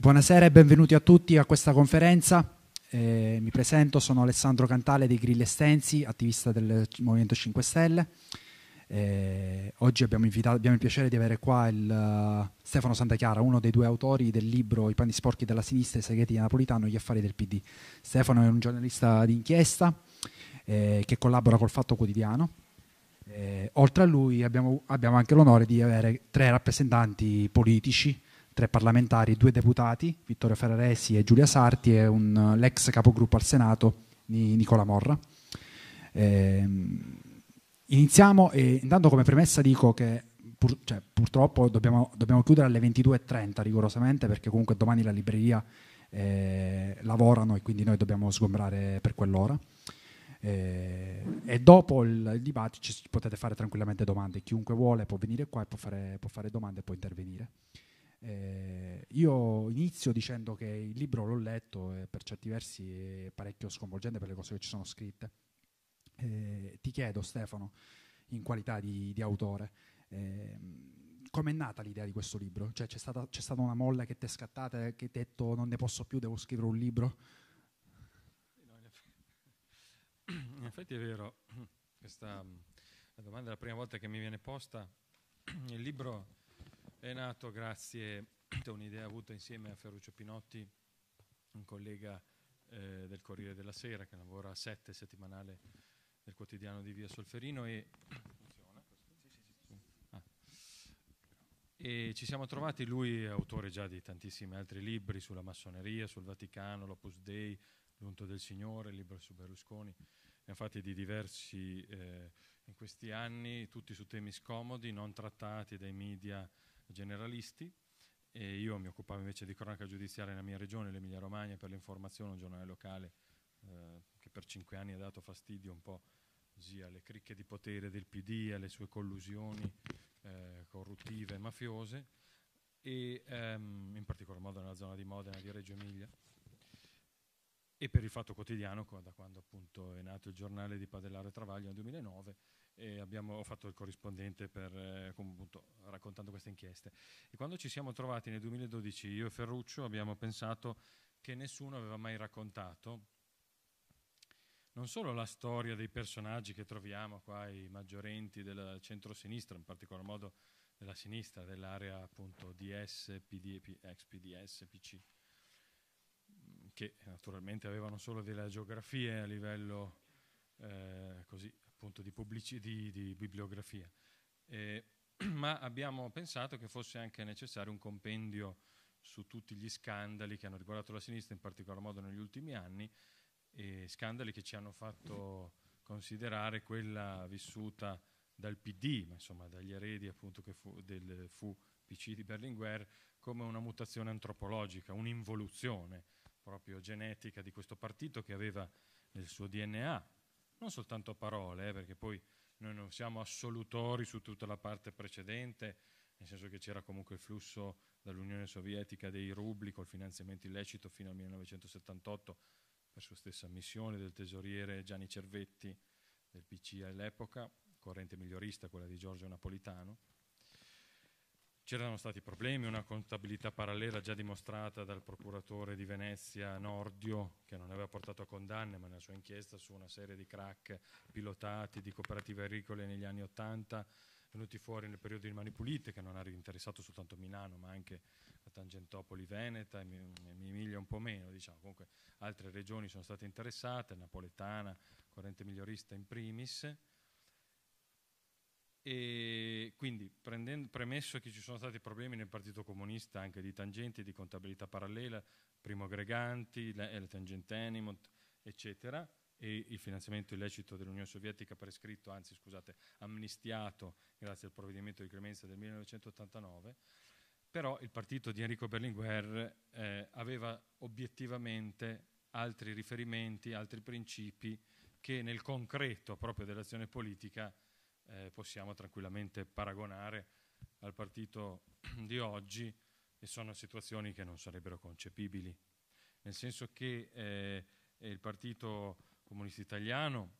Buonasera e benvenuti a tutti a questa conferenza. Eh, mi presento, sono Alessandro Cantale di Grilli Estensi, attivista del Movimento 5 Stelle. Eh, oggi abbiamo, invitato, abbiamo, il piacere di avere qua il, uh, Stefano Santachiara, uno dei due autori del libro I panni sporchi della sinistra, i segreti di Napolitano e gli affari del PD. Stefano è un giornalista d'inchiesta eh, che collabora col Fatto Quotidiano. Eh, oltre a lui abbiamo, abbiamo anche l'onore di avere tre rappresentanti politici tre parlamentari, due deputati, Vittorio Ferraresi e Giulia Sarti, e un, eh, l'ex capogruppo al Senato, Nicola Morra. Eh, iniziamo e intanto come premessa dico che pur, cioè, purtroppo dobbiamo, dobbiamo, chiudere alle 22.30 rigorosamente perché comunque domani la libreria eh, lavorano e quindi noi dobbiamo sgombrare per quell'ora. Eh, e dopo il, il dibattito ci potete fare tranquillamente domande, chiunque vuole può venire qua e può fare, può fare domande e può intervenire. Eh, io inizio dicendo che il libro l'ho letto e eh, per certi versi è parecchio sconvolgente per le cose che ci sono scritte. Eh, ti chiedo Stefano, in qualità di, di autore, eh, com'è nata l'idea di questo libro? Cioè, c'è, stata, c'è stata una molla che ti è scattata, che ti ha detto non ne posso più, devo scrivere un libro? In effetti è vero, questa la domanda è la prima volta che mi viene posta. Il libro è nato grazie a un'idea avuta insieme a Ferruccio Pinotti, un collega eh, del Corriere della Sera che lavora a sette settimanale del quotidiano di Via Solferino e, ah. e ci siamo trovati, lui è autore già di tantissimi altri libri sulla massoneria, sul Vaticano, l'Opus Dei, l'Unto del Signore, il libro su Berlusconi, ne ha fatti di diversi eh, in questi anni, tutti su temi scomodi, non trattati dai media generalisti e io mi occupavo invece di cronaca giudiziaria nella mia regione, l'Emilia Romagna, per l'informazione, un giornale locale eh, che per cinque anni ha dato fastidio un po' sì, alle cricche di potere del PD, alle sue collusioni eh, corruttive e mafiose, e ehm, in particolar modo nella zona di Modena, di Reggio Emilia, e per il Fatto Quotidiano, da quando appunto è nato il giornale di Padellare Travaglio nel 2009, abbiamo, ho fatto il corrispondente per, eh, appunto, raccontando queste inchieste. E quando ci siamo trovati nel 2012 io e Ferruccio abbiamo pensato che nessuno aveva mai raccontato non solo la storia dei personaggi che troviamo qua, i maggiorenti del centro-sinistra, in particolar modo della sinistra, dell'area appunto DS, PD, ex PDS, PC, che naturalmente avevano solo delle geografie a livello eh, così appunto di, pubblici- di, di bibliografia. Eh, ma abbiamo pensato che fosse anche necessario un compendio su tutti gli scandali che hanno riguardato la sinistra, in particolar modo negli ultimi anni, scandali che ci hanno fatto considerare quella vissuta dal PD, ma insomma dagli eredi appunto che fu, del, fu PC di Berlinguer, come una mutazione antropologica, un'involuzione proprio genetica di questo partito che aveva nel suo DNA non soltanto parole, eh, perché poi noi non siamo assolutori su tutta la parte precedente, nel senso che c'era comunque il flusso dall'Unione Sovietica dei rubli col finanziamento illecito fino al 1978 per sua stessa missione del tesoriere Gianni Cervetti del PC all'epoca, corrente migliorista quella di Giorgio Napolitano C'erano stati problemi, una contabilità parallela già dimostrata dal procuratore di Venezia Nordio, che non aveva portato a condanne, ma nella sua inchiesta su una serie di crack pilotati di cooperative agricole negli anni Ottanta, venuti fuori nel periodo di Mani Pulite, che non ha interessato soltanto Milano, ma anche la Tangentopoli Veneta, Emilia un po' meno, diciamo. Comunque altre regioni sono state interessate, Napoletana, Corrente Migliorista in primis. E quindi, premesso che ci sono stati problemi nel Partito Comunista anche di tangenti, di contabilità parallela, primo aggreganti, il eh, tangente animot, eccetera, e il finanziamento illecito dell'Unione Sovietica prescritto, anzi scusate, amnistiato grazie al provvedimento di clemenza del 1989, però il partito di Enrico Berlinguer eh, aveva obiettivamente altri riferimenti, altri principi che nel concreto proprio dell'azione politica eh, possiamo tranquillamente paragonare al partito di oggi e sono situazioni che non sarebbero concepibili, nel senso che eh, il partito comunista italiano,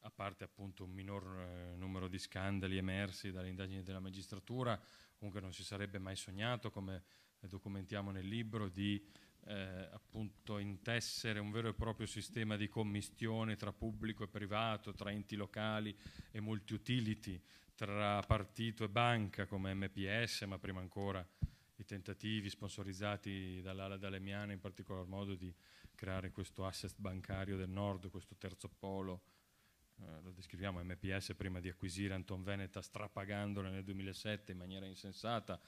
a parte appunto un minor eh, numero di scandali emersi dalle indagini della magistratura, comunque non si sarebbe mai sognato, come documentiamo nel libro, di eh, appunto intessere un vero e proprio sistema di commistione tra pubblico e privato, tra enti locali e multi utility, tra partito e banca come MPS, ma prima ancora i tentativi sponsorizzati dall'ala D'Alemiana in particolar modo di creare questo asset bancario del nord, questo terzo polo, eh, lo descriviamo MPS prima di acquisire Anton Veneta strapagandola nel 2007 in maniera insensata,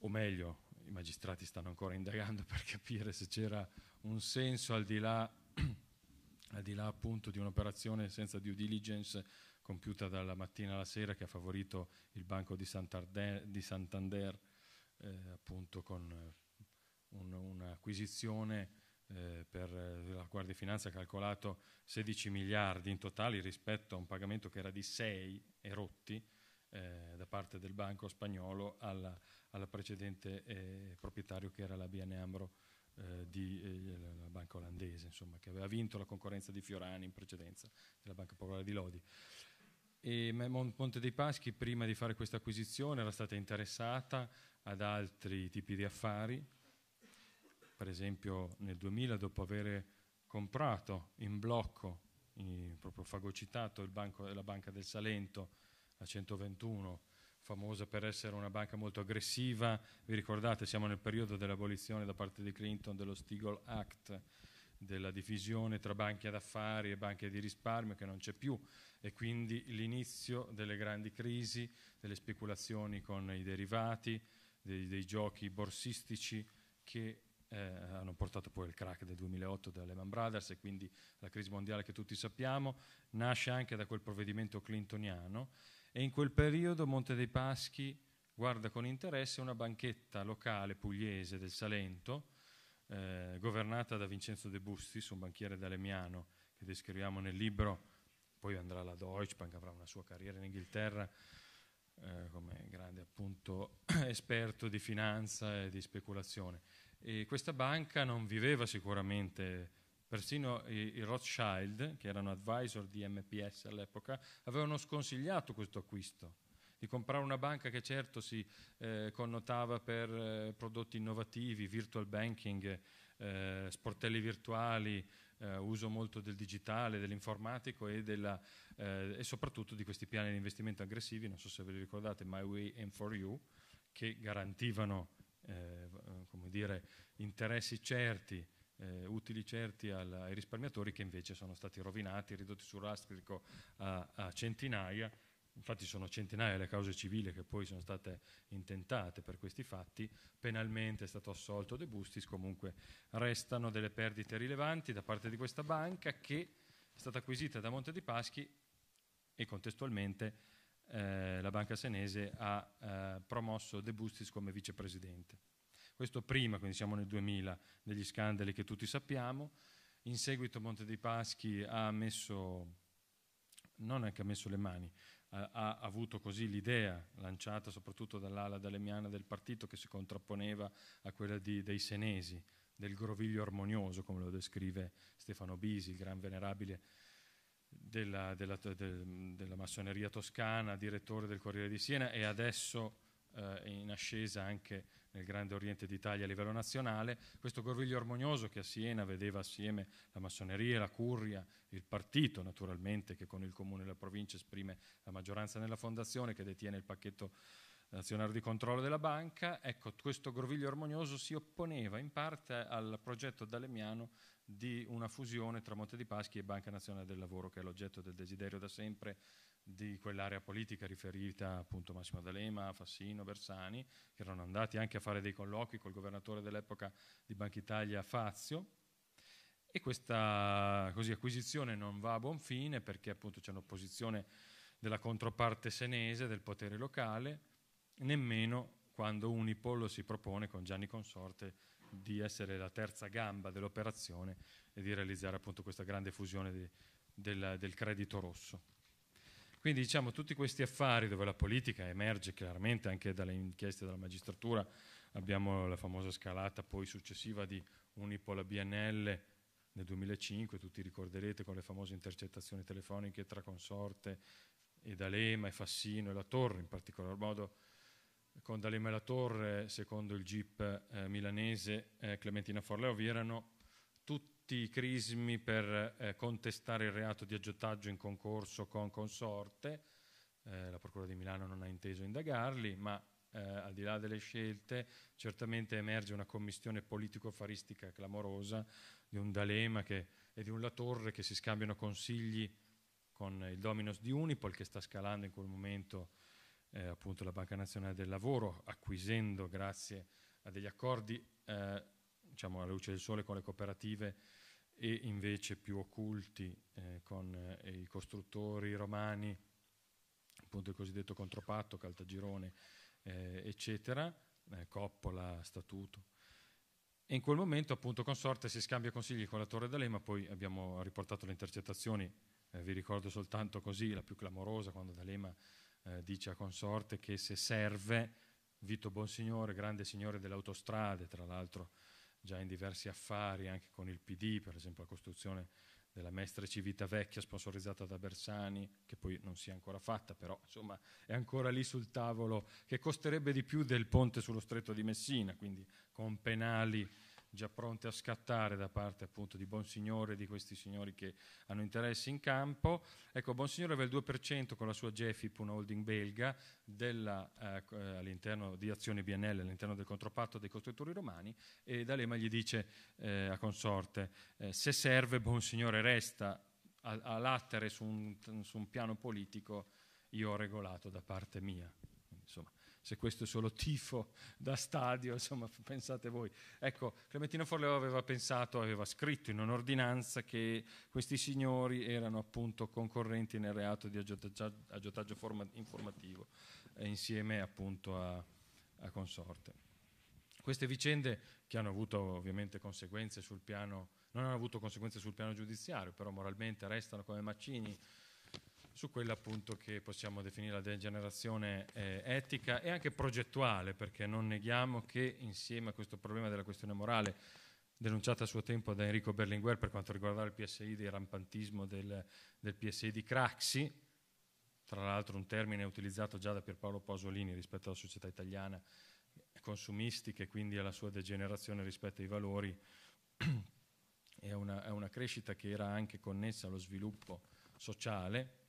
o meglio i magistrati stanno ancora indagando per capire se c'era un senso al di là, al di là appunto di un'operazione senza due diligence compiuta dalla mattina alla sera che ha favorito il Banco di, di Santander eh, appunto con eh, un, un'acquisizione eh, per eh, la Guardia di Finanza ha calcolato 16 miliardi in totale rispetto a un pagamento che era di 6 e erotti eh, da parte del banco spagnolo alla, alla precedente eh, proprietario che era la BN Ambro eh, di, eh, la banca olandese, insomma, che aveva vinto la concorrenza di Fiorani in precedenza della Banca Popolare di Lodi. E Monte dei Paschi, prima di fare questa acquisizione, era stata interessata ad altri tipi di affari, per esempio nel 2000, dopo aver comprato in blocco, in, proprio fagocitato banco, la Banca del Salento, la 121, famosa per essere una banca molto aggressiva, vi ricordate siamo nel periodo dell'abolizione da parte di Clinton dello Stigall Act, della divisione tra banche d'affari e banche di risparmio che non c'è più e quindi l'inizio delle grandi crisi, delle speculazioni con i derivati, dei, dei giochi borsistici che eh, hanno portato poi al crack del 2008 della Lehman Brothers e quindi la crisi mondiale che tutti sappiamo, nasce anche da quel provvedimento clintoniano e in quel periodo Monte dei Paschi guarda con interesse una banchetta locale pugliese del Salento, eh, governata da Vincenzo De Bustis, un banchiere d'Alemiano che descriviamo nel libro, poi andrà alla Deutsche Bank, avrà una sua carriera in Inghilterra eh, come grande appunto esperto di finanza e di speculazione. E questa banca non viveva sicuramente Persino i, i Rothschild, che erano advisor di MPS all'epoca, avevano sconsigliato questo acquisto di comprare una banca che certo si eh, connotava per eh, prodotti innovativi, virtual banking, eh, sportelli virtuali, eh, uso molto del digitale, dell'informatico e, della, eh, e, soprattutto di questi piani di investimento aggressivi, non so se ve li ricordate, My Way and For You, che garantivano eh, dire, interessi certi eh, utili certi al, ai risparmiatori che invece sono stati rovinati, ridotti sul rastrico a, a centinaia infatti sono centinaia le cause civili che poi sono state intentate per questi fatti, penalmente è stato assolto De Bustis, comunque restano delle perdite rilevanti da parte di questa banca che è stata acquisita da Monte di Paschi e contestualmente eh, la banca senese ha eh, promosso De Bustis come vicepresidente. Questo prima, quindi siamo nel 2000, degli scandali che tutti sappiamo. In seguito Monte dei Paschi ha messo, non è che ha messo le mani, eh, ha, avuto così l'idea, lanciata soprattutto dall'ala dalemiana del partito, che si contrapponeva a quella di, dei senesi, del groviglio armonioso, come lo descrive Stefano Bisi, il gran venerabile della, della, de, della, massoneria toscana, direttore del Corriere di Siena e adesso eh, in ascesa anche nel Grande Oriente d'Italia a livello nazionale, questo Corviglio Armonioso che a Siena vedeva assieme la massoneria, la curia, il partito naturalmente che con il comune e la provincia esprime la maggioranza nella fondazione che detiene il pacchetto nazionale di controllo della banca, ecco questo Groviglio Armonioso si opponeva in parte al progetto D'Alemiano di una fusione tra Monte di Paschi e Banca Nazionale del Lavoro che è l'oggetto del desiderio da sempre di quell'area politica riferita appunto Massimo D'Alema, Fassino, Bersani, che erano andati anche a fare dei colloqui col governatore dell'epoca di Banca Italia Fazio. E questa così, acquisizione non va a buon fine perché appunto c'è un'opposizione della controparte senese, del potere locale, nemmeno quando Unipol si propone con Gianni Consorte di essere la terza gamba dell'operazione e di realizzare appunto questa grande fusione di, del, del credito rosso. Quindi diciamo tutti questi affari dove la politica emerge chiaramente anche dalle inchieste della magistratura, abbiamo la famosa scalata poi successiva di Unipol BNL nel 2005, tutti ricorderete con le famose intercettazioni telefoniche tra Consorte e D'Alema e Fassino e La Torre in particolar modo con D'Alema e La Torre, secondo il GIP eh, milanese eh, Clementina Forleo, vi erano tutti tutti i crismi per eh, contestare il reato di aggiottaggio in concorso con consorte, eh, la Procura di Milano non ha inteso indagarli, ma eh, al di là delle scelte certamente emerge una commissione politico-faristica clamorosa di un D'Alema che, e di un Latorre che si scambiano consigli con il Dominos di Unipol che sta scalando in quel momento eh, appunto la Banca Nazionale del Lavoro acquisendo grazie a degli accordi eh, diciamo, alla luce del sole con le cooperative e invece più occulti eh, con eh, i costruttori romani, appunto il cosiddetto contropatto, Caltagirone, eh, eccetera, eh, Coppola, Statuto. E in quel momento appunto Consorte si scambia consigli con la Torre d'Alema, poi abbiamo riportato le intercettazioni, eh, vi ricordo soltanto così, la più clamorosa, quando D'Alema eh, dice a Consorte che se serve Vito Bonsignore, grande signore delle autostrade, tra l'altro già in diversi affari, anche con il PD, per esempio la costruzione della Mestre Civita Vecchia sponsorizzata da Bersani, che poi non si è ancora fatta, però insomma è ancora lì sul tavolo, che costerebbe di più del ponte sullo stretto di Messina, quindi con penali già pronte a scattare da parte appunto di Bonsignore e di questi signori che hanno interessi in campo. Ecco, Bonsignore aveva il 2% con la sua GEFIP, una holding belga, della, eh, eh all'interno di Azione BNL, all'interno del contropatto dei costruttori romani, e D'Alema gli dice eh, a consorte, eh, se serve Bonsignore resta a, a latere su un, su un piano politico, io ho regolato da parte mia. Insomma se questo è solo tifo da stadio, insomma, pensate voi. Ecco, Clementino Forleo aveva pensato, aveva scritto in un'ordinanza che questi signori erano appunto concorrenti nel reato di aggiotaggio, forma, informativo eh, insieme appunto a, a consorte. Queste vicende che hanno avuto ovviamente conseguenze sul piano, non hanno avuto conseguenze sul piano giudiziario, però moralmente restano come macini su quella appunto che possiamo definire la degenerazione eh, etica e anche progettuale, perché non neghiamo che insieme a questo problema della questione morale, denunciata a suo tempo da Enrico Berlinguer per quanto riguardava il PSI di rampantismo del, del PSI di Craxi, tra l'altro un termine utilizzato già da Pierpaolo Pasolini rispetto alla società italiana consumistica e quindi alla sua degenerazione rispetto ai valori, è una, è una crescita che era anche connessa allo sviluppo sociale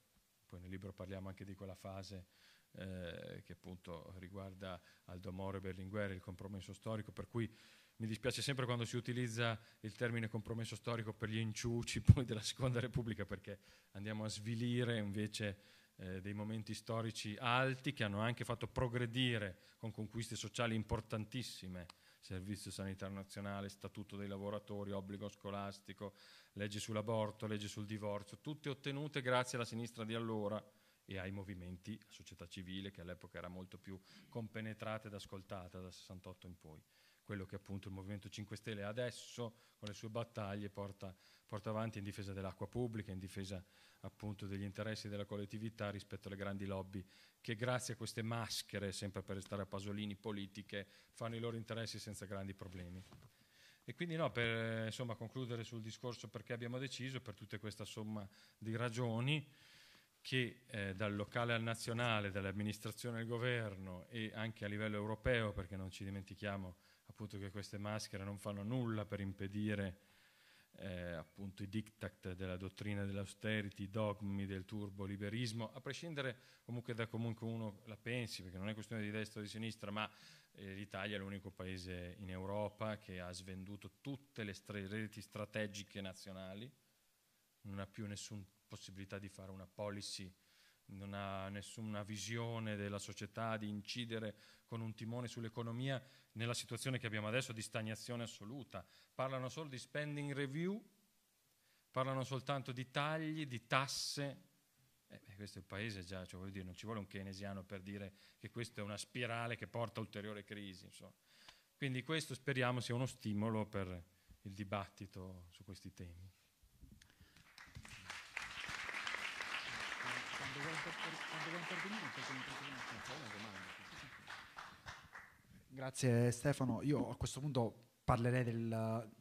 poi nel libro parliamo anche di quella fase eh, che appunto riguarda Aldo Moro e Berlinguer, il compromesso storico, per cui mi dispiace sempre quando si utilizza il termine compromesso storico per gli inciuci poi della Seconda Repubblica, perché andiamo a svilire invece eh, dei momenti storici alti che hanno anche fatto progredire con conquiste sociali importantissime Servizio Sanitario Nazionale, Statuto dei lavoratori, obbligo scolastico, leggi sull'aborto, leggi sul divorzio, tutte ottenute grazie alla sinistra di allora e ai movimenti, la società civile che all'epoca era molto più compenetrata ed ascoltata da 68 in poi quello che appunto il Movimento 5 Stelle adesso con le sue battaglie porta, porta avanti in difesa dell'acqua pubblica, in difesa appunto degli interessi della collettività rispetto alle grandi lobby che grazie a queste maschere, sempre per restare a Pasolini, politiche, fanno i loro interessi senza grandi problemi. E quindi no, per insomma, concludere sul discorso perché abbiamo deciso, per tutta questa somma di ragioni, che eh, dal locale al nazionale, dall'amministrazione al governo e anche a livello europeo, perché non ci dimentichiamo appunto che queste maschere non fanno nulla per impedire eh, appunto i diktat della dottrina dell'austerity, i dogmi del turboliberismo, a prescindere comunque da comunque uno la pensi, perché non è questione di destra o di sinistra, ma eh, l'Italia è l'unico paese in Europa che ha svenduto tutte le stra- reti strategiche nazionali, non ha più nessuna possibilità di fare una policy non ha nessuna visione della società di incidere con un timone sull'economia nella situazione che abbiamo adesso di stagnazione assoluta. Parlano solo di spending review, parlano soltanto di tagli, di tasse. Eh beh, questo è il paese già, cioè dire, non ci vuole un keynesiano per dire che questa è una spirale che porta a ulteriore crisi. Insomma. Quindi questo speriamo sia uno stimolo per il dibattito su questi temi. Grazie Stefano, io a questo punto parlerei del...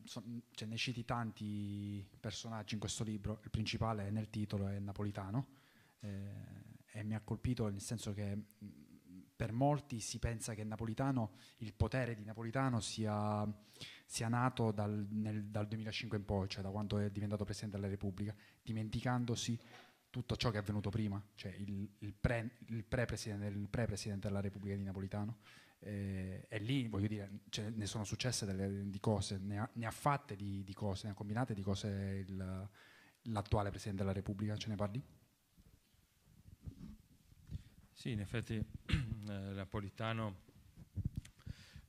Cioè ne citi tanti personaggi in questo libro, il principale nel titolo è napolitano eh, e mi ha colpito nel senso che mm, per molti si pensa che Napolitano, il potere di Napolitano sia, sia nato dal, nel, dal, 2005 in poi, cioè da quando è diventato Presidente della Repubblica, dimenticandosi tutto ciò che è avvenuto prima, cioè il, il, pre, il, pre-presidente, il pre-presidente, della Repubblica di Napolitano. Eh, e lì, voglio dire, cioè, ne sono successe delle, di cose, ne ha, ne ha fatte di, di, cose, ne ha combinate di cose il, l'attuale Presidente della Repubblica, ce ne parli? Sì, in effetti eh, Napolitano,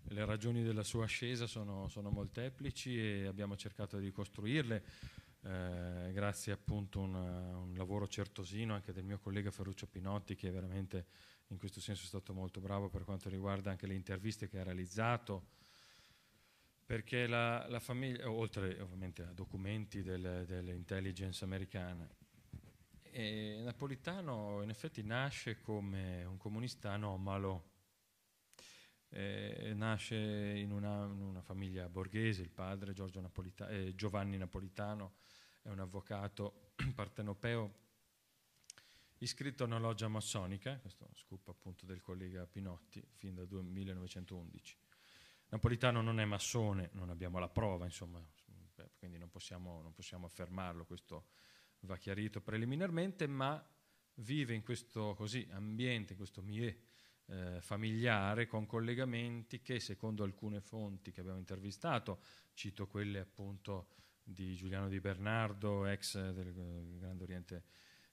le ragioni della sua ascesa sono, sono molteplici e abbiamo cercato di ricostruirle eh, grazie appunto a un, un, lavoro certosino anche del mio collega Ferruccio Pinotti che è veramente in questo senso è stato molto bravo per quanto riguarda anche le interviste che ha realizzato perché la, la famiglia, oltre ovviamente a documenti del, dell'intelligence americana, e Napolitano in effetti nasce come un comunista anomalo, eh, nasce in una, in una, famiglia borghese, il padre Napolita- eh, Giovanni Napolitano è un avvocato partenopeo iscritto a una loggia massonica, questo scoop appunto del collega Pinotti, fin dal 1911. Napolitano non è massone, non abbiamo la prova, insomma, quindi non possiamo, non possiamo affermarlo, questo va chiarito preliminarmente, ma vive in questo così, ambiente, in questo milieu eh, familiare con collegamenti che secondo alcune fonti che abbiamo intervistato, cito quelle appunto di Giuliano Di Bernardo, ex del eh, Grande Oriente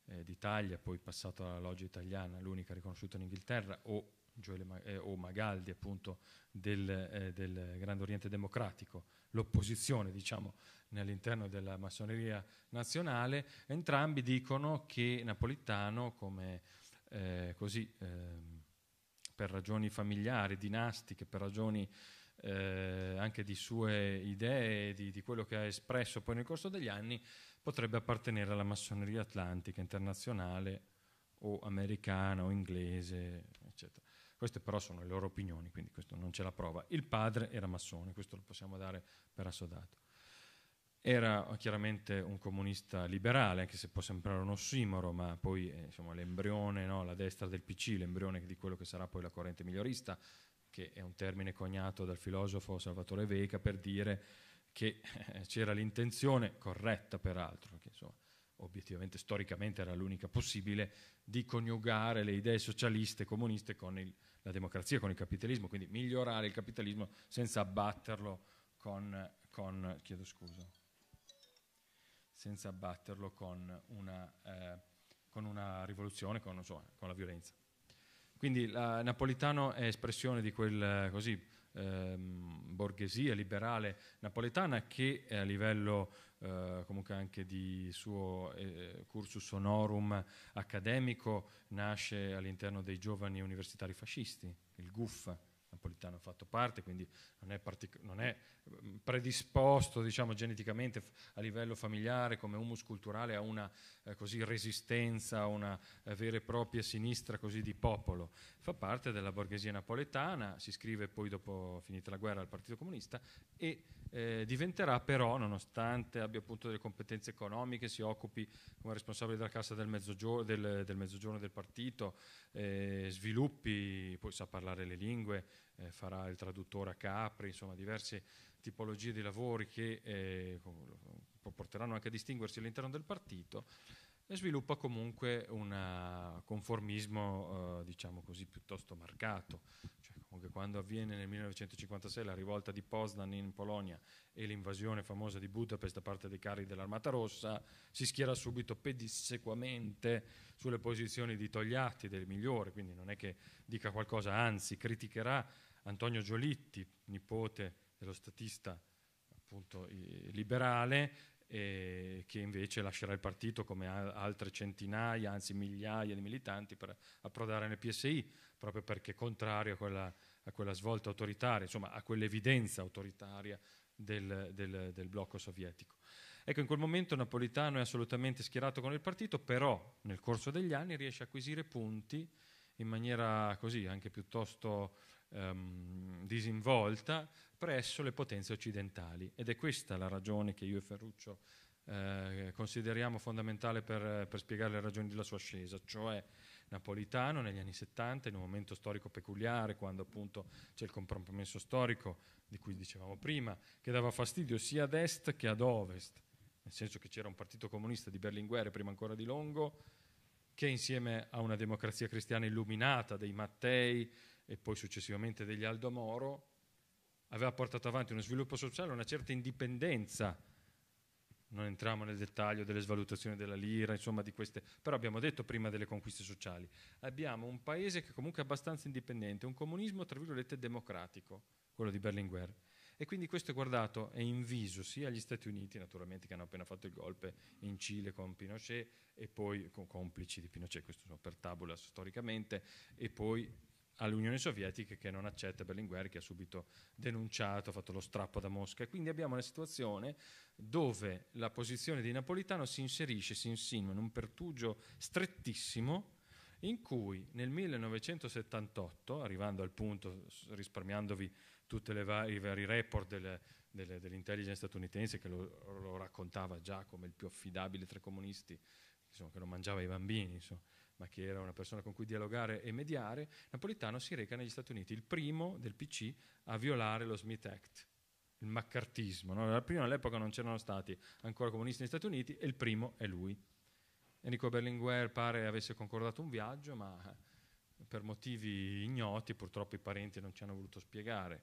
eh, d'Italia, poi passato alla loggia italiana, l'unica riconosciuta in Inghilterra, o, Mag- eh, o Magaldi appunto del, eh, del, Grande Oriente Democratico, l'opposizione diciamo all'interno della massoneria nazionale, entrambi dicono che Napolitano, come eh, così ehm, per ragioni familiari, dinastiche, per ragioni eh, anche di sue idee, di, di quello che ha espresso poi nel corso degli anni, potrebbe appartenere alla massoneria atlantica internazionale o americana o inglese, eccetera. Queste però sono le loro opinioni, quindi questo non c'è la prova. Il padre era massone, questo lo possiamo dare per assodato. Era chiaramente un comunista liberale, anche se può sembrare un ossimoro, ma poi eh, insomma, l'embrione, no? la destra del PC, l'embrione di quello che sarà poi la corrente migliorista, che è un termine coniato dal filosofo Salvatore Veca per dire che eh, c'era l'intenzione, corretta peraltro, che insomma, obiettivamente storicamente era l'unica possibile, di coniugare le idee socialiste comuniste con il, la democrazia, con il capitalismo, quindi migliorare il capitalismo senza abbatterlo con, con, scusa, senza abbatterlo con, una, eh, con una, rivoluzione, con, so, con la violenza. Quindi la, Napolitano è espressione di quel eh, così, ehm, borghesia liberale napoletana che a livello eh, comunque anche di suo eh, cursus honorum accademico nasce all'interno dei giovani universitari fascisti, il GUF Napolitano ha fatto parte, quindi non è, partic- non è mm, predisposto diciamo, geneticamente a livello familiare come humus culturale a una eh, così resistenza, a una eh, vera e propria sinistra così di popolo. Fa parte della borghesia napoletana, si iscrive poi dopo finita la guerra al Partito Comunista e eh, diventerà però, nonostante abbia appunto delle competenze economiche, si occupi come responsabile della cassa del mezzogiorno del, del, mezzogiorno del partito, eh, sviluppi, poi sa parlare le lingue, eh, farà il traduttore a Capri, insomma diverse tipologie di lavori che eh, porteranno anche a distinguersi all'interno del partito e sviluppa comunque un conformismo, eh, diciamo così, piuttosto marcato. Cioè, comunque diciamo quando avviene nel 1956 la rivolta di Poznan in Polonia e l'invasione famosa di Budapest da parte dei carri dell'Armata Rossa, si schiera subito pedissequamente sulle posizioni di Togliatti, del migliore, quindi non è che dica qualcosa, anzi criticherà Antonio Giolitti, nipote dello statista appunto liberale, che invece lascerà il partito come altre centinaia, anzi migliaia di militanti per approdare nel PSI proprio perché è contrario a quella, a quella svolta autoritaria, insomma a quell'evidenza autoritaria del, del, del blocco sovietico. Ecco, in quel momento Napolitano è assolutamente schierato con il partito, però nel corso degli anni riesce a acquisire punti in maniera così anche piuttosto ehm, disinvolta presso le potenze occidentali. Ed è questa la ragione che io e Ferruccio eh, consideriamo fondamentale per, per, spiegare le ragioni della sua ascesa, cioè Napolitano negli anni 70, in un momento storico peculiare, quando appunto c'è il compromesso storico di cui dicevamo prima, che dava fastidio sia ad est che ad ovest, nel senso che c'era un partito comunista di Berlinguer, prima ancora di Longo, che insieme a una democrazia cristiana illuminata dei Mattei e poi successivamente degli Aldo Moro, aveva portato avanti uno sviluppo sociale, una certa indipendenza non entriamo nel dettaglio delle svalutazioni della lira, insomma di queste, però abbiamo detto prima delle conquiste sociali, abbiamo un paese che comunque è abbastanza indipendente, un comunismo tra virgolette democratico, quello di Berlinguer. E quindi questo è guardato e inviso sia agli Stati Uniti, naturalmente che hanno appena fatto il golpe in Cile con Pinochet e poi con complici di Pinochet, questo sono per tabula storicamente, e poi all'Unione Sovietica che non accetta Berlinguer che ha subito denunciato, ha fatto lo strappo da Mosca. Quindi abbiamo una situazione dove la posizione di Napolitano si inserisce, si insinua in un pertugio strettissimo in cui nel 1978, arrivando al punto, risparmiandovi tutti va- i vari report delle, delle, dell'intelligence statunitense che lo, lo, raccontava già come il più affidabile tra i comunisti, insomma, che non mangiava i bambini, insomma, ma che era una persona con cui dialogare e mediare, Napolitano si reca negli Stati Uniti, il primo del PC a violare lo Smith Act, il maccartismo. No? Prima all'epoca non c'erano stati ancora comunisti negli Stati Uniti e il primo è lui. Enrico Berlinguer pare avesse concordato un viaggio, ma eh, per motivi ignoti purtroppo i parenti non ci hanno voluto spiegare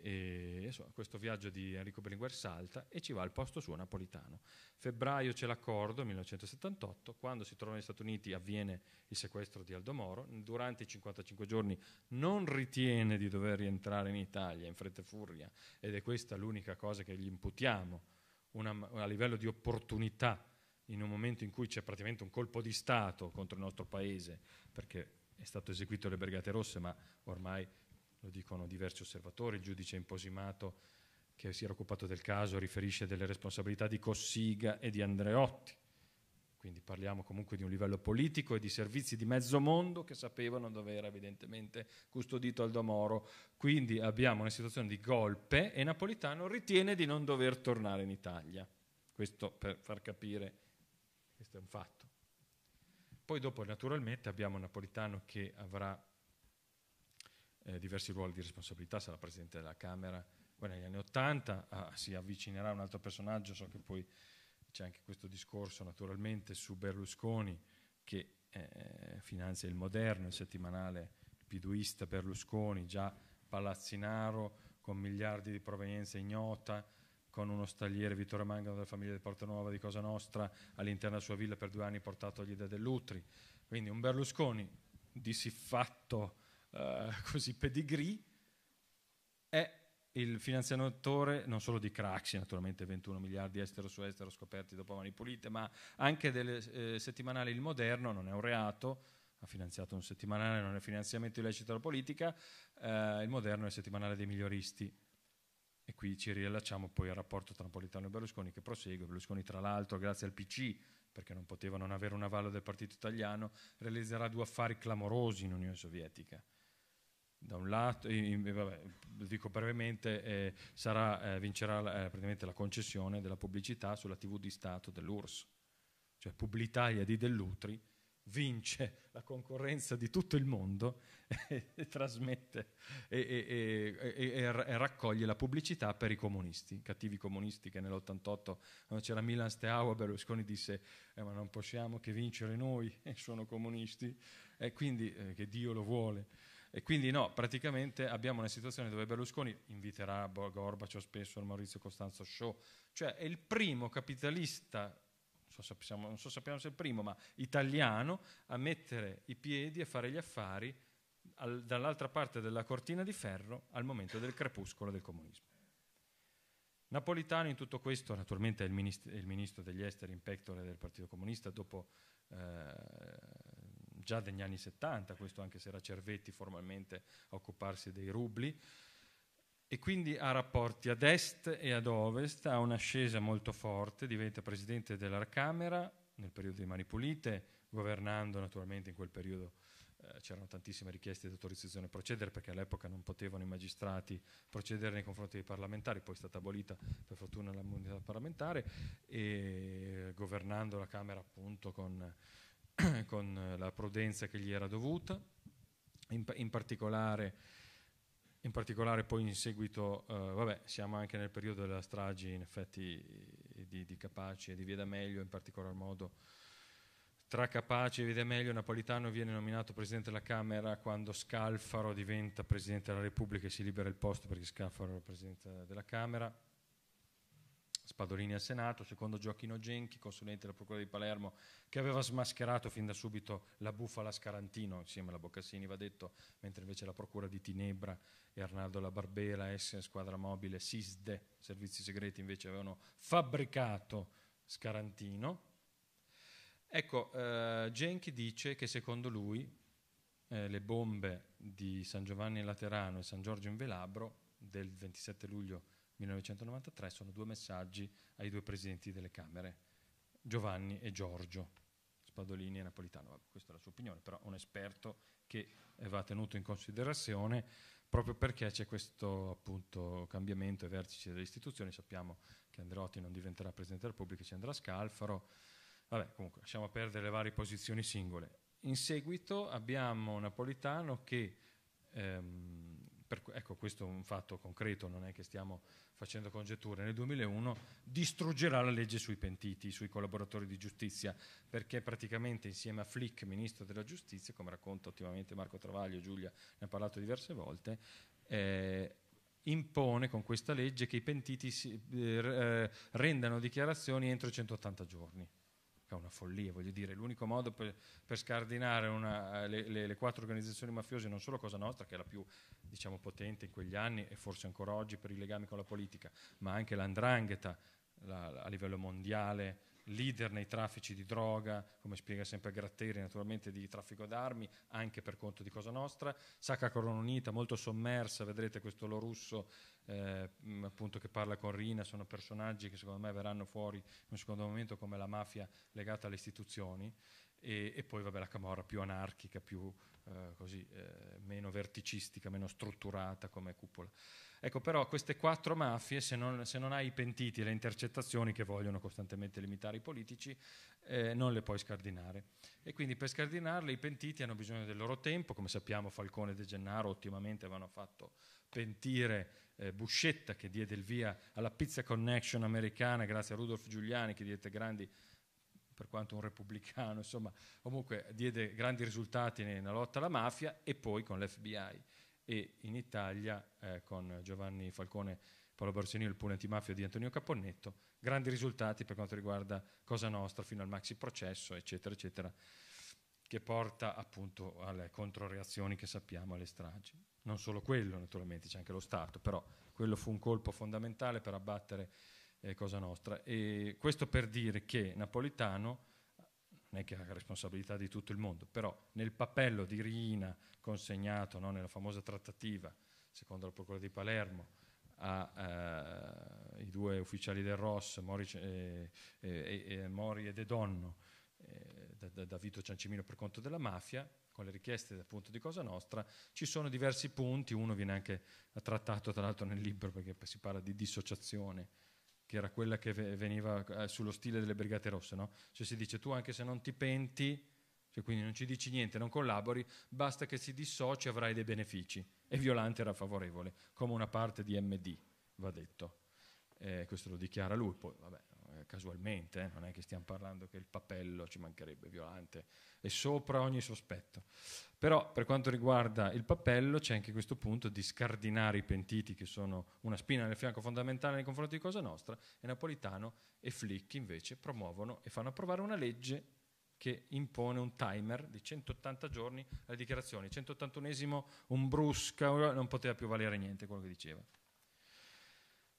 e, insomma, questo viaggio di Enrico Berlinguer salta e ci va al posto suo napolitano. Febbraio c'è l'accordo, 1978, quando si trova negli Stati Uniti avviene il sequestro di Aldo Moro, durante i 55 giorni non ritiene di dover rientrare in Italia in fretta e furia ed è questa l'unica cosa che gli imputiamo, una, a livello di opportunità in un momento in cui c'è praticamente un colpo di Stato contro il nostro paese, perché è stato eseguito le Brigate Rosse, ma ormai lo dicono diversi osservatori, il giudice Imposimato che si era occupato del caso riferisce delle responsabilità di Cossiga e di Andreotti. Quindi parliamo comunque di un livello politico e di servizi di mezzo mondo che sapevano dove era evidentemente custodito Aldo Moro. Quindi abbiamo una situazione di golpe e Napolitano ritiene di non dover tornare in Italia. Questo per far capire, questo è un fatto. Poi dopo naturalmente abbiamo Napolitano che avrà eh, diversi ruoli di responsabilità, sarà Presidente della Camera, poi negli anni Ottanta ah, si avvicinerà un altro personaggio, so che poi c'è anche questo discorso naturalmente su Berlusconi che eh, finanzia il Moderno, il settimanale il piduista Berlusconi, già palazzinaro, con miliardi di provenienza ignota, con uno stagliere Vittorio Mangano della famiglia di Porta Nuova di Cosa Nostra all'interno della sua villa per due anni portatogli da Dell'Utri. Quindi un Berlusconi di sì eh, così pedigree, è il finanziatore non solo di Craxi, naturalmente 21 miliardi estero su estero scoperti dopo mani pulite, ma anche del eh, settimanale Il Moderno, non è un reato, ha finanziato un settimanale, non è finanziamento illecito alla politica, eh, Il Moderno è il settimanale dei miglioristi. E qui ci riallacciamo poi al rapporto tra Napolitano e Berlusconi che prosegue. Berlusconi, tra l'altro, grazie al PC, perché non poteva non avere un avallo del partito italiano, realizzerà due affari clamorosi in Unione Sovietica da un lato, vabbè, lo dico brevemente, eh, sarà, eh, vincerà eh, praticamente la concessione della pubblicità sulla TV di Stato dell'URSS, cioè Publitalia di Dell'Utri vince la concorrenza di tutto il mondo e, e trasmette e, e, e, raccoglie la pubblicità per i comunisti, cattivi comunisti che nell'88 quando c'era Milan Steaua Berlusconi disse eh, ma non possiamo che vincere noi, e sono comunisti e quindi eh, che Dio lo vuole. E quindi no, praticamente abbiamo una situazione dove Berlusconi inviterà Gorbaciov spesso al Maurizio Costanzo Show, cioè è il primo capitalista non so se sappiamo se è il primo, ma italiano, a mettere i piedi e fare gli affari al, dall'altra parte della cortina di ferro al momento del crepuscolo del comunismo. Napolitano in tutto questo, naturalmente è il, ministro, è il ministro degli esteri in pectore del Partito Comunista dopo eh, già degli anni 70, questo anche se era Cervetti formalmente a occuparsi dei rubli, e quindi ha rapporti ad est e ad ovest, ha un'ascesa molto forte, diventa presidente della Camera nel periodo di Mani Pulite, governando naturalmente in quel periodo eh, c'erano tantissime richieste di autorizzazione a procedere perché all'epoca non potevano i magistrati procedere nei confronti dei parlamentari, poi è stata abolita per fortuna l'immunità parlamentare e governando la Camera appunto con con eh, la prudenza che gli era dovuta, in, in, particolare, in particolare, poi in seguito, eh, vabbè, siamo anche nel periodo della strage in effetti eh, di, di Capaci e di Via D'Amelio in particolar modo. Tra Capaci e Via D'Amelio Napolitano viene nominato Presidente della Camera quando Scalfaro diventa Presidente della Repubblica e si libera il posto perché Scalfaro era Presidente della Camera Spadolini al Senato, secondo Gioacchino Genchi, consulente della Procura di Palermo, che aveva smascherato fin da subito la bufala Scarantino insieme alla Boccassini, va detto, mentre invece la Procura di Tinebra e Arnaldo La Barbera, S, Squadra Mobile, SISDE, Servizi Segreti, invece avevano fabbricato Scarantino. Ecco, eh, Genchi dice che secondo lui eh, le bombe di San Giovanni in Laterano e San Giorgio in Velabro del 27 luglio 1993 sono due messaggi ai due presidenti delle Camere, Giovanni e Giorgio. Spadolini e Napolitano, Vabbè, questa è la sua opinione, però un esperto che va tenuto in considerazione proprio perché c'è questo appunto, cambiamento ai vertici delle istituzioni, sappiamo che Andreotti non diventerà Presidente della Repubblica, ci andrà Scalfaro, Vabbè, comunque lasciamo perdere le varie posizioni singole. In seguito abbiamo Napolitano che ehm, per, ecco questo è un fatto concreto, non è che stiamo facendo congetture, nel 2001 distruggerà la legge sui pentiti, sui collaboratori di giustizia, perché praticamente insieme a Flick, ministro della giustizia, come racconta ottimamente Marco Travaglio, Giulia ne ha parlato diverse volte, eh, impone con questa legge che i pentiti si, eh, eh rendano dichiarazioni entro 180 giorni mica una follia, voglio dire, l'unico modo per, per scardinare una, eh, le, le, le, quattro organizzazioni mafiose, non solo Cosa Nostra, che è la più diciamo, potente in quegli anni e forse ancora oggi per i legami con la politica, ma anche l'andrangheta la, a livello mondiale, leader nei traffici di droga, come spiega sempre Gratteri, naturalmente di traffico d'armi, anche per conto di Cosa Nostra, Sacca Coronita, molto sommersa, vedrete questo lo russo eh, appunto che parla con Rina, sono personaggi che secondo me verranno fuori in un secondo momento come la mafia legata alle istituzioni. E, e, poi vabbè, la Camorra più anarchica, più, eh, così, eh, meno verticistica, meno strutturata come cupola. Ecco, però queste quattro mafie, se non, se non hai i pentiti e le intercettazioni che vogliono costantemente limitare i politici, eh, non le puoi scardinare. E quindi per scardinarle i pentiti hanno bisogno del loro tempo, come sappiamo Falcone e De Gennaro ottimamente vanno fatto pentire eh, Buscetta che diede il via alla Pizza Connection americana grazie a Rudolf Giuliani che diede grandi per quanto un repubblicano, insomma, comunque diede grandi risultati nella lotta alla mafia e poi con l'FBI e in Italia eh, con Giovanni Falcone, Paolo Borsellino, il pool antimafia di Antonio Caponnetto, grandi risultati per quanto riguarda Cosa Nostra fino al maxi processo, eccetera, eccetera, che porta appunto alle controreazioni che sappiamo alle stragi. Non solo quello, naturalmente, c'è anche lo Stato, però quello fu un colpo fondamentale per abbattere eh, Cosa Nostra. E questo per dire che Napolitano non è che ha la responsabilità di tutto il mondo, però nel pappello di Rina consegnato no, nella famosa trattativa, secondo la Procura di Palermo, ai eh, due ufficiali del Ross, Mori, eh, eh, Mori e De Donno, eh, da, da, Vito Ciancimino per conto della mafia, con le richieste appunto di Cosa Nostra, ci sono diversi punti, uno viene anche trattato tra l'altro nel libro perché si parla di dissociazione che era quella che veniva eh, sullo stile delle Brigate Rosse, no? cioè si dice tu anche se non ti penti, cioè quindi non ci dici niente, non collabori, basta che si dissoci avrai dei benefici. E Violante era favorevole, come una parte di MD, va detto. Eh, questo lo dichiara lui, poi vabbè, eh, casualmente, eh, non è che stiamo parlando che il papello ci mancherebbe, Violante, è sopra ogni sospetto. Però per quanto riguarda il papello c'è anche questo punto di scardinare i pentiti che sono una spina nel fianco fondamentale nei confronti di Cosa Nostra e Napolitano e Flick invece promuovono e fanno approvare una legge che impone un timer di 180 giorni alle dichiarazioni. 181esimo, un brusca, non poteva più valere niente quello che diceva.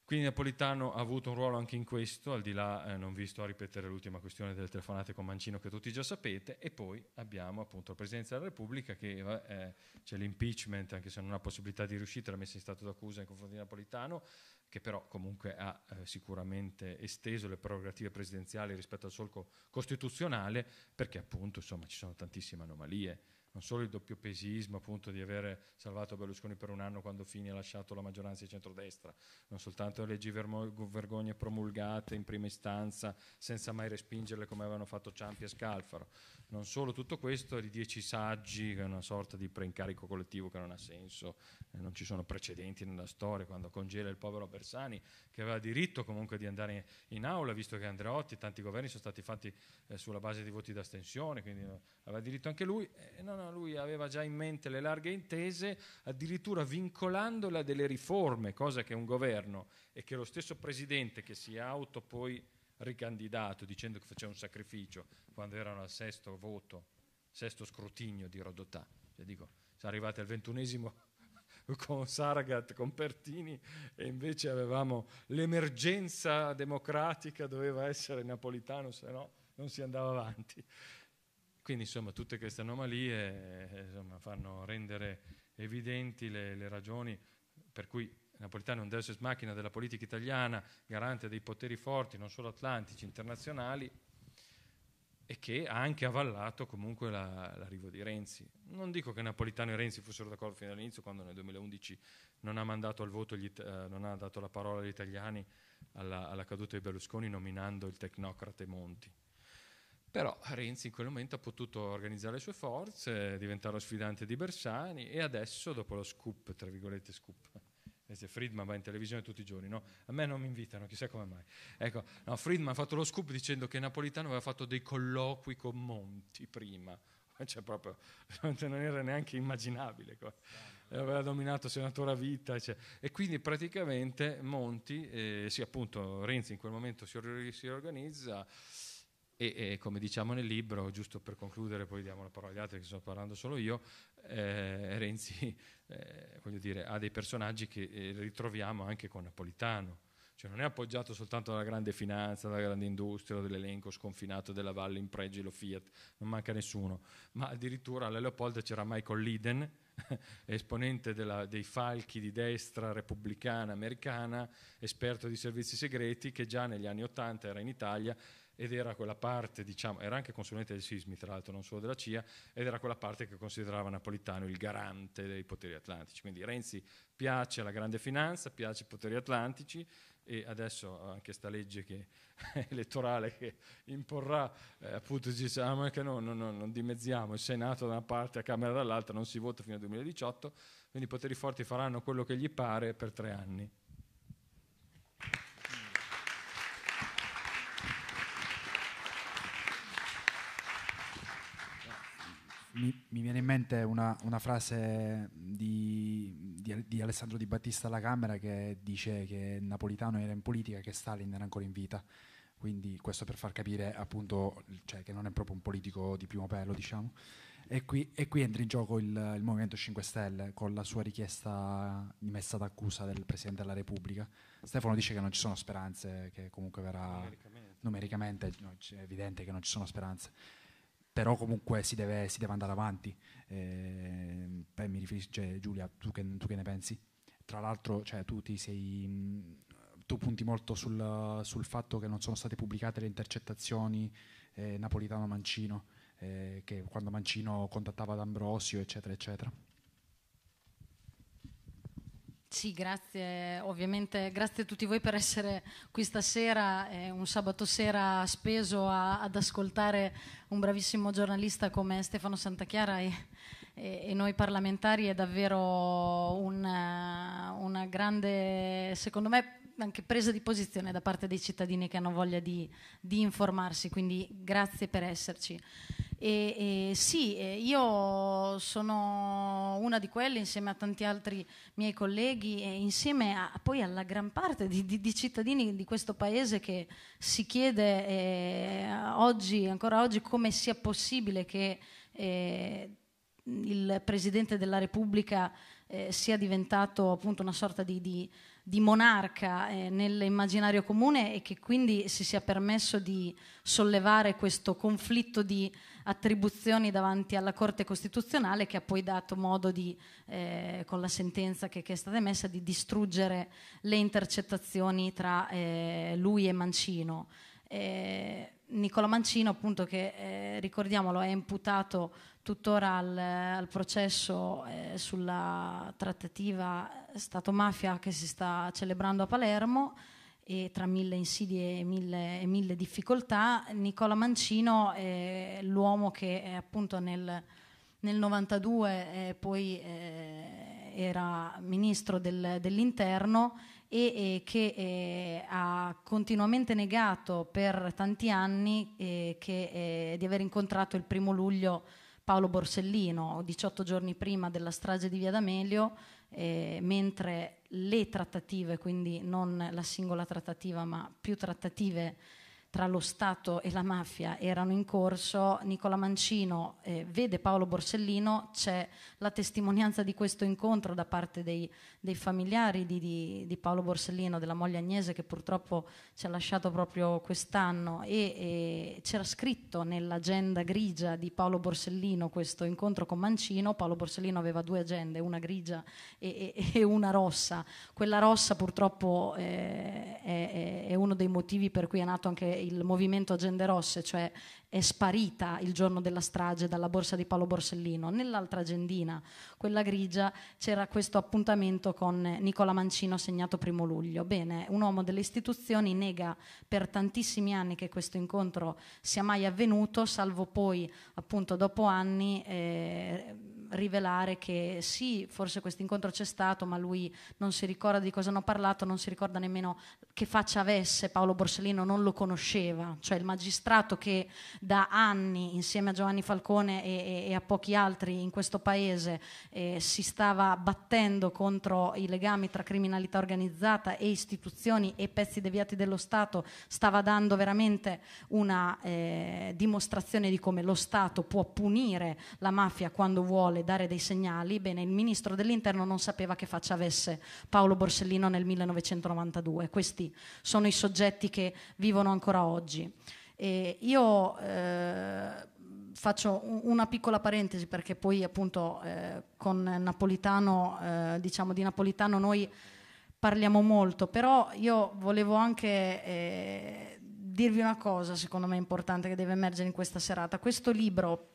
Quindi Napolitano ha avuto un ruolo anche in questo, al di là eh, non vi sto a ripetere l'ultima questione delle telefonate con Mancino che tutti già sapete, e poi abbiamo appunto la Presidenza della Repubblica che eh, c'è l'impeachment, anche se non ha possibilità di riuscita, la messa in stato d'accusa nei confronti di Napolitano, che però comunque ha eh, sicuramente esteso le prerogative presidenziali rispetto al solco costituzionale, perché appunto insomma, ci sono tantissime anomalie non solo il doppiopesismo, appunto di avere salvato Berlusconi per un anno quando Fini ha lasciato la maggioranza di centrodestra, non soltanto le leggi vergogne promulgate in prima istanza senza mai respingerle come avevano fatto Ciampi e Scalfaro, non solo tutto questo, i dieci saggi, che è una sorta di preincarico collettivo che non ha senso, eh, non ci sono precedenti nella storia, quando congela il povero Bersani, che aveva diritto comunque di andare in aula, visto che Andreotti, e tanti governi sono stati fatti eh, sulla base di voti d'astensione, quindi eh, aveva diritto anche lui. Eh, no, no, no, lui aveva già in mente le larghe intese, addirittura vincolandola a delle riforme, cosa che un governo e che lo stesso presidente che si è auto poi ricandidato dicendo che faceva un sacrificio quando erano al sesto voto, sesto scrutinio di Rodotà. Cioè dico, siamo arrivati al ventunesimo con Saragat, con Pertini e invece avevamo l'emergenza democratica, doveva essere napolitano, se no non si andava avanti. Quindi insomma tutte queste anomalie eh, insomma, fanno rendere evidenti le, le ragioni per cui Napolitano è un deus ex machina della politica italiana, garante dei poteri forti, non solo atlantici, internazionali, e che ha anche avallato comunque la, l'arrivo di Renzi. Non dico che Napolitano e Renzi fossero d'accordo fino all'inizio, quando nel 2011 non ha mandato al voto, gli, eh, non ha dato la parola agli italiani alla, alla caduta di Berlusconi nominando il tecnocrate Monti. Però Renzi in quel momento ha potuto organizzare le sue forze, diventare lo sfidante di Bersani e adesso, dopo lo scoop, tra virgolette scoop, Friedman va in televisione tutti i giorni, no? A me non mi invitano, chissà come mai. Ecco, no, Friedman ha fatto lo scoop dicendo che Napolitano aveva fatto dei colloqui con Monti prima, cioè proprio non era neanche immaginabile. Esatto. Aveva dominato senatore a vita. Cioè. E quindi praticamente Monti, eh, sì appunto Renzi in quel momento si, si organizza, e, e, come diciamo nel libro, giusto per concludere, poi diamo la parola agli altri che sto parlando solo io, eh, Renzi eh, dire, ha dei personaggi che eh, ritroviamo anche con Napolitano. Cioè non è appoggiato soltanto dalla grande finanza, dalla grande industria, dall'elenco sconfinato della Valle in pregilo Fiat, non manca nessuno, ma addirittura alla Leopolda c'era Michael Liden, esponente della, dei falchi di destra repubblicana americana, esperto di servizi segreti, che già negli anni Ottanta era in Italia ed era quella parte, diciamo, era anche consulente del Sismi tra l'altro, non solo della CIA, ed era quella parte che considerava Napolitano il garante dei poteri atlantici. Quindi Renzi piace alla grande finanza, piace ai poteri atlantici e adesso anche sta legge che, elettorale che imporrà, eh, appunto diciamo che no, non, non, dimezziamo il Senato da una parte e la Camera dall'altra, non si vota fino al 2018, quindi i poteri forti faranno quello che gli pare per tre anni. mi, mi, viene in mente una, una frase di, di, di, Alessandro Di Battista alla Camera che dice che Napolitano era in politica e che Stalin era ancora in vita. Quindi questo per far capire appunto cioè, che non è proprio un politico di primo pelo, diciamo. E qui, e qui, entra in gioco il, il, Movimento 5 Stelle con la sua richiesta di messa d'accusa del Presidente della Repubblica. Stefano dice che non ci sono speranze, che comunque verrà numericamente, numericamente no, è evidente che non ci sono speranze però comunque si deve, si deve andare avanti. Eh, beh, mi riferisco, cioè, Giulia, tu che, tu che, ne pensi? Tra l'altro, cioè, tu, sei, tu punti molto sul, sul, fatto che non sono state pubblicate le intercettazioni eh, Napolitano-Mancino, eh, che quando Mancino contattava D'Ambrosio, eccetera, eccetera. Sì, grazie, ovviamente grazie a tutti voi per essere qui stasera, è un sabato sera speso a, ad ascoltare un bravissimo giornalista come Stefano Santachiara e, e, e noi parlamentari è davvero una, una grande, secondo me, anche presa di posizione da parte dei cittadini che hanno voglia di, di informarsi, quindi grazie per esserci. E, e sì, io sono una di quelle insieme a tanti altri miei colleghi e insieme a, poi alla gran parte di, di, di, cittadini di questo paese che si chiede eh, oggi, ancora oggi come sia possibile che eh, il Presidente della Repubblica eh, sia diventato appunto una sorta di, di di monarca eh, nell'immaginario comune e che quindi si sia permesso di sollevare questo conflitto di attribuzioni davanti alla Corte Costituzionale che ha poi dato modo di, eh, con la sentenza che, che, è stata emessa, di distruggere le intercettazioni tra eh, lui e Mancino. Eh, Nicola Mancino, appunto, che eh, ricordiamolo, è imputato tuttora al, al processo eh, sulla trattativa Stato-mafia che si sta celebrando a Palermo e tra mille insidie e mille, e mille difficoltà. Nicola Mancino è l'uomo che è, eh, appunto nel, nel 92 eh, poi eh, era ministro del, dell'interno e, e che eh, ha continuamente negato per tanti anni eh, che, eh, di aver incontrato il primo luglio Paolo Borsellino, 18 giorni prima della strage di Via D'Amelio, eh, mentre le trattative, quindi non la singola trattativa ma più trattative tra lo Stato e la mafia erano in corso, Nicola Mancino eh, vede Paolo Borsellino, c'è la testimonianza di questo incontro da parte dei, dei familiari di, di, di, Paolo Borsellino, della moglie Agnese che purtroppo ci ha lasciato proprio quest'anno e, e c'era scritto nell'agenda grigia di Paolo Borsellino questo incontro con Mancino, Paolo Borsellino aveva due agende, una grigia e, e, e una rossa, quella rossa purtroppo eh, è, è uno dei motivi per cui è nato anche il movimento Agende Rosse, cioè è sparita il giorno della strage dalla borsa di Paolo Borsellino. Nell'altra agendina, quella grigia, c'era questo appuntamento con Nicola Mancino segnato primo luglio. Bene, un uomo delle istituzioni nega per tantissimi anni che questo incontro sia mai avvenuto, salvo poi appunto dopo anni... Eh, rivelare che sì, forse questo incontro c'è stato, ma lui non si ricorda di cosa hanno parlato, non si ricorda nemmeno che faccia avesse Paolo Borsellino, non lo conosceva, cioè il magistrato che da anni insieme a Giovanni Falcone e, e, e a pochi altri in questo paese eh, si stava battendo contro i legami tra criminalità organizzata e istituzioni e pezzi deviati dello Stato, stava dando veramente una eh, dimostrazione di come lo Stato può punire la mafia quando vuole dare dei segnali, bene, il ministro dell'interno non sapeva che faccia avesse Paolo Borsellino nel 1992. Questi sono i soggetti che vivono ancora oggi. E io eh, faccio una piccola parentesi perché poi appunto eh, con Napolitano, eh, diciamo di Napolitano noi parliamo molto, però io volevo anche eh, dirvi una cosa secondo me importante che deve emergere in questa serata. Questo libro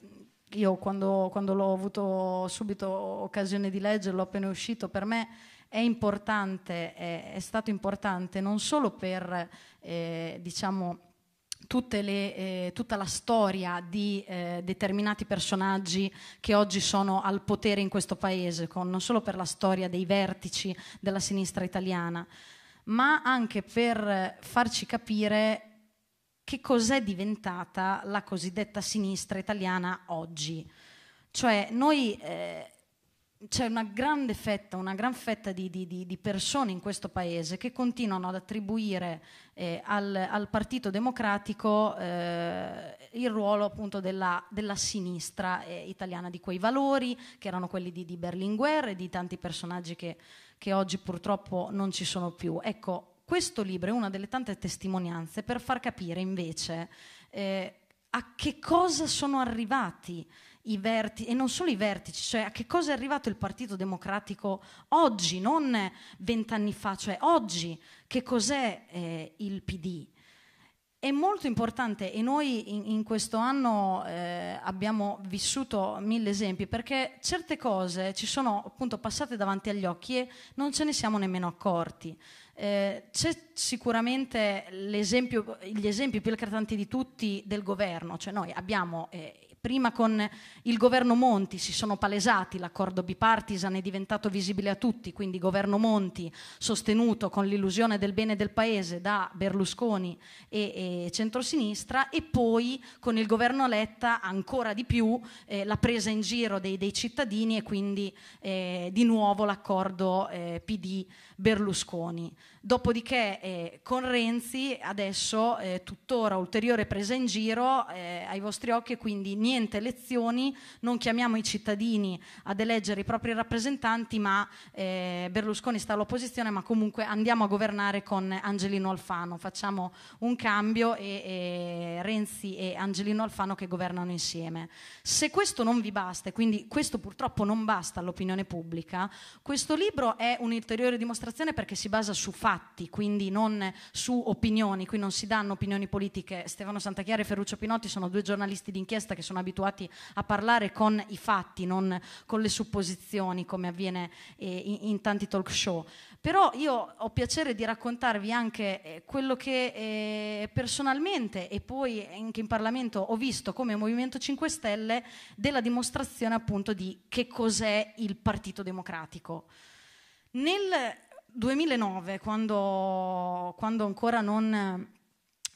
io quando, quando l'ho avuto subito occasione di leggerlo appena uscito, per me è importante, è, è stato importante non solo per, eh, diciamo, le, eh, tutta la storia di eh, determinati personaggi che oggi sono al potere in questo paese, con, non solo per la storia dei vertici della sinistra italiana, ma anche per farci capire che cos'è diventata la cosiddetta sinistra italiana oggi. Cioè noi eh, c'è una grande fetta, una gran fetta di, di, di, persone in questo paese che continuano ad attribuire eh, al, al, Partito Democratico eh, il ruolo appunto della, della sinistra eh, italiana, di quei valori che erano quelli di, di Berlinguer e di tanti personaggi che, che oggi purtroppo non ci sono più. Ecco, questo libro è una delle tante testimonianze per far capire invece eh, a che cosa sono arrivati i vertici, e non solo i vertici, cioè a che cosa è arrivato il Partito Democratico oggi, non vent'anni fa, cioè oggi, che cos'è eh, il PD. È molto importante e noi in, in questo anno eh, abbiamo vissuto mille esempi perché certe cose ci sono appunto passate davanti agli occhi e non ce ne siamo nemmeno accorti. Eh, c'è sicuramente gli esempi più eclatanti di tutti del governo, cioè noi abbiamo eh, prima con il governo Monti si sono palesati, l'accordo bipartisan è diventato visibile a tutti, quindi governo Monti sostenuto con l'illusione del bene del paese da Berlusconi e, e centrosinistra e poi con il governo Letta ancora di più eh, la presa in giro dei, dei cittadini e quindi eh, di nuovo l'accordo eh, PD Berlusconi. Dopodiché eh, con Renzi adesso eh, tuttora ulteriore presa in giro eh, ai vostri occhi e quindi niente elezioni, non chiamiamo i cittadini ad eleggere i propri rappresentanti, ma eh, Berlusconi sta all'opposizione, ma comunque andiamo a governare con Angelino Alfano, facciamo un cambio e, e Renzi e Angelino Alfano che governano insieme. Se questo non vi basta, e quindi questo purtroppo non basta all'opinione pubblica, questo libro è un'ulteriore dimostrazione perché si basa su fatti fatti, quindi non su opinioni, qui non si danno opinioni politiche. Stefano Santachiara e Ferruccio Pinotti sono due giornalisti d'inchiesta che sono abituati a parlare con i fatti, non con le supposizioni come avviene eh, in, in, tanti talk show. Però io ho piacere di raccontarvi anche eh, quello che eh, personalmente e poi anche in Parlamento ho visto come Movimento 5 Stelle della dimostrazione appunto di che cos'è il Partito Democratico. Nel 2009, quando, quando ancora non,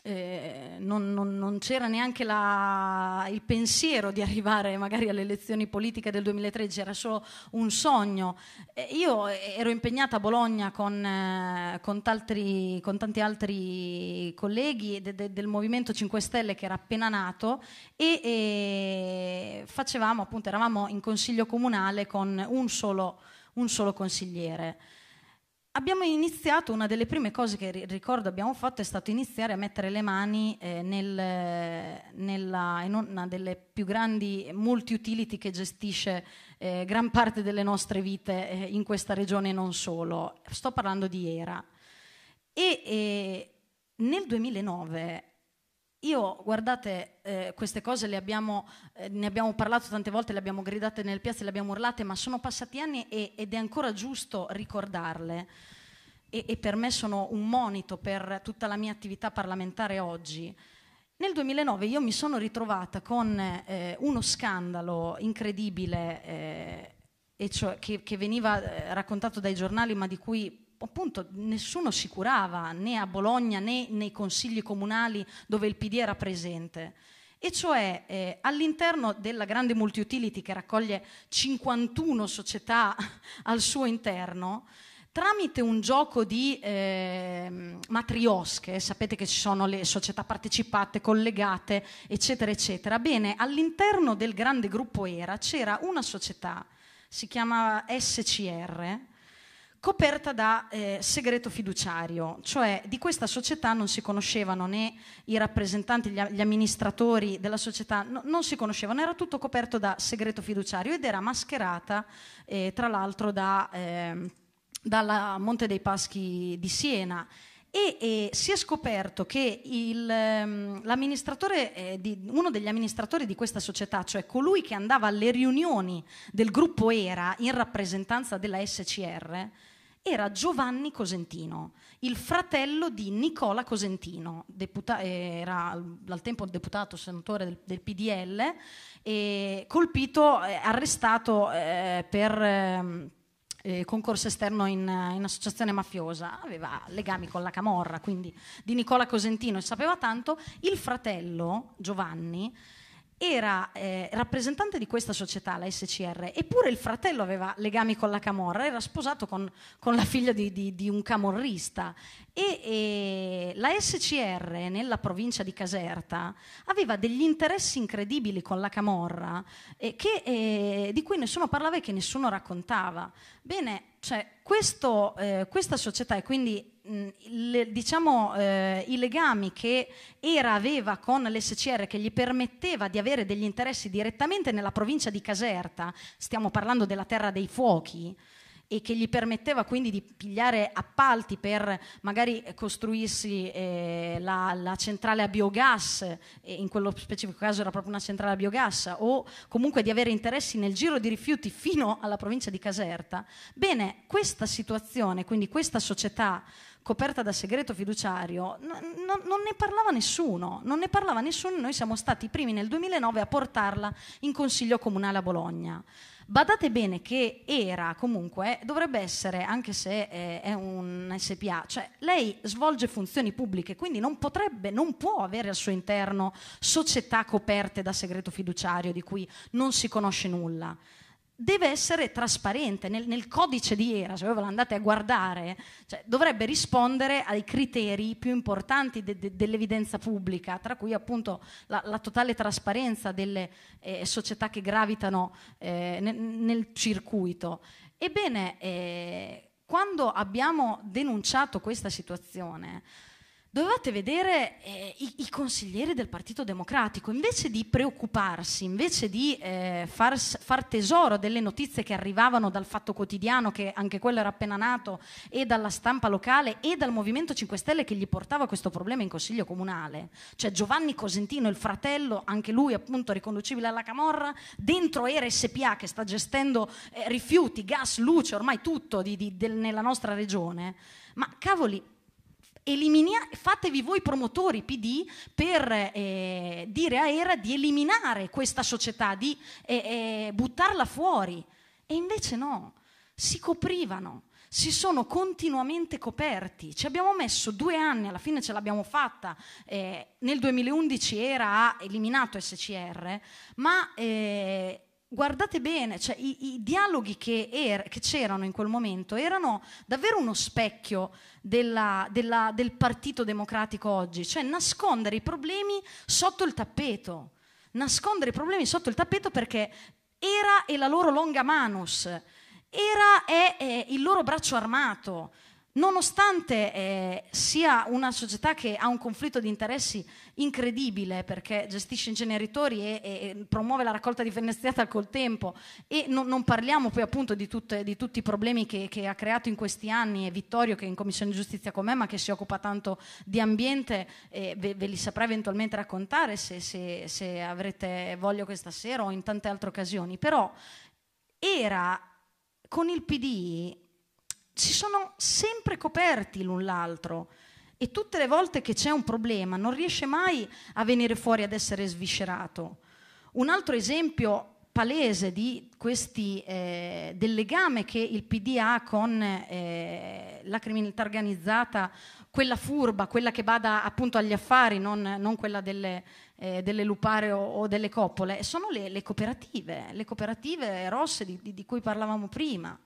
eh, non, non, non, c'era neanche la, il pensiero di arrivare magari alle elezioni politiche del 2013, era solo un sogno. Eh, io ero impegnata a Bologna con, eh, con, altri, con tanti altri colleghi de, de, del Movimento 5 Stelle che era appena nato e, e facevamo, appunto, eravamo in consiglio comunale con un solo, un solo consigliere abbiamo iniziato, una delle prime cose che ricordo abbiamo fatto è stato iniziare a mettere le mani eh, nel, nella, in una delle più grandi multi-utility che gestisce eh, gran parte delle nostre vite eh, in questa regione e non solo. Sto parlando di ERA. E eh, nel 2009 io, guardate, eh, queste cose abbiamo, eh, ne abbiamo parlato tante volte, le abbiamo gridate nelle piazze, le abbiamo urlate, ma sono passati anni e, ed è ancora giusto ricordarle. E, e per me sono un monito per tutta la mia attività parlamentare oggi. Nel 2009 io mi sono ritrovata con eh, uno scandalo incredibile eh, cioè che, che, veniva eh, raccontato dai giornali ma di cui appunto nessuno si curava né a Bologna né nei consigli comunali dove il PD era presente. E cioè eh, all'interno della grande multiutility che raccoglie 51 società al suo interno, tramite un gioco di eh, matriosche, sapete che ci sono le società partecipate, collegate, eccetera, eccetera. Bene, all'interno del grande gruppo ERA c'era una società, si chiama SCR, coperta da eh, segreto fiduciario, cioè di questa società non si conoscevano né i rappresentanti, gli, gli amministratori della società, no, non si conoscevano, era tutto coperto da segreto fiduciario ed era mascherata eh, tra l'altro da, eh, dalla Monte dei Paschi di Siena. E, e, si è scoperto che il, ehm, eh, di, uno degli amministratori di questa società, cioè colui che andava alle riunioni del gruppo ERA in rappresentanza della SCR, era Giovanni Cosentino, il fratello di Nicola Cosentino, deputa- era al tempo deputato senatore del, del PDL, colpito, eh, arrestato eh, per... Ehm, eh, concorso esterno in, in, associazione mafiosa, aveva legami con la Camorra, quindi di Nicola Cosentino e sapeva tanto, il fratello Giovanni era eh, rappresentante di questa società, la SCR, eppure il fratello aveva legami con la Camorra, era sposato con, con la figlia di, di, di un camorrista e, e, la SCR nella provincia di Caserta aveva degli interessi incredibili con la Camorra eh, che, eh, di cui nessuno parlava e che nessuno raccontava. Bene, cioè, questo, eh, questa società e quindi Mm, le, diciamo, eh, i legami che Era aveva con l'SCR che gli permetteva di avere degli interessi direttamente nella provincia di Caserta, stiamo parlando della terra dei fuochi, e che gli permetteva quindi di pigliare appalti per magari costruirsi eh, la, la, centrale a biogas, in quello specifico caso era proprio una centrale a biogas, o comunque di avere interessi nel giro di rifiuti fino alla provincia di Caserta. Bene, questa situazione, quindi questa società coperta da segreto fiduciario, no, no, non ne parlava nessuno, non ne parlava nessuno, noi siamo stati i primi nel 2009 a portarla in Consiglio Comunale a Bologna. Badate bene che era comunque, dovrebbe essere, anche se è, eh, è un SPA, cioè lei svolge funzioni pubbliche, quindi non potrebbe, non può avere al suo interno società coperte da segreto fiduciario di cui non si conosce nulla deve essere trasparente. Nel, nel codice di Era, se voi ve lo andate a guardare, cioè, dovrebbe rispondere ai criteri più importanti de, de, dell'evidenza pubblica, tra cui appunto la, la totale trasparenza delle eh, società che gravitano eh, nel, nel, circuito. Ebbene, eh, quando abbiamo denunciato questa situazione, dovevate vedere eh, i, i, consiglieri del Partito Democratico, invece di preoccuparsi, invece di eh, far, far, tesoro delle notizie che arrivavano dal Fatto Quotidiano, che anche quello era appena nato, e dalla stampa locale e dal Movimento 5 Stelle che gli portava questo problema in Consiglio Comunale, cioè Giovanni Cosentino, il fratello, anche lui appunto riconducibile alla Camorra, dentro RSPA che sta gestendo eh, rifiuti, gas, luce, ormai tutto di, di, del, nella nostra regione. Ma cavoli, Elimina- fatevi voi promotori PD per eh, dire a Era di eliminare questa società, di eh, eh, buttarla fuori. E invece no, si coprivano si sono continuamente coperti. Ci abbiamo messo due anni, alla fine ce l'abbiamo fatta. Eh, nel 2011 era ha eliminato SCR, ma eh, guardate bene, cioè, i, i, dialoghi che, er, che, c'erano in quel momento erano davvero uno specchio della, della, del Partito Democratico oggi, cioè nascondere i problemi sotto il tappeto, nascondere i problemi sotto il tappeto perché era e la loro longa manus, era e, il loro braccio armato, Nonostante eh, sia una società che ha un conflitto di interessi incredibile perché gestisce inceneritori e, e promuove la raccolta differenziata col tempo e no, non parliamo poi appunto di, tutte, di tutti i problemi che, che, ha creato in questi anni e Vittorio che è in Commissione Giustizia con me ma che si occupa tanto di ambiente eh, ve, ve, li saprà eventualmente raccontare se, se, se avrete voglia questa sera o in tante altre occasioni però era con il PD si sono sempre coperti l'un l'altro e tutte le volte che c'è un problema non riesce mai a venire fuori ad essere sviscerato. Un altro esempio palese questi, eh, del legame che il PD ha con eh, la criminalità organizzata, quella furba, quella che bada appunto agli affari, non, non quella delle, eh, delle lupare o, o, delle coppole, sono le, le, cooperative, le cooperative rosse di, di, di cui parlavamo prima.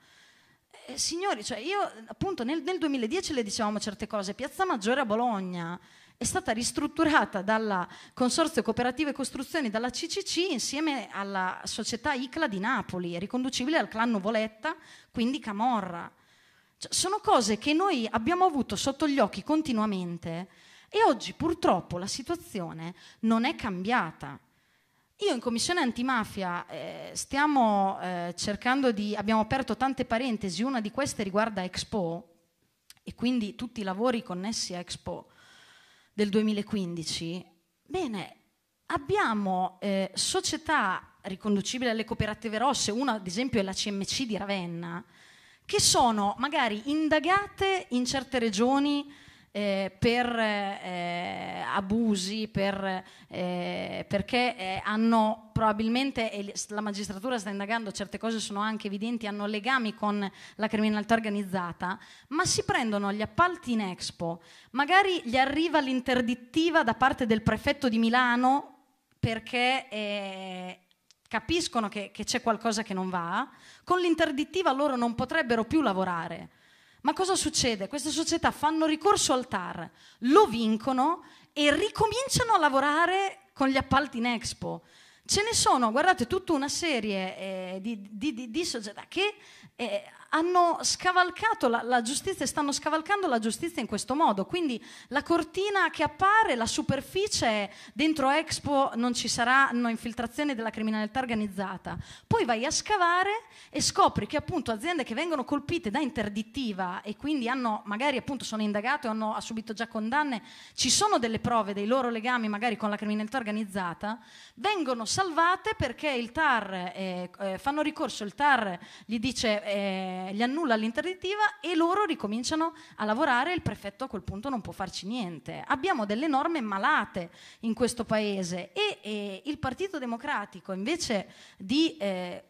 Eh, signori, cioè io appunto nel, nel 2010 le dicevamo certe cose, Piazza Maggiore a Bologna è stata ristrutturata dal Consorzio Cooperative Costruzioni, dalla CCC, insieme alla società ICLA di Napoli, riconducibile al clan Nuvoletta, quindi Camorra. Cioè, sono cose che noi abbiamo avuto sotto gli occhi continuamente e oggi purtroppo la situazione non è cambiata. Io in commissione antimafia eh, stiamo eh, cercando di, abbiamo aperto tante parentesi, una di queste riguarda Expo e quindi tutti i lavori connessi a Expo del 2015. Bene, abbiamo eh, società riconducibili alle cooperative rosse, una ad esempio è la CMC di Ravenna, che sono magari indagate in certe regioni eh, per eh, abusi, per, eh, perché eh, hanno probabilmente, e la magistratura sta indagando, certe cose sono anche evidenti, hanno legami con la criminalità organizzata, ma si prendono gli appalti in Expo, magari gli arriva l'interdittiva da parte del prefetto di Milano perché eh, capiscono che, che c'è qualcosa che non va, con l'interdittiva loro non potrebbero più lavorare ma cosa succede? Queste società fanno ricorso al TAR, lo vincono e ricominciano a lavorare con gli appalti in Expo. Ce ne sono, guardate, tutta una serie eh, di, di, di, di, società che eh, hanno scavalcato la, la, giustizia, stanno scavalcando la giustizia in questo modo. Quindi la cortina che appare, la superficie, è dentro Expo non ci saranno infiltrazioni della criminalità organizzata. Poi vai a scavare e scopri che appunto aziende che vengono colpite da interdittiva e quindi hanno, magari appunto sono indagate o hanno subito già condanne, ci sono delle prove dei loro legami magari con la criminalità organizzata, vengono salvate perché il TAR, eh, eh, fanno ricorso, il TAR gli dice... Eh, eh, gli annulla l'interdittiva e loro ricominciano a lavorare il prefetto a quel punto non può farci niente. Abbiamo delle norme malate in questo paese e, e il Partito Democratico invece di... Eh,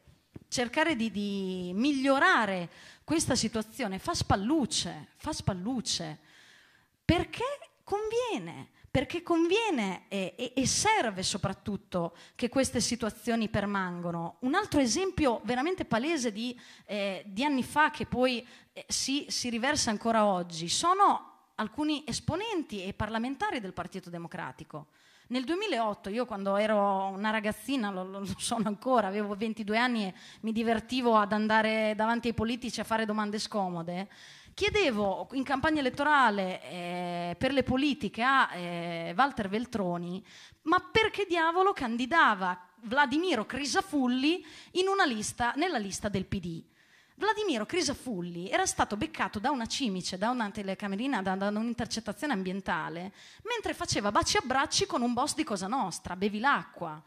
cercare di, di, migliorare questa situazione fa spallucce, fa spallucce, perché conviene perché conviene e, e, serve soprattutto che queste situazioni permangono. Un altro esempio veramente palese di, eh, di anni fa che poi eh, si, si riversa ancora oggi sono alcuni esponenti e parlamentari del Partito Democratico. Nel 2008, io quando ero una ragazzina, lo, lo, sono ancora, avevo 22 anni e mi divertivo ad andare davanti ai politici a fare domande scomode, Chiedevo in campagna elettorale eh, per le politiche a eh, Walter Veltroni, ma perché diavolo candidava Vladimiro Crisafulli lista, nella lista del PD? Vladimiro Crisafulli era stato beccato da una cimice, da una telecamerina, da, da un'intercettazione ambientale, mentre faceva baci e abbracci con un boss di Cosa Nostra, bevi l'acqua.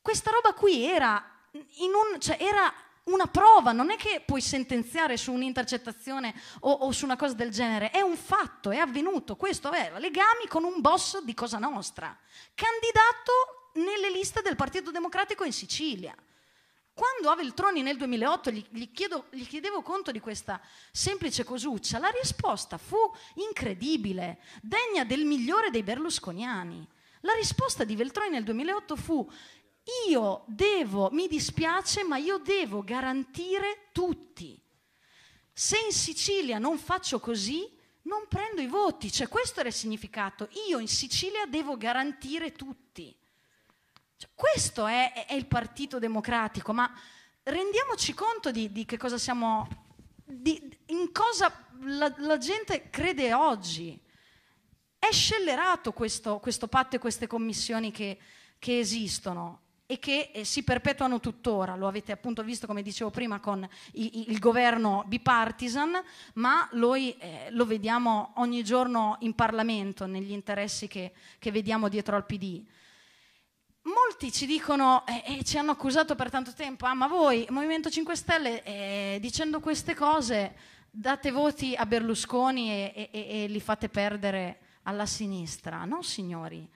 Questa roba qui era, un, cioè era una prova, non è che puoi sentenziare su un'intercettazione o, o, su una cosa del genere, è un fatto, è avvenuto. Questo era legami con un boss di Cosa Nostra, candidato nelle liste del Partito Democratico in Sicilia. Quando a Veltroni nel 2008 gli, gli, chiedo, gli chiedevo conto di questa semplice cosuccia, la risposta fu incredibile, degna del migliore dei berlusconiani. La risposta di Veltroni nel 2008 fu io devo, mi dispiace, ma io devo garantire tutti. Se in Sicilia non faccio così, non prendo i voti, cioè questo era il significato, io in Sicilia devo garantire tutti. Cioè, questo è, è, il Partito Democratico, ma rendiamoci conto di, di che cosa siamo, di, in cosa la, la, gente crede oggi. È scellerato questo, questo patto e queste commissioni che, che esistono e che eh, si perpetuano tuttora, lo avete appunto visto come dicevo prima con i, il governo bipartisan, ma noi eh, lo vediamo ogni giorno in Parlamento, negli interessi che, che vediamo dietro al PD. Molti ci dicono e eh, eh, ci hanno accusato per tanto tempo, ah ma voi Movimento 5 Stelle eh, dicendo queste cose date voti a Berlusconi e, e, e li fate perdere alla sinistra. No signori,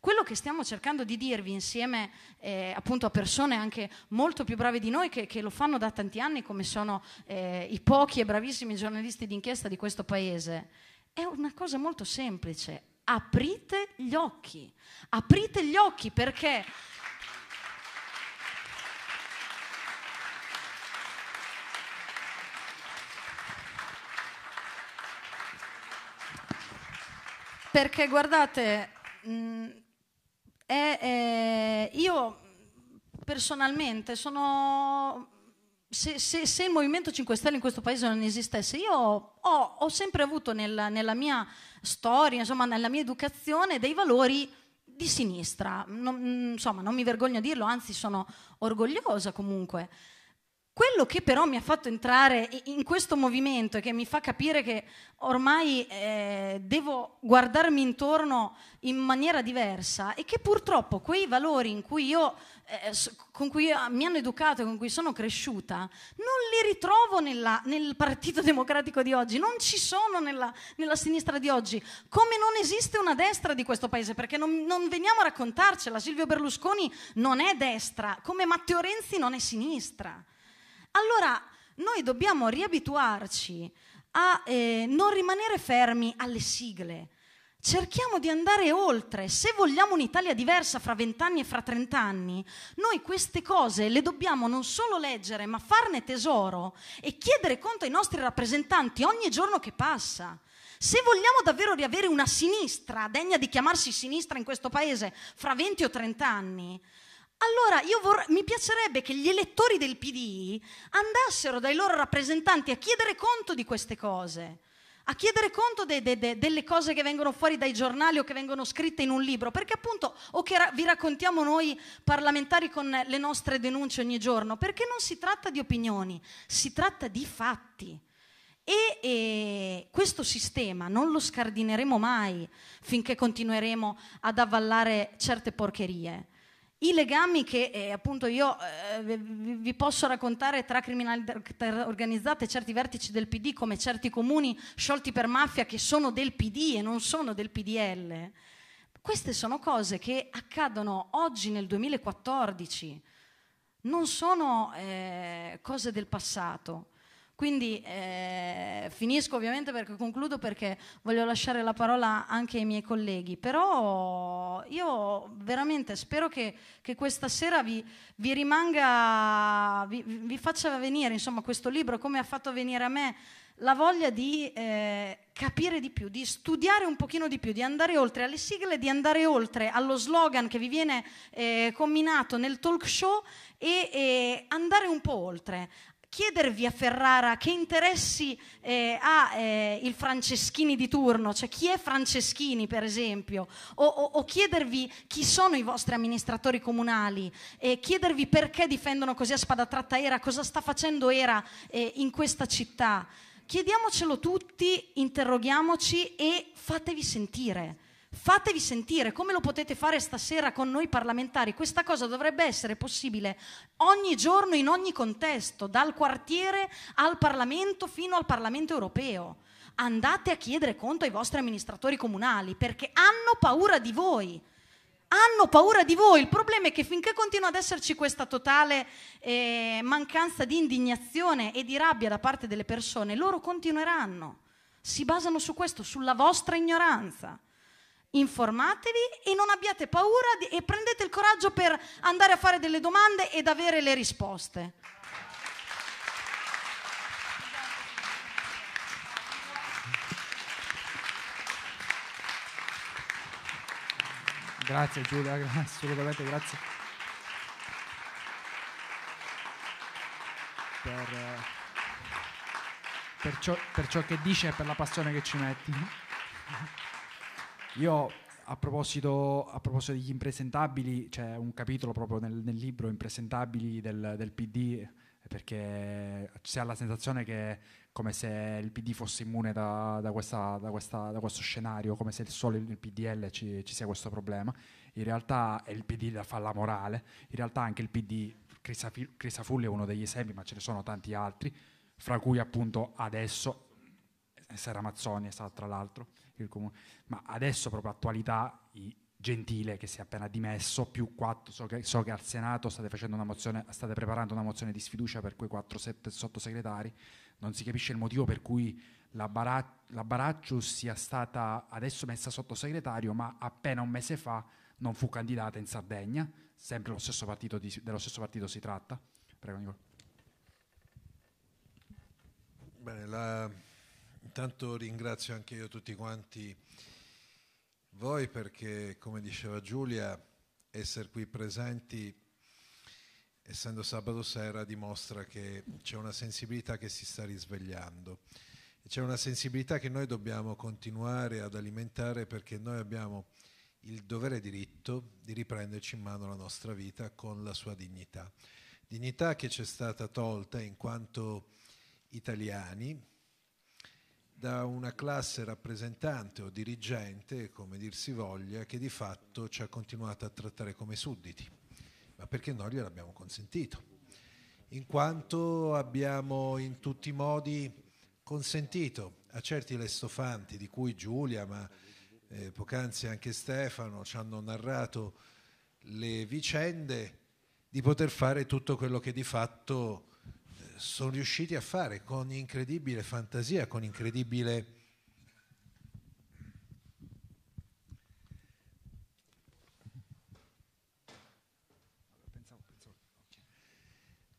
quello che stiamo cercando di dirvi insieme eh, appunto a persone anche molto più brave di noi che, che lo fanno da tanti anni come sono eh, i pochi e bravissimi giornalisti d'inchiesta di questo paese, è una cosa molto semplice. Aprite gli occhi, aprite gli occhi perché... Perché guardate, mm, e, eh, io personalmente sono... Se, se, se, il Movimento 5 Stelle in questo paese non esistesse, io ho, ho sempre avuto nel, nella mia storia, insomma, nella mia educazione dei valori di sinistra. Non, insomma, non mi vergogno a dirlo, anzi sono orgogliosa comunque. Quello che però mi ha fatto entrare in questo movimento e che mi fa capire che ormai eh, devo guardarmi intorno in maniera diversa è che purtroppo quei valori cui io, eh, con cui io, eh, mi hanno educato e con cui sono cresciuta non li ritrovo nella, nel Partito Democratico di oggi, non ci sono nella, nella, sinistra di oggi, come non esiste una destra di questo paese, perché non, non veniamo a raccontarcela, Silvio Berlusconi non è destra, come Matteo Renzi non è sinistra allora noi dobbiamo riabituarci a eh, non rimanere fermi alle sigle. Cerchiamo di andare oltre. Se vogliamo un'Italia diversa fra vent'anni e fra trent'anni, noi queste cose le dobbiamo non solo leggere, ma farne tesoro e chiedere conto ai nostri rappresentanti ogni giorno che passa. Se vogliamo davvero riavere una sinistra degna di chiamarsi sinistra in questo paese fra venti o trent'anni, allora vorrei, mi piacerebbe che gli elettori del PD andassero dai loro rappresentanti a chiedere conto di queste cose, a chiedere conto de, de, de, delle cose che vengono fuori dai giornali o che vengono scritte in un libro, perché appunto, o che ra- vi raccontiamo noi parlamentari con le nostre denunce ogni giorno, perché non si tratta di opinioni, si tratta di fatti. E, e, questo sistema non lo scardineremo mai finché continueremo ad avvallare certe porcherie. I legami che eh, appunto io eh, vi posso raccontare tra criminalità organizzata e certi vertici del PD, come certi comuni sciolti per mafia che sono del PD e non sono del PDL, queste sono cose che accadono oggi nel 2014, non sono eh, cose del passato. Quindi eh, finisco ovviamente perché concludo perché voglio lasciare la parola anche ai miei colleghi, però io veramente spero che, che questa sera vi, vi rimanga, vi, vi, faccia venire insomma, questo libro come ha fatto venire a me la voglia di eh, capire di più, di studiare un pochino di più, di andare oltre alle sigle, di andare oltre allo slogan che vi viene eh, combinato nel talk show e, e andare un po' oltre, chiedervi a Ferrara che interessi eh, ha eh, il Franceschini di turno, cioè chi è Franceschini per esempio, o, o, o chiedervi chi sono i vostri amministratori comunali, eh, chiedervi perché difendono così a spada tratta Era, cosa sta facendo Era eh, in questa città. Chiediamocelo tutti, interroghiamoci e fatevi sentire Fatevi sentire, come lo potete fare stasera con noi parlamentari? Questa cosa dovrebbe essere possibile ogni giorno in ogni contesto, dal quartiere al Parlamento fino al Parlamento europeo. Andate a chiedere conto ai vostri amministratori comunali perché hanno paura di voi. Hanno paura di voi. Il problema è che finché continua ad esserci questa totale eh, mancanza di indignazione e di rabbia da parte delle persone, loro continueranno. Si basano su questo, sulla vostra ignoranza informatevi e non abbiate paura di, e prendete il coraggio per andare a fare delle domande ed avere le risposte. Grazie Giulia, assolutamente grazie. Per, eh, per, ciò, per ciò che dice e per la passione che ci metti. Io a proposito, a proposito, degli impresentabili, c'è un capitolo proprio nel, nel libro Impresentabili del, del, PD, perché si ha la sensazione che come se il PD fosse immune da, da, questa, da, questa, da questo scenario, come se solo il PDL ci, ci, sia questo problema. In realtà è il PD che fa la morale, in realtà anche il PD, Crisafulli è uno degli esempi, ma ce ne sono tanti altri, fra cui appunto adesso Sera Mazzoni è stato tra l'altro Comune, ma adesso proprio attualità Gentile che si è appena dimesso, più quattro, so che, so che al Senato state, facendo una mozione, state, preparando una mozione di sfiducia per quei quattro sottosegretari, non si capisce il motivo per cui la, Barac- la Baraccio sia stata adesso messa sottosegretario, ma appena un mese fa non fu candidata in Sardegna, sempre lo stesso partito di, dello stesso partito si tratta. Prego Nicola. Bene, la, Intanto ringrazio anche io tutti quanti voi perché, come diceva Giulia, essere qui presenti, essendo sabato sera, dimostra che c'è una sensibilità che si sta risvegliando. C'è una sensibilità che noi dobbiamo continuare ad alimentare perché noi abbiamo il dovere e diritto di riprenderci in mano la nostra vita con la sua dignità. Dignità che ci è stata tolta in quanto italiani, da una classe rappresentante o dirigente, come dir si voglia, che di fatto ci ha continuato a trattare come sudditi, ma perché noi gliel'abbiamo consentito, in quanto abbiamo in tutti i modi consentito a certi lestofanti, di cui Giulia, ma eh, poc'anzi anche Stefano, ci hanno narrato le vicende, di poter fare tutto quello che di fatto sono riusciti a fare con incredibile fantasia, con incredibile...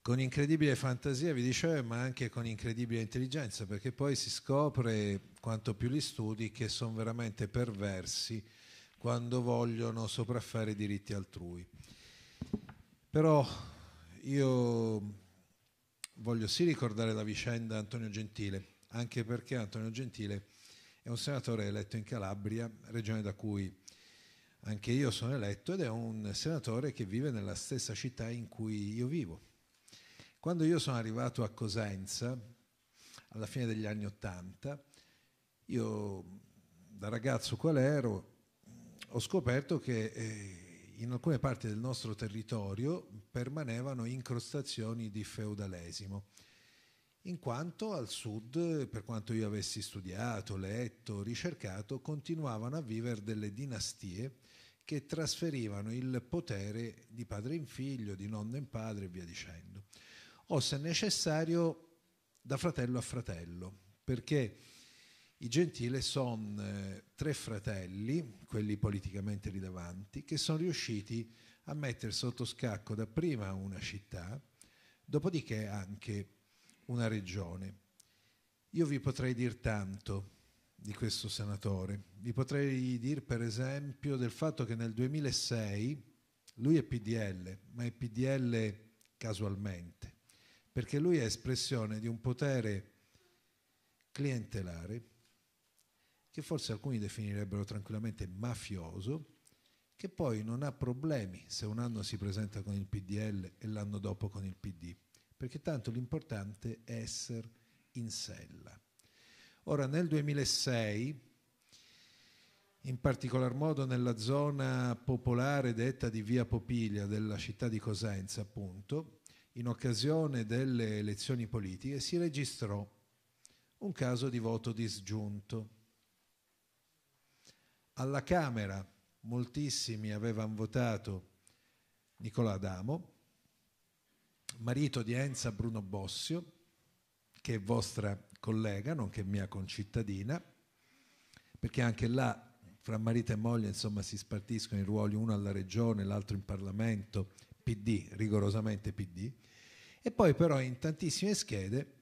con incredibile fantasia, vi dicevo, ma anche con incredibile intelligenza, perché poi si scopre, quanto più li studi, che sono veramente perversi quando vogliono sopraffare i diritti altrui. Però io voglio sì ricordare la vicenda Antonio Gentile, anche perché Antonio Gentile è un senatore eletto in Calabria, regione da cui anche io sono eletto, ed è un senatore che vive nella stessa città in cui io vivo. Quando io sono arrivato a Cosenza, alla fine degli anni Ottanta, io da ragazzo qual ero, ho scoperto che... Eh, in alcune parti del nostro territorio permanevano incrostazioni di feudalesimo, in quanto al sud, per quanto io avessi studiato, letto, ricercato, continuavano a vivere delle dinastie che trasferivano il potere di padre in figlio, di nonno in padre e via dicendo, o se necessario da fratello a fratello, perché i Gentile sono eh, tre fratelli, quelli politicamente lì davanti, che sono riusciti a mettere sotto scacco dapprima una città, dopodiché anche una regione. Io vi potrei dire tanto di questo senatore, vi potrei dire per esempio del fatto che nel 2006 lui è PDL, ma è PDL casualmente, perché lui è espressione di un potere clientelare che forse alcuni definirebbero tranquillamente mafioso, che poi non ha problemi se un anno si presenta con il PDL e l'anno dopo con il PD, perché tanto l'importante è essere in sella. Ora, nel 2006, in particolar modo nella zona popolare detta di Via Popiglia della città di Cosenza, appunto, in occasione delle elezioni politiche si registrò un caso di voto disgiunto alla Camera moltissimi avevano votato Nicola Adamo, marito di Enza Bruno Bossio, che è vostra collega, nonché mia concittadina, perché anche là fra marito e moglie insomma si spartiscono i ruoli uno alla regione, l'altro in Parlamento, PD, rigorosamente PD, e poi però in tantissime schede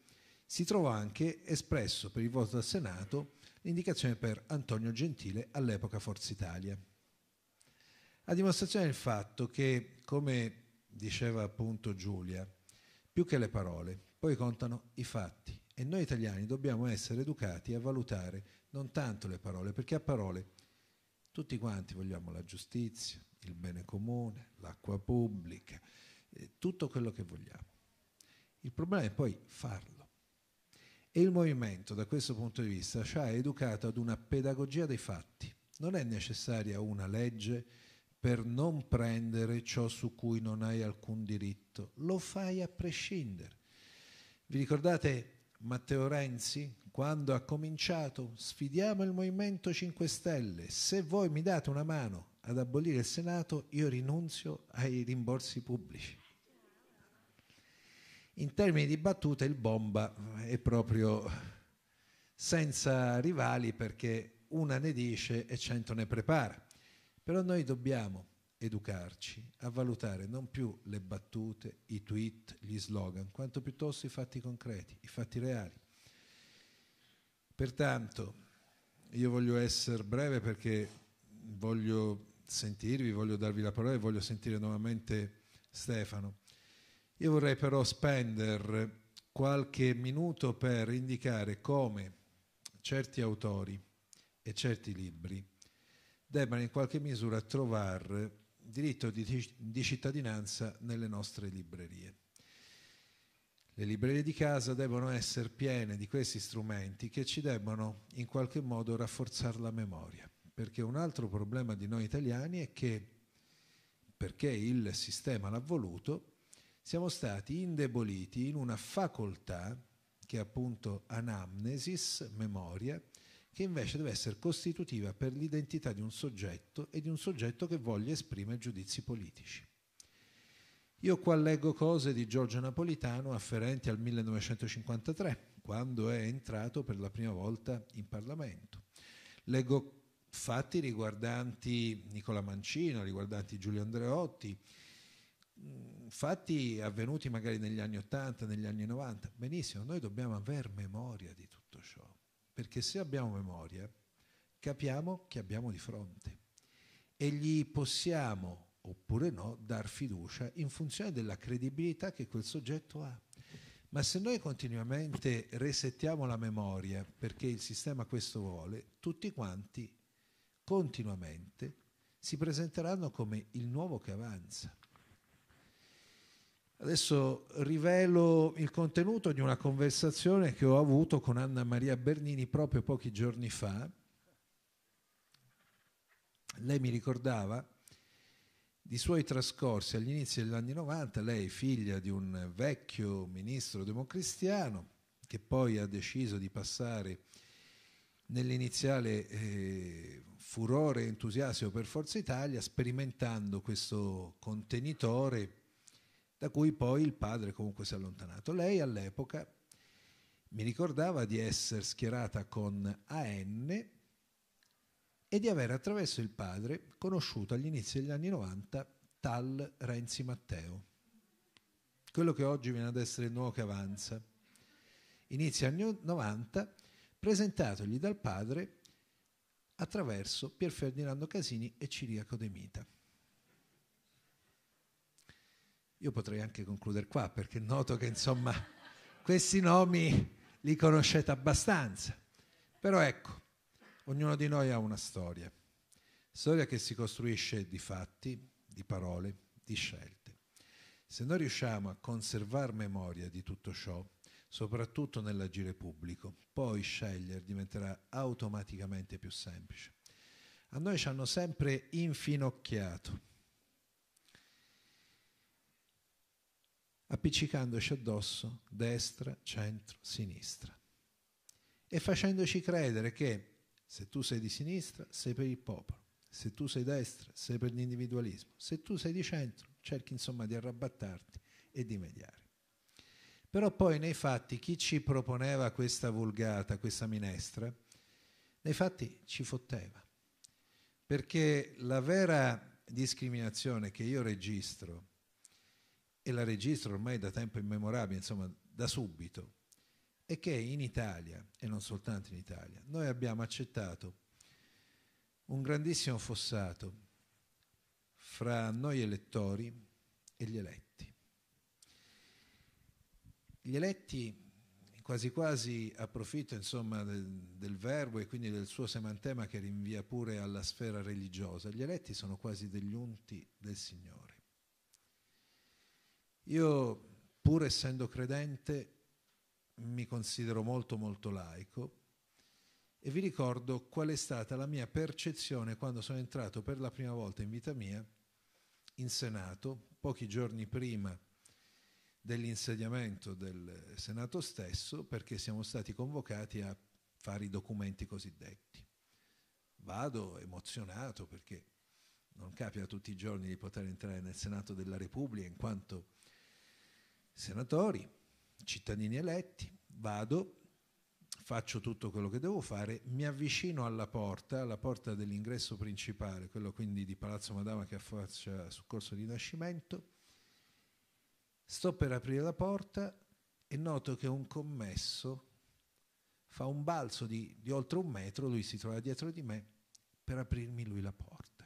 si trova anche espresso per il voto al Senato l'indicazione per Antonio Gentile, all'epoca Forza Italia. A dimostrazione del fatto che, come diceva appunto Giulia, più che le parole, poi contano i fatti. E noi italiani dobbiamo essere educati a valutare non tanto le parole, perché a parole tutti quanti vogliamo la giustizia, il bene comune, l'acqua pubblica, eh, tutto quello che vogliamo. Il problema è poi farlo. E il movimento, da questo punto di vista, ci ha educato ad una pedagogia dei fatti. Non è necessaria una legge per non prendere ciò su cui non hai alcun diritto, lo fai a prescindere. Vi ricordate Matteo Renzi quando ha cominciato sfidiamo il Movimento 5 Stelle, se voi mi date una mano ad abolire il Senato io rinunzio ai rimborsi pubblici. In termini di battute il bomba è proprio senza rivali perché una ne dice e cento ne prepara. Però noi dobbiamo educarci a valutare non più le battute, i tweet, gli slogan, quanto piuttosto i fatti concreti, i fatti reali. Pertanto io voglio essere breve perché voglio sentirvi, voglio darvi la parola e voglio sentire nuovamente Stefano. Io vorrei però spendere qualche minuto per indicare come certi autori e certi libri debbano in qualche misura trovare diritto di, di, cittadinanza nelle nostre librerie. Le librerie di casa devono essere piene di questi strumenti che ci debbono in qualche modo rafforzare la memoria, perché un altro problema di noi italiani è che, perché il sistema l'ha voluto, siamo stati indeboliti in una facoltà che è appunto anamnesis, memoria, che invece deve essere costitutiva per l'identità di un soggetto e di un soggetto che voglia esprimere giudizi politici. Io qua leggo cose di Giorgio Napolitano afferenti al 1953, quando è entrato per la prima volta in Parlamento. Leggo fatti riguardanti Nicola Mancino, riguardanti Giulio Andreotti, Mm, fatti avvenuti magari negli anni 80, negli anni 90. Benissimo, noi dobbiamo avere memoria di tutto ciò, perché se abbiamo memoria capiamo che abbiamo di fronte e gli possiamo oppure no dar fiducia in funzione della credibilità che quel soggetto ha. Ma se noi continuamente resettiamo la memoria perché il sistema questo vuole, tutti quanti continuamente si presenteranno come il nuovo che avanza. Adesso rivelo il contenuto di una conversazione che ho avuto con Anna Maria Bernini proprio pochi giorni fa. Lei mi ricordava di suoi trascorsi agli inizi degli anni 90, lei figlia di un vecchio ministro democristiano che poi ha deciso di passare nell'iniziale eh, furore e entusiasmo per Forza Italia sperimentando questo contenitore da cui poi il padre comunque si è allontanato. Lei all'epoca mi ricordava di essere schierata con AN e di aver attraverso il padre conosciuto agli inizi degli anni 90 tal Renzi Matteo, quello che oggi viene ad essere il nuovo che avanza. Inizia anni 90 presentatogli dal padre attraverso Pier Ferdinando Casini e Ciriaco De Mita. Io potrei anche concludere qua perché noto che insomma questi nomi li conoscete abbastanza. Però ecco, ognuno di noi ha una storia, storia che si costruisce di fatti, di parole, di scelte. Se noi riusciamo a conservare memoria di tutto ciò, soprattutto nell'agire pubblico, poi scegliere diventerà automaticamente più semplice. A noi ci hanno sempre infinocchiato appiccicandoci addosso destra, centro, sinistra e facendoci credere che se tu sei di sinistra sei per il popolo, se tu sei destra sei per l'individualismo, se tu sei di centro cerchi insomma di arrabattarti e di mediare. Però poi nei fatti chi ci proponeva questa vulgata, questa minestra, nei fatti ci fotteva. Perché la vera discriminazione che io registro e la registro ormai da tempo immemorabile, insomma da subito, è che in Italia, e non soltanto in Italia, noi abbiamo accettato un grandissimo fossato fra noi elettori e gli eletti. Gli eletti quasi quasi approfitto insomma, del, del, verbo e quindi del suo semantema che rinvia pure alla sfera religiosa. Gli eletti sono quasi degli unti del Signore. Io, pur essendo credente, mi considero molto molto laico e vi ricordo qual è stata la mia percezione quando sono entrato per la prima volta in vita mia in Senato, pochi giorni prima dell'insediamento del Senato stesso, perché siamo stati convocati a fare i documenti cosiddetti. Vado emozionato perché non capita tutti i giorni di poter entrare nel Senato della Repubblica in quanto senatori, cittadini eletti, vado, faccio tutto quello che devo fare, mi avvicino alla porta, alla porta dell'ingresso principale, quello quindi di Palazzo Madama che affaccia sul Corso di Nascimento, sto per aprire la porta e noto che un commesso fa un balzo di, di oltre un metro, lui si trova dietro di me, per aprirmi lui la porta.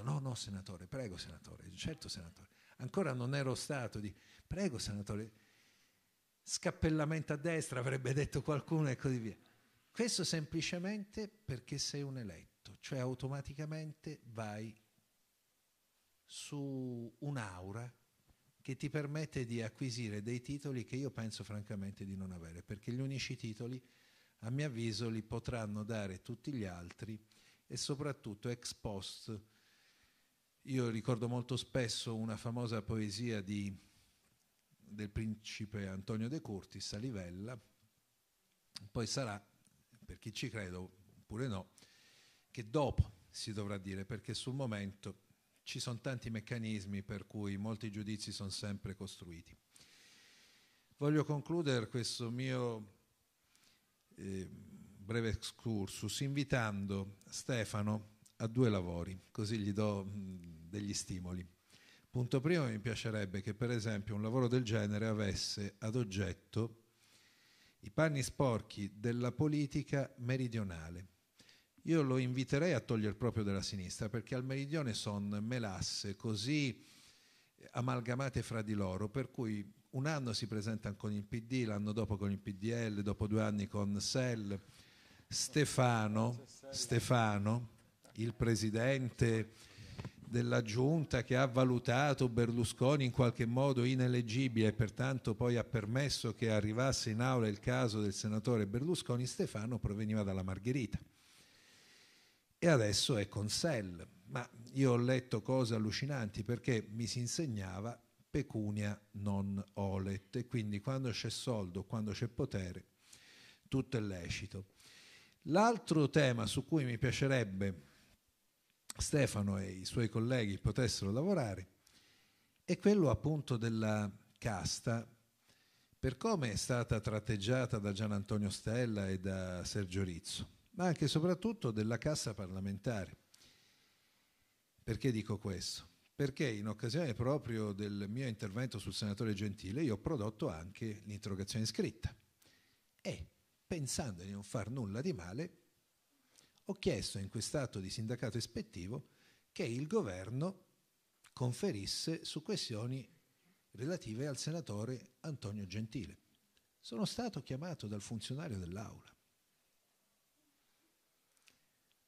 detto no, no, senatore, prego, senatore, certo, senatore. Ancora non ero stato di prego, senatore, scappellamento a destra, avrebbe detto qualcuno e così via. Questo semplicemente perché sei un eletto, cioè automaticamente vai su un'aura che ti permette di acquisire dei titoli che io penso francamente di non avere, perché gli unici titoli, a mio avviso, li potranno dare tutti gli altri e soprattutto ex post io ricordo molto spesso una famosa poesia di, del principe Antonio De Curtis a Livella, poi sarà, per chi ci credo oppure no, che dopo si dovrà dire, perché sul momento ci sono tanti meccanismi per cui molti giudizi sono sempre costruiti. Voglio concludere questo mio eh, breve excursus invitando Stefano a due lavori, così gli do degli stimoli. Punto primo, mi piacerebbe che per esempio un lavoro del genere avesse ad oggetto i panni sporchi della politica meridionale. Io lo inviterei a togliere proprio della sinistra perché al meridione sono melasse così eh, amalgamate fra di loro, per cui un anno si presentano con il PD, l'anno dopo con il PDL, dopo due anni con SEL. Stefano, Stefano il presidente della giunta che ha valutato Berlusconi in qualche modo ineleggibile e pertanto poi ha permesso che arrivasse in aula il caso del senatore Berlusconi, Stefano proveniva dalla Margherita e adesso è con Sell. Ma io ho letto cose allucinanti perché mi si insegnava pecunia non olet e quindi quando c'è soldo, quando c'è potere, tutto è lecito. L'altro tema su cui mi piacerebbe Stefano e i suoi colleghi potessero lavorare, è quello appunto della casta, per come è stata tratteggiata da Gian Antonio Stella e da Sergio Rizzo, ma anche e soprattutto della cassa parlamentare. Perché dico questo? Perché in occasione proprio del mio intervento sul senatore Gentile io ho prodotto anche l'interrogazione scritta e pensando di non far nulla di male ho chiesto in quest'atto di sindacato ispettivo che il governo conferisse su questioni relative al senatore Antonio Gentile. Sono stato chiamato dal funzionario dell'Aula.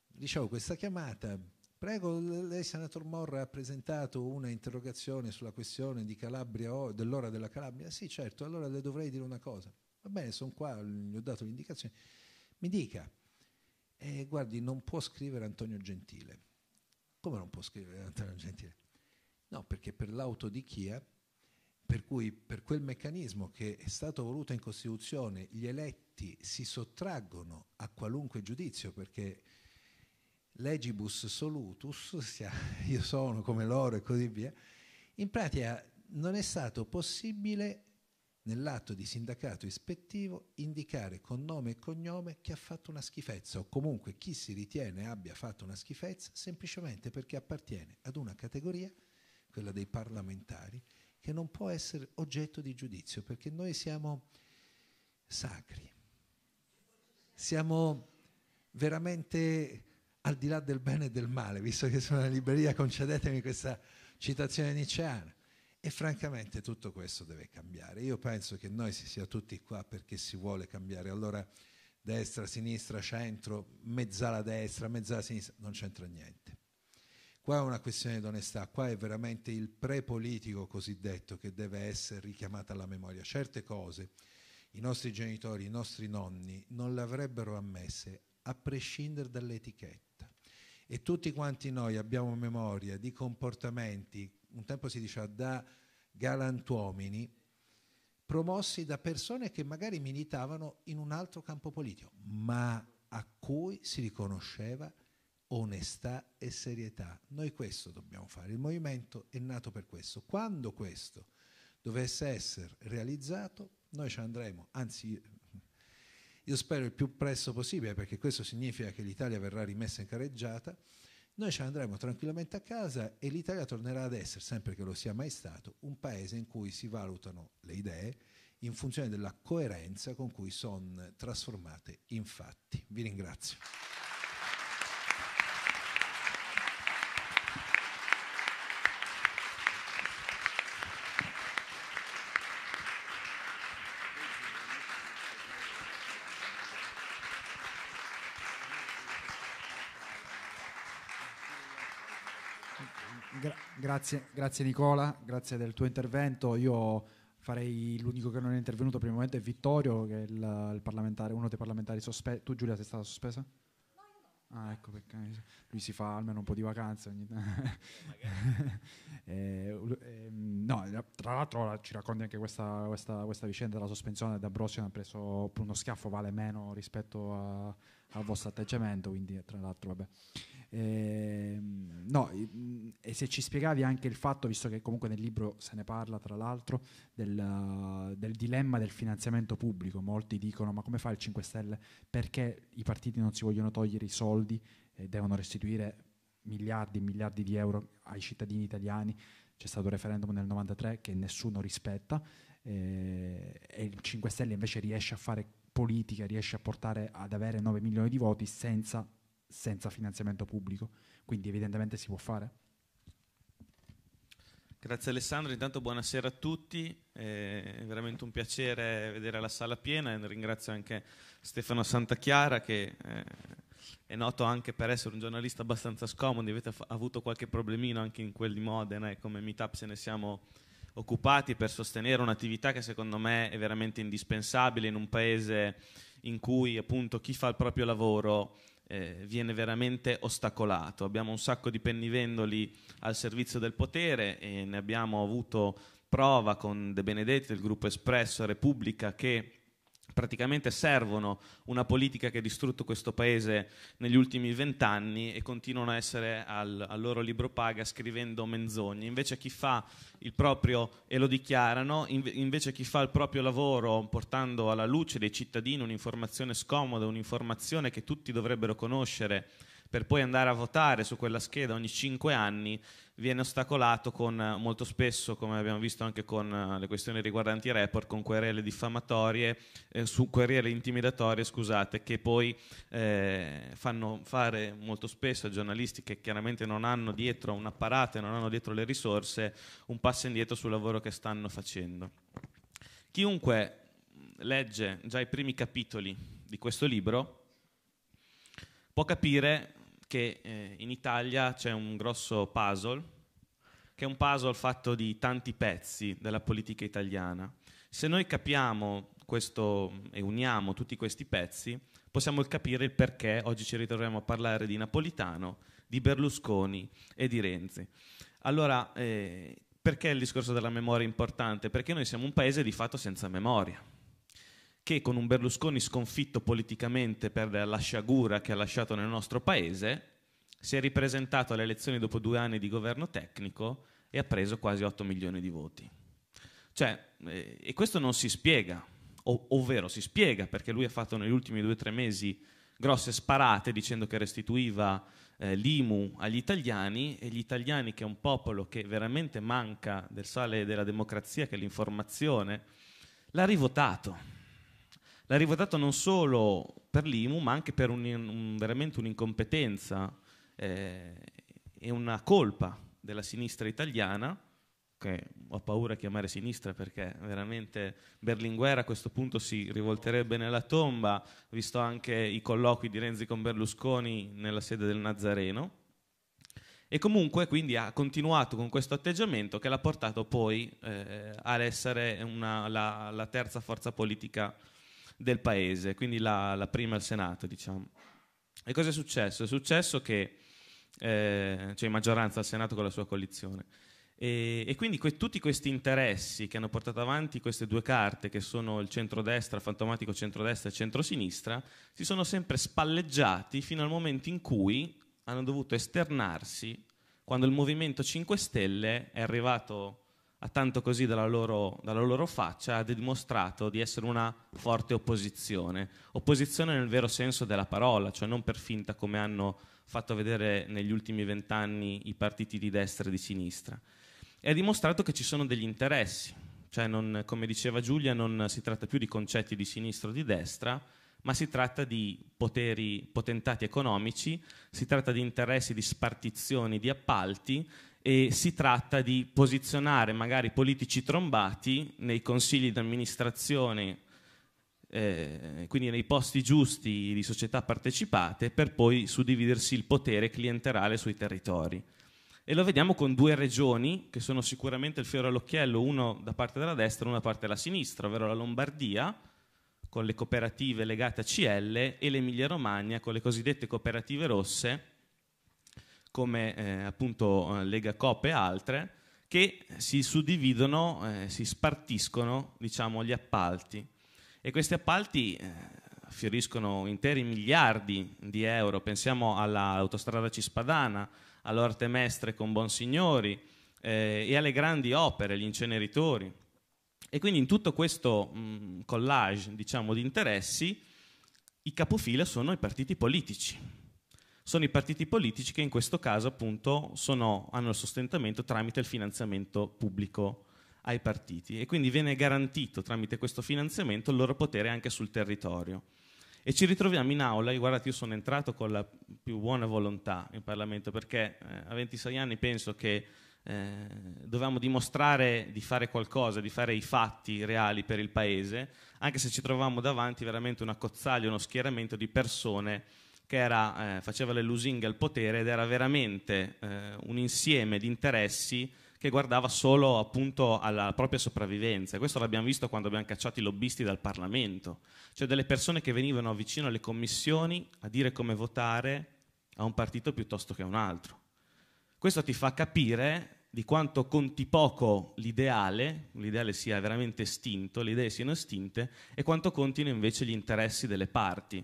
Dicevo, questa chiamata, prego, lei Senator Morra ha presentato una interrogazione sulla questione dell'ora della Calabria? Sì, certo, allora le dovrei dire una cosa. Va bene, sono qua, gli ho dato l'indicazione. Mi dica, eh, guardi, non può scrivere Antonio Gentile. Come non può scrivere Antonio Gentile? No, perché per l'autodichia, per cui per quel meccanismo che è stato voluto in Costituzione, gli eletti si sottraggono a qualunque giudizio, perché legibus solutus, sia io sono come loro e così via, in pratica non è stato possibile nell'atto di sindacato ispettivo indicare con nome e cognome chi ha fatto una schifezza o comunque chi si ritiene abbia fatto una schifezza semplicemente perché appartiene ad una categoria, quella dei parlamentari, che non può essere oggetto di giudizio perché noi siamo sacri, siamo veramente al di là del bene e del male, visto che sono una libreria concedetemi questa citazione nicciana e francamente tutto questo deve cambiare. Io penso che noi si sia tutti qua perché si vuole cambiare. Allora destra, sinistra, centro, mezzala destra, mezzala sinistra, non c'entra niente. Qua è una questione di onestà, qua è veramente il pre-politico cosiddetto che deve essere richiamato alla memoria. Certe cose i nostri genitori, i nostri nonni non le avrebbero ammesse a prescindere dall'etichetta. E tutti quanti noi abbiamo memoria di comportamenti un tempo si diceva da galantuomini, promossi da persone che magari militavano in un altro campo politico, ma a cui si riconosceva onestà e serietà. Noi questo dobbiamo fare, il movimento è nato per questo. Quando questo dovesse essere realizzato, noi ci andremo, anzi io spero il più presto possibile, perché questo significa che l'Italia verrà rimessa in careggiata, noi ci andremo tranquillamente a casa e l'Italia tornerà ad essere, sempre che lo sia mai stato, un paese in cui si valutano le idee in funzione della coerenza con cui sono trasformate in fatti. Vi ringrazio. Grazie, grazie Nicola, grazie del tuo intervento. Io farei l'unico che non è intervenuto per il momento è Vittorio, che è il, il parlamentare, uno dei parlamentari sospesi. Tu Giulia sei stata sospesa? Ah, ecco perché lui si fa almeno un po' di vacanze ogni eh, eh, no, tra l'altro ci racconti anche questa, questa, questa vicenda della sospensione da Ambrosio, ha preso uno schiaffo, vale meno rispetto a, al vostro atteggiamento, quindi tra l'altro vabbè. E, ehm, no, e se ci spiegavi anche il fatto, visto che comunque nel libro se ne parla tra l'altro, del, del dilemma del finanziamento pubblico, molti dicono ma come fa il 5 Stelle? Perché i partiti non si vogliono togliere i soldi e devono restituire miliardi e miliardi di euro ai cittadini italiani? C'è stato un referendum nel 93 che nessuno rispetta eh, e il 5 Stelle invece riesce a fare politica riesce a portare ad avere 9 milioni di voti senza, senza finanziamento pubblico. Quindi evidentemente si può fare. Grazie Alessandro, intanto buonasera a tutti, è veramente un piacere vedere la sala piena e ringrazio anche Stefano Santachiara che eh, è noto anche per essere un giornalista abbastanza scomodo, avete avuto qualche problemino anche in quel di Modena e come meetup ce ne siamo occupati per sostenere un'attività che secondo me è veramente indispensabile in un paese in cui appunto chi fa il proprio lavoro eh, viene veramente ostacolato. Abbiamo un sacco di pennivendoli al servizio del potere e ne abbiamo avuto prova con De Benedetti il gruppo Espresso Repubblica che praticamente servono una politica che ha distrutto questo paese negli ultimi vent'anni e continuano a essere al, al, loro libro paga scrivendo menzogne. Invece chi fa il proprio, e lo dichiarano, inve invece chi fa il proprio lavoro portando alla luce dei cittadini un'informazione scomoda, un'informazione che tutti dovrebbero conoscere, per poi andare a votare su quella scheda ogni 5 anni viene ostacolato con, eh, molto spesso, come abbiamo visto anche con eh, le questioni riguardanti i report, con querele diffamatorie, eh, su querele intimidatorie, scusate, che poi eh, fanno fare molto spesso a giornalisti che chiaramente non hanno dietro un apparato e non hanno dietro le risorse un passo indietro sul lavoro che stanno facendo. Chiunque legge già i primi capitoli di questo libro può capire che eh, in Italia c'è un grosso puzzle, che è un puzzle fatto di tanti pezzi della politica italiana. Se noi capiamo questo e uniamo tutti questi pezzi, possiamo capire il perché oggi ci ritroviamo a parlare di Napolitano, di Berlusconi e di Renzi. Allora, eh, perché il discorso della memoria è importante? Perché noi siamo un paese di fatto senza memoria che con un Berlusconi sconfitto politicamente per la sciagura che ha lasciato nel nostro paese, si è ripresentato alle elezioni dopo due anni di governo tecnico e ha preso quasi 8 milioni di voti. Cioè, eh, e questo non si spiega, ov- ovvero si spiega perché lui ha fatto negli ultimi due o tre mesi grosse sparate dicendo che restituiva eh, l'IMU agli italiani e gli italiani che è un popolo che veramente manca del sale della democrazia, che è l'informazione, l'ha rivotato l'ha rivotato non solo per l'IMU, ma anche per un, un, veramente un'incompetenza eh, e una colpa della sinistra italiana, che ho paura a chiamare sinistra perché veramente Berlinguer a questo punto si rivolterebbe nella tomba, visto anche i colloqui di Renzi con Berlusconi nella sede del Nazareno. E comunque quindi ha continuato con questo atteggiamento che l'ha portato poi eh, ad essere una, la, la terza forza politica del paese, quindi la, la prima al Senato, diciamo. E cosa è successo? È successo che eh, cioè in maggioranza al Senato con la sua coalizione. E, e quindi que- tutti questi interessi che hanno portato avanti queste due carte, che sono il centrodestra, il fantomatico centrodestra e centrosinistra, si sono sempre spalleggiati fino al momento in cui hanno dovuto esternarsi quando il Movimento 5 Stelle è arrivato a tanto così dalla loro, dalla loro, faccia, ha dimostrato di essere una forte opposizione. Opposizione nel vero senso della parola, cioè non per finta come hanno fatto vedere negli ultimi vent'anni i partiti di destra e di sinistra. E ha dimostrato che ci sono degli interessi, cioè non, come diceva Giulia non si tratta più di concetti di sinistra o di destra, ma si tratta di poteri potentati economici, si tratta di interessi di spartizioni, di appalti e si tratta di posizionare magari politici trombati nei consigli di amministrazione, eh, quindi nei posti giusti di società partecipate, per poi suddividersi il potere clienterale sui territori. E lo vediamo con due regioni che sono sicuramente il fiore all'occhiello, uno da parte della destra e uno da parte della sinistra, ovvero la Lombardia con le cooperative legate a CL e l'Emilia Romagna con le cosiddette cooperative rosse come eh, appunto eh, Lega Coop e altre, che si suddividono, eh, si spartiscono diciamo, gli appalti. E questi appalti eh, fioriscono interi miliardi di euro. Pensiamo all'autostrada Cispadana, all'Orte Mestre con Bonsignori eh, e alle grandi opere, gli inceneritori. E quindi in tutto questo mh, mm, collage diciamo, di interessi i capofila sono i partiti politici sono i partiti politici che in questo caso appunto sono, hanno il sostentamento tramite il finanziamento pubblico ai partiti e quindi viene garantito tramite questo finanziamento il loro potere anche sul territorio. E ci ritroviamo in aula, guardate io sono entrato con la più buona volontà in Parlamento perché eh, a 26 anni penso che eh, dovevamo dimostrare di fare qualcosa, di fare i fatti reali per il Paese, anche se ci trovavamo davanti veramente una cozzaglia, uno schieramento di persone che era, eh, faceva le lusinghe al potere ed era veramente eh, un insieme di interessi che guardava solo appunto alla propria sopravvivenza. Questo l'abbiamo visto quando abbiamo cacciato i lobbisti dal Parlamento, cioè delle persone che venivano vicino alle commissioni a dire come votare a un partito piuttosto che a un altro. Questo ti fa capire di quanto conti poco l'ideale, l'ideale sia veramente estinto, le idee siano estinte, e quanto contino invece gli interessi delle parti.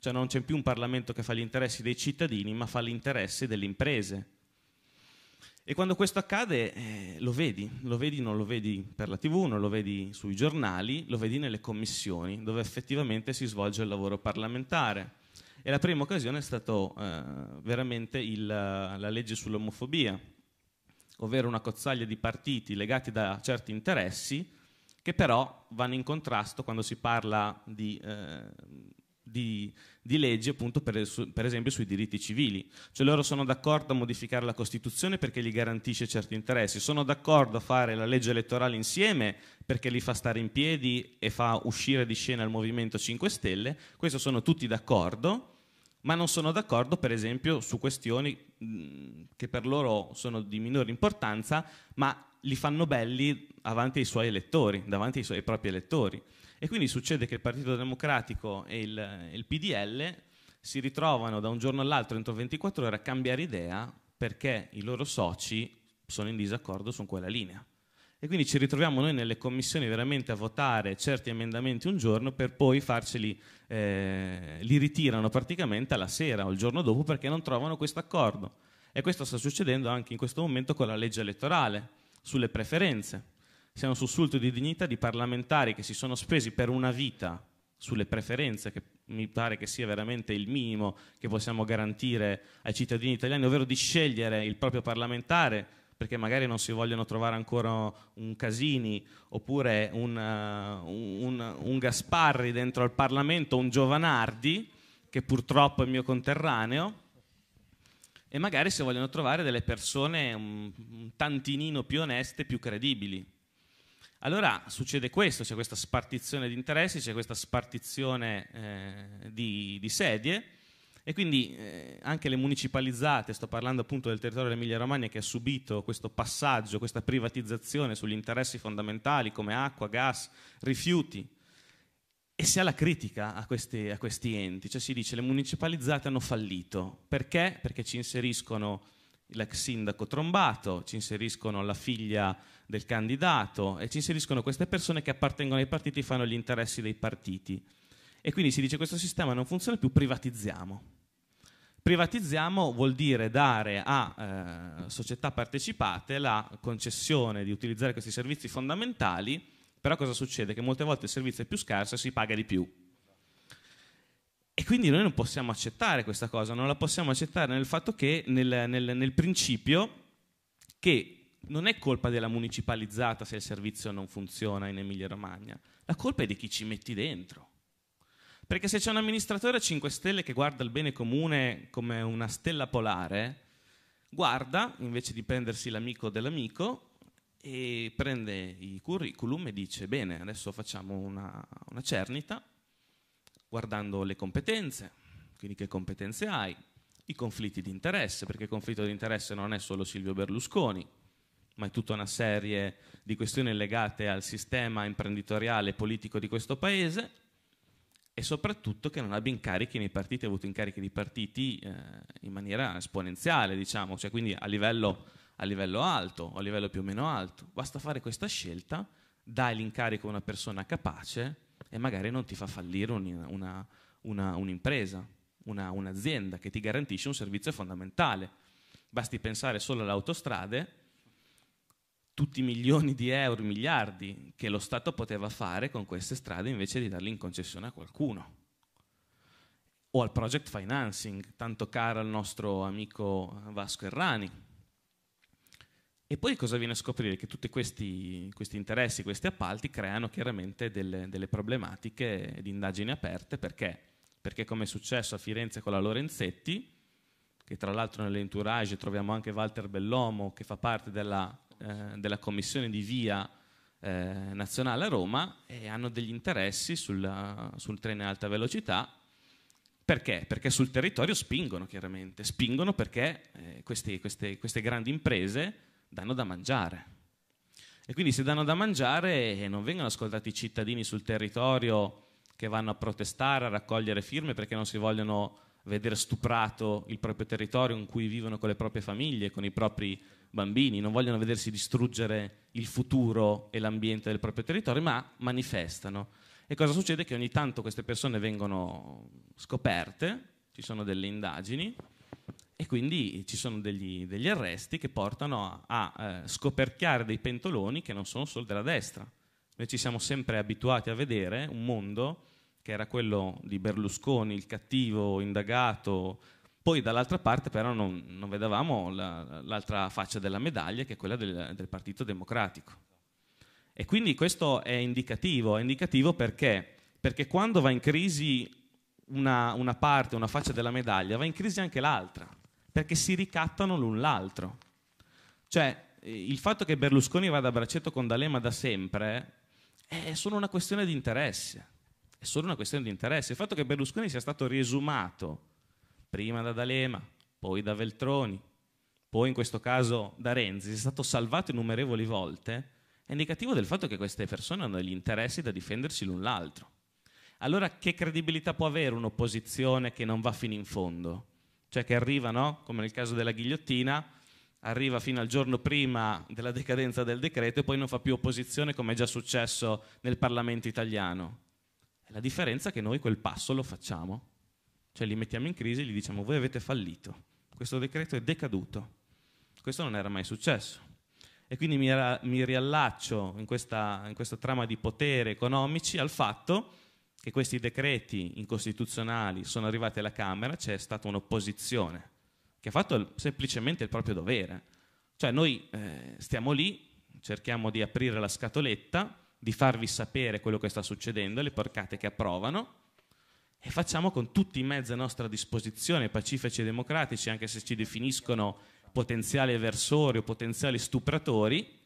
Cioè non c'è più un Parlamento che fa gli interessi dei cittadini, ma fa gli interessi delle imprese. E quando questo accade eh, lo vedi, lo vedi, non lo vedi per la tv, non lo vedi sui giornali, lo vedi nelle commissioni, dove effettivamente si svolge il lavoro parlamentare. E la prima occasione è stata eh, veramente il, la legge sull'omofobia, ovvero una cozzaglia di partiti legati da certi interessi che però vanno in contrasto quando si parla di eh, di, di leggi appunto per, su, per, esempio sui diritti civili. Cioè loro sono d'accordo a modificare la Costituzione perché gli garantisce certi interessi, sono d'accordo a fare la legge elettorale insieme perché li fa stare in piedi e fa uscire di scena il Movimento 5 Stelle, questo sono tutti d'accordo, ma non sono d'accordo per esempio su questioni che per loro sono di minore importanza, ma li fanno belli davanti ai suoi elettori, davanti ai, suoi, ai propri elettori. E quindi succede che il Partito Democratico e il, il PDL si ritrovano da un giorno all'altro, entro 24 ore, a cambiare idea perché i loro soci sono in disaccordo su quella linea. E quindi ci ritroviamo noi nelle commissioni veramente a votare certi emendamenti un giorno per poi farceli, eh, li ritirano praticamente alla sera o il giorno dopo perché non trovano questo accordo. E questo sta succedendo anche in questo momento con la legge elettorale sulle preferenze sia un sussulto di dignità di parlamentari che si sono spesi per una vita sulle preferenze, che mi pare che sia veramente il minimo che possiamo garantire ai cittadini italiani, ovvero di scegliere il proprio parlamentare perché magari non si vogliono trovare ancora un Casini oppure un, uh, un, un Gasparri dentro al Parlamento, un Giovanardi, che purtroppo è mio conterraneo, e magari si vogliono trovare delle persone un, un tantinino più oneste, più credibili. Allora succede questo, c'è questa spartizione di interessi, c'è questa spartizione eh, di, di, sedie e quindi eh, anche le municipalizzate, sto parlando appunto del territorio dell'Emilia Romagna che ha subito questo passaggio, questa privatizzazione sugli interessi fondamentali come acqua, gas, rifiuti e si ha la critica a questi, a questi enti, cioè si dice le municipalizzate hanno fallito, perché? Perché ci inseriscono l'ex sindaco trombato, ci inseriscono la figlia del candidato e ci inseriscono queste persone che appartengono ai partiti e fanno gli interessi dei partiti. E quindi si dice questo sistema non funziona più, privatizziamo. Privatizziamo vuol dire dare a eh, società partecipate la concessione di utilizzare questi servizi fondamentali, però cosa succede? Che molte volte il servizio è più scarso e si paga di più. E quindi noi non possiamo accettare questa cosa, non la possiamo accettare nel fatto che nel, nel, nel principio che non è colpa della municipalizzata se il servizio non funziona in Emilia Romagna, la colpa è di chi ci metti dentro. Perché se c'è un amministratore a 5 Stelle che guarda il bene comune come una stella polare, guarda, invece di prendersi l'amico dell'amico, e prende i curriculum e dice bene, adesso facciamo una, una cernita guardando le competenze, quindi che competenze hai, i conflitti di interesse, perché conflitto di interesse non è solo Silvio Berlusconi, ma è tutta una serie di questioni legate al sistema imprenditoriale e politico di questo paese e soprattutto che non abbia incarichi nei partiti, ha avuto incarichi di partiti eh, in maniera esponenziale, diciamo, cioè quindi a livello, a livello alto o a livello più o meno alto. Basta fare questa scelta, dai l'incarico a una persona capace e magari non ti fa fallire un, una, una, un'impresa, una, un'azienda che ti garantisce un servizio fondamentale. Basti pensare solo alle autostrade tutti i milioni di euro, miliardi che lo Stato poteva fare con queste strade invece di darli in concessione a qualcuno. O al project financing, tanto caro al nostro amico Vasco Errani. E poi cosa viene a scoprire? Che tutti questi, questi interessi, questi appalti creano chiaramente delle, delle problematiche di indagini aperte perché? perché come è successo a Firenze con la Lorenzetti, che tra l'altro nell'entourage troviamo anche Walter Bellomo che fa parte della eh, della commissione di via eh, nazionale a Roma e hanno degli interessi sulla, sul treno in alta velocità. Perché? Perché sul territorio spingono chiaramente, spingono perché eh, questi, queste, queste grandi imprese danno da mangiare. E quindi se danno da mangiare e non vengono ascoltati i cittadini sul territorio che vanno a protestare, a raccogliere firme perché non si vogliono vedere stuprato il proprio territorio in cui vivono con le proprie famiglie, con i propri bambini, non vogliono vedersi distruggere il futuro e l'ambiente del proprio territorio, ma manifestano. E cosa succede? Che ogni tanto queste persone vengono scoperte, ci sono delle indagini e quindi ci sono degli, degli arresti che portano a, a eh, scoperchiare dei pentoloni che non sono solo della destra. Noi ci siamo sempre abituati a vedere un mondo che era quello di Berlusconi, il cattivo, indagato, poi dall'altra parte però non, non vedevamo la, l'altra faccia della medaglia che è quella del, del Partito Democratico. E quindi questo è indicativo, è indicativo perché? Perché quando va in crisi una, una, parte, una faccia della medaglia, va in crisi anche l'altra, perché si ricattano l'un l'altro. Cioè, il fatto che Berlusconi vada a braccetto con D'Alema da sempre eh, è solo una questione di interesse. È solo una questione di interesse. Il fatto che Berlusconi sia stato riesumato prima da D'Alema, poi da Veltroni, poi in questo caso da Renzi, è stato salvato innumerevoli volte, è indicativo del fatto che queste persone hanno degli interessi da difendersi l'un l'altro. Allora che credibilità può avere un'opposizione che non va fino in fondo? Cioè che arriva, no? come nel caso della ghigliottina, arriva fino al giorno prima della decadenza del decreto e poi non fa più opposizione come è già successo nel Parlamento italiano. La differenza è che noi quel passo lo facciamo. Cioè li mettiamo in crisi e gli diciamo voi avete fallito, questo decreto è decaduto. Questo non era mai successo. E quindi mi, ra- mi riallaccio in questa, in questa trama di potere economici al fatto che questi decreti incostituzionali sono arrivati alla Camera, c'è stata un'opposizione che ha fatto semplicemente il proprio dovere. Cioè noi eh, stiamo lì, cerchiamo di aprire la scatoletta, di farvi sapere quello che sta succedendo, le porcate che approvano, e facciamo con tutti i mezzi a nostra disposizione, pacifici e democratici, anche se ci definiscono potenziali aversori o potenziali stupratori,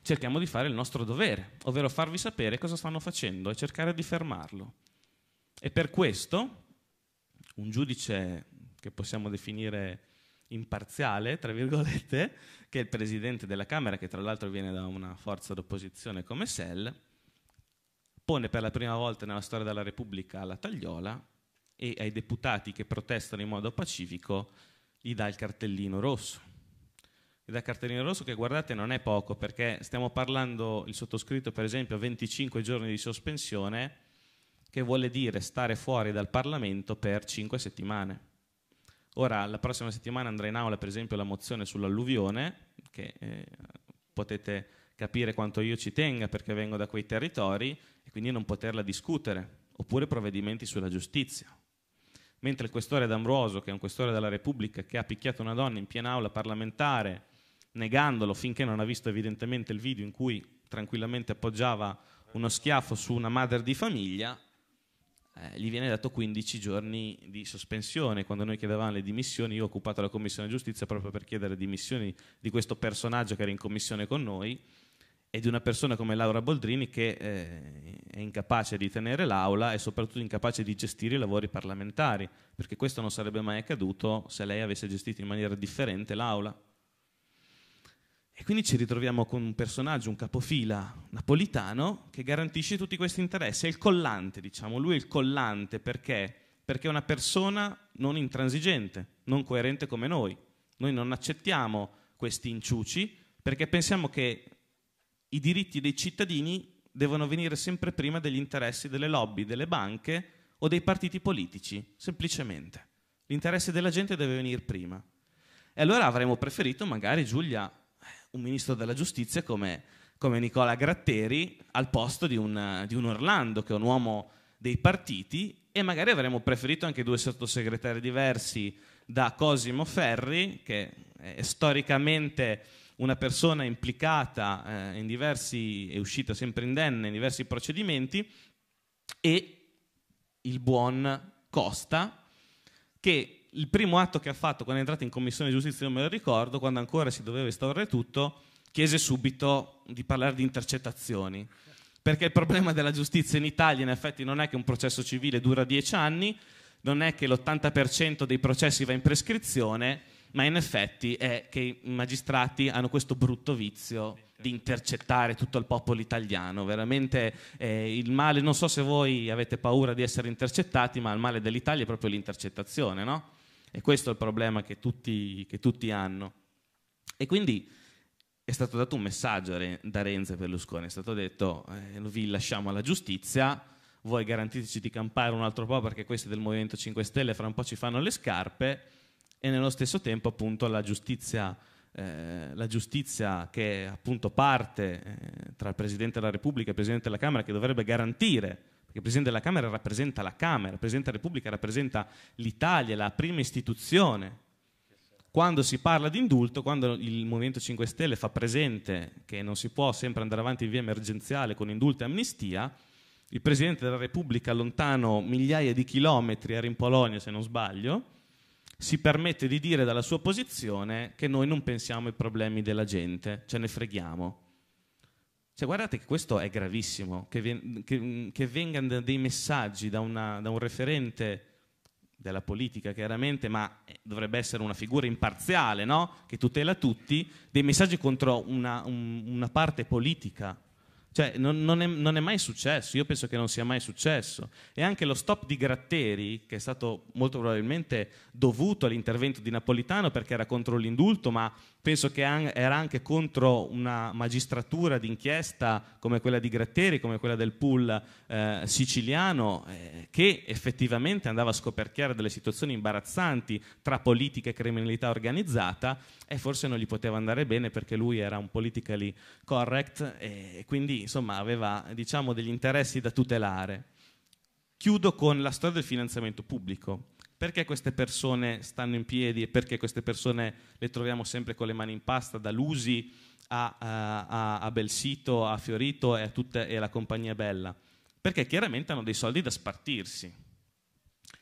cerchiamo di fare il nostro dovere, ovvero farvi sapere cosa stanno facendo e cercare di fermarlo. E per questo un giudice che possiamo definire imparziale, tra virgolette, che è il presidente della Camera, che tra l'altro viene da una forza d'opposizione come SEL, pone per la prima volta nella storia della Repubblica la tagliola e ai deputati che protestano in modo pacifico gli dà il cartellino rosso. E dà cartellino rosso che guardate non è poco perché stiamo parlando, il sottoscritto per esempio, 25 giorni di sospensione che vuole dire stare fuori dal Parlamento per 5 settimane. Ora, la prossima settimana andrà in aula per esempio la mozione sull'alluvione, che eh, potete capire quanto io ci tenga perché vengo da quei territori e quindi non poterla discutere, oppure provvedimenti sulla giustizia. Mentre il questore D'Ambroso, che è un questore della Repubblica che ha picchiato una donna in piena aula parlamentare, negandolo finché non ha visto evidentemente il video in cui tranquillamente appoggiava uno schiaffo su una madre di famiglia, eh, gli viene dato 15 giorni di sospensione. Quando noi chiedevamo le dimissioni, io ho occupato la Commissione Giustizia proprio per chiedere dimissioni di questo personaggio che era in commissione con noi, e di una persona come Laura Boldrini che eh, è incapace di tenere l'aula e soprattutto incapace di gestire i lavori parlamentari, perché questo non sarebbe mai accaduto se lei avesse gestito in maniera differente l'aula. E quindi ci ritroviamo con un personaggio, un capofila napolitano, che garantisce tutti questi interessi, è il collante, diciamo, lui è il collante perché? Perché è una persona non intransigente, non coerente come noi. Noi non accettiamo questi inciuci perché pensiamo che i diritti dei cittadini devono venire sempre prima degli interessi delle lobby, delle banche o dei partiti politici, semplicemente. L'interesse della gente deve venire prima. E allora avremmo preferito magari Giulia, un ministro della giustizia come, come Nicola Gratteri, al posto di un, di un Orlando che è un uomo dei partiti e magari avremmo preferito anche due sottosegretari diversi da Cosimo Ferri, che è storicamente una persona implicata eh, in diversi, è uscita sempre indenne in diversi procedimenti, e il buon Costa, che il primo atto che ha fatto quando è entrato in commissione di giustizia, non me lo ricordo, quando ancora si doveva instaurare tutto, chiese subito di parlare di intercettazioni. Perché il problema della giustizia in Italia, in effetti, non è che un processo civile dura dieci anni, non è che l'80% dei processi va in prescrizione, ma in effetti è che i magistrati hanno questo brutto vizio di intercettare tutto il popolo italiano, veramente eh, il male, non so se voi avete paura di essere intercettati, ma il male dell'Italia è proprio l'intercettazione, no? E questo è il problema che tutti, che tutti hanno. E quindi è stato dato un messaggio da Renzi e Berlusconi, è stato detto eh, vi lasciamo alla giustizia, voi garantiteci di campare un altro po' perché questi del Movimento 5 Stelle fra un po' ci fanno le scarpe e nello stesso tempo appunto la giustizia, eh, la giustizia che appunto parte eh, tra il Presidente della Repubblica e il Presidente della Camera che dovrebbe garantire, perché il Presidente della Camera rappresenta la Camera, il Presidente della Repubblica rappresenta l'Italia, la prima istituzione. Quando si parla di indulto, quando il Movimento 5 Stelle fa presente che non si può sempre andare avanti in via emergenziale con indulto e amnistia, il Presidente della Repubblica lontano migliaia di chilometri, era in Polonia se non sbaglio, si permette di dire dalla sua posizione che noi non pensiamo ai problemi della gente, ce ne freghiamo. Cioè, guardate che questo è gravissimo, che, ven- che, che vengano dei messaggi da, una, da un referente della politica chiaramente, ma eh, dovrebbe essere una figura imparziale, no? che tutela tutti, dei messaggi contro una, un, una parte politica. Cioè, non, non, è, non, è, mai successo, io penso che non sia mai successo. E anche lo stop di Gratteri, che è stato molto probabilmente dovuto all'intervento di Napolitano perché era contro l'indulto, ma penso che an- era anche contro una magistratura d'inchiesta come quella di Gratteri, come quella del pool eh, siciliano, eh, che effettivamente andava a scoperchiare delle situazioni imbarazzanti tra politica e criminalità organizzata e forse non gli poteva andare bene perché lui era un politically correct e quindi insomma aveva diciamo, degli interessi da tutelare. Chiudo con la storia del finanziamento pubblico. Perché queste persone stanno in piedi e perché queste persone le troviamo sempre con le mani in pasta, da Lusi a, eh, a, a Belsito, a Fiorito e a tutte, e alla compagnia bella? Perché chiaramente hanno dei soldi da spartirsi.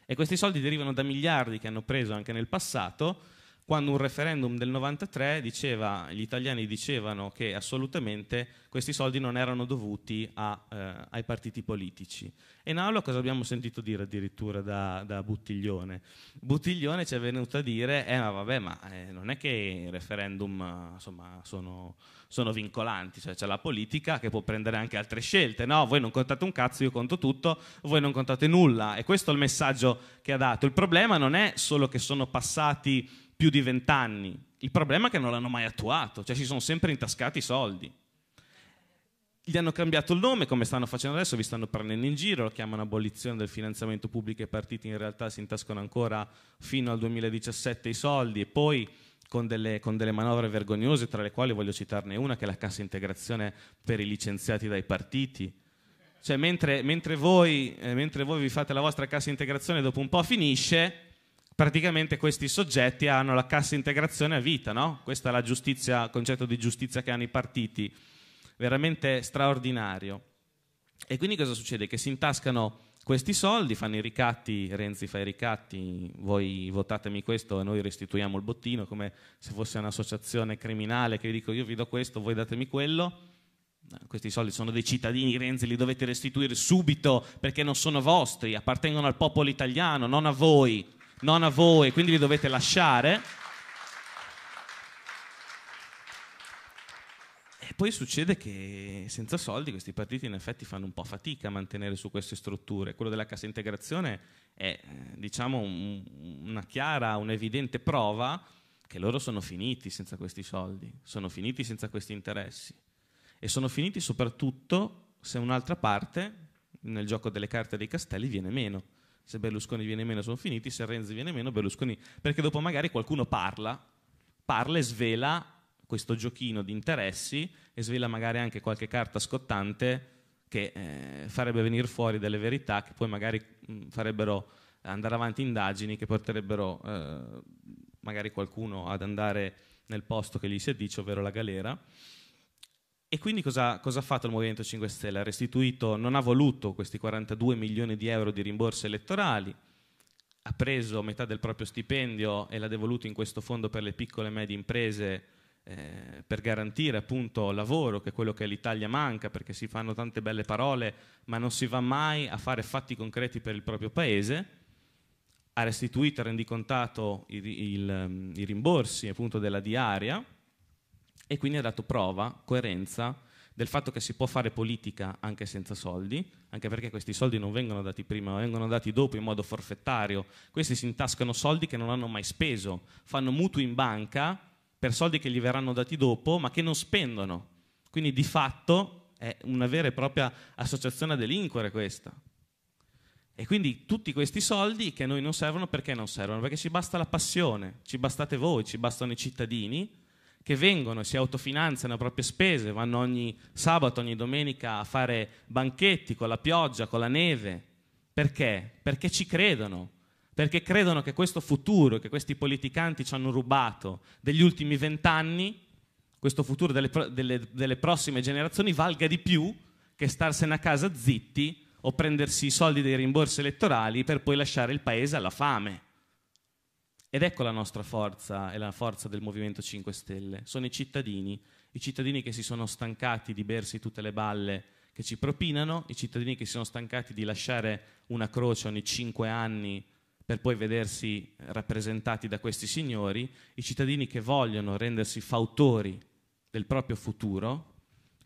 E questi soldi derivano da miliardi che hanno preso anche nel passato quando un referendum del 93 diceva, gli italiani dicevano che assolutamente questi soldi non erano dovuti a, eh, ai partiti politici. E in aula cosa abbiamo sentito dire addirittura da, da Buttiglione? Buttiglione ci è venuto a dire, eh ma vabbè, ma eh, non è che i referendum insomma, sono, sono, vincolanti, cioè c'è la politica che può prendere anche altre scelte, no? Voi non contate un cazzo, io conto tutto, voi non contate nulla. E questo è il messaggio che ha dato. Il problema non è solo che sono passati più di vent'anni. Il problema è che non l'hanno mai attuato, cioè si sono sempre intascati i soldi. Gli hanno cambiato il nome, come stanno facendo adesso, vi stanno prendendo in giro, lo chiamano abolizione del finanziamento pubblico ai partiti, in realtà si intascano ancora fino al 2017 i soldi e poi con delle, con delle, manovre vergognose, tra le quali voglio citarne una che è la cassa integrazione per i licenziati dai partiti. Cioè, mentre, mentre, voi, eh, mentre voi vi fate la vostra cassa integrazione, dopo un po' finisce, praticamente questi soggetti hanno la cassa integrazione a vita, no? Questo è la giustizia, il concetto di giustizia che hanno i partiti, veramente straordinario. E quindi cosa succede? Che si intascano questi soldi, fanno i ricatti, Renzi fa i ricatti, voi votatemi questo e noi restituiamo il bottino come se fosse un'associazione criminale che vi dico io vi do questo, voi datemi quello. Questi soldi sono dei cittadini, Renzi li dovete restituire subito perché non sono vostri, appartengono al popolo italiano, non a voi non a voi, quindi li dovete lasciare. E poi succede che senza soldi questi partiti in effetti fanno un po' fatica a mantenere su queste strutture. Quello della cassa integrazione è eh, diciamo una chiara, un'evidente prova che loro sono finiti senza questi soldi, sono finiti senza questi interessi e sono finiti soprattutto se un'altra parte nel gioco delle carte dei castelli viene meno se Berlusconi viene meno sono finiti, se Renzi viene meno Berlusconi, perché dopo magari qualcuno parla, parla e svela questo giochino di interessi e svela magari anche qualche carta scottante che eh, farebbe venire fuori delle verità che poi magari mh, mm, farebbero andare avanti indagini che porterebbero eh, magari qualcuno ad andare nel posto che gli si addice, ovvero la galera. E quindi cosa, cosa, ha fatto il Movimento 5 Stelle? Ha restituito, non ha voluto questi 42 milioni di euro di rimborsi elettorali, ha preso metà del proprio stipendio e l'ha devoluto in questo fondo per le piccole e medie imprese eh, per garantire appunto lavoro, che è quello che all'Italia manca, perché si fanno tante belle parole, ma non si va mai a fare fatti concreti per il proprio paese. Ha restituito, ha rendicontato i, il, mm, i rimborsi appunto della diaria e quindi ha dato prova, coerenza del fatto che si può fare politica anche senza soldi, anche perché questi soldi non vengono dati prima, ma vengono dati dopo in modo forfettario. Questi si intascano soldi che non hanno mai speso, fanno mutui in banca per soldi che gli verranno dati dopo, ma che non spendono. Quindi di fatto è una vera e propria associazione a delinquere questa. E quindi tutti questi soldi che a noi non servono perché non servono? Perché ci basta la passione, ci bastate voi, ci bastano i cittadini che vengono, e si autofinanziano a proprie spese, vanno ogni sabato, ogni domenica a fare banchetti con la pioggia, con la neve. Perché? Perché ci credono, perché credono che questo futuro che questi politicanti ci hanno rubato degli ultimi vent'anni, questo futuro delle, delle, delle prossime generazioni, valga di più che starsene a casa zitti o prendersi i soldi dei rimborsi elettorali per poi lasciare il paese alla fame. Ed ecco la nostra forza e la forza del Movimento 5 Stelle. Sono i cittadini, i cittadini che si sono stancati di bersi tutte le balle che ci propinano, i cittadini che si sono stancati di lasciare una croce ogni cinque anni per poi vedersi rappresentati da questi signori, i cittadini che vogliono rendersi fautori del proprio futuro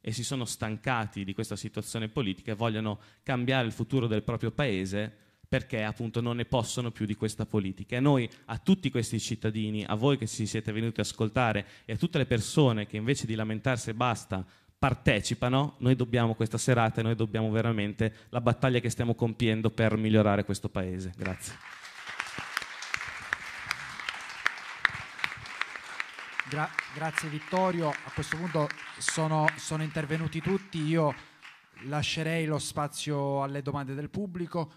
e si sono stancati di questa situazione politica e vogliono cambiare il futuro del proprio paese perché appunto non ne possono più di questa politica. E noi a tutti questi cittadini, a voi che ci siete venuti a ascoltare e a tutte le persone che invece di lamentarsi e basta partecipano, noi dobbiamo questa serata e noi dobbiamo veramente la battaglia che stiamo compiendo per migliorare questo paese. Grazie. Gra- grazie Vittorio, a questo punto sono, sono intervenuti tutti, io lascerei lo spazio alle domande del pubblico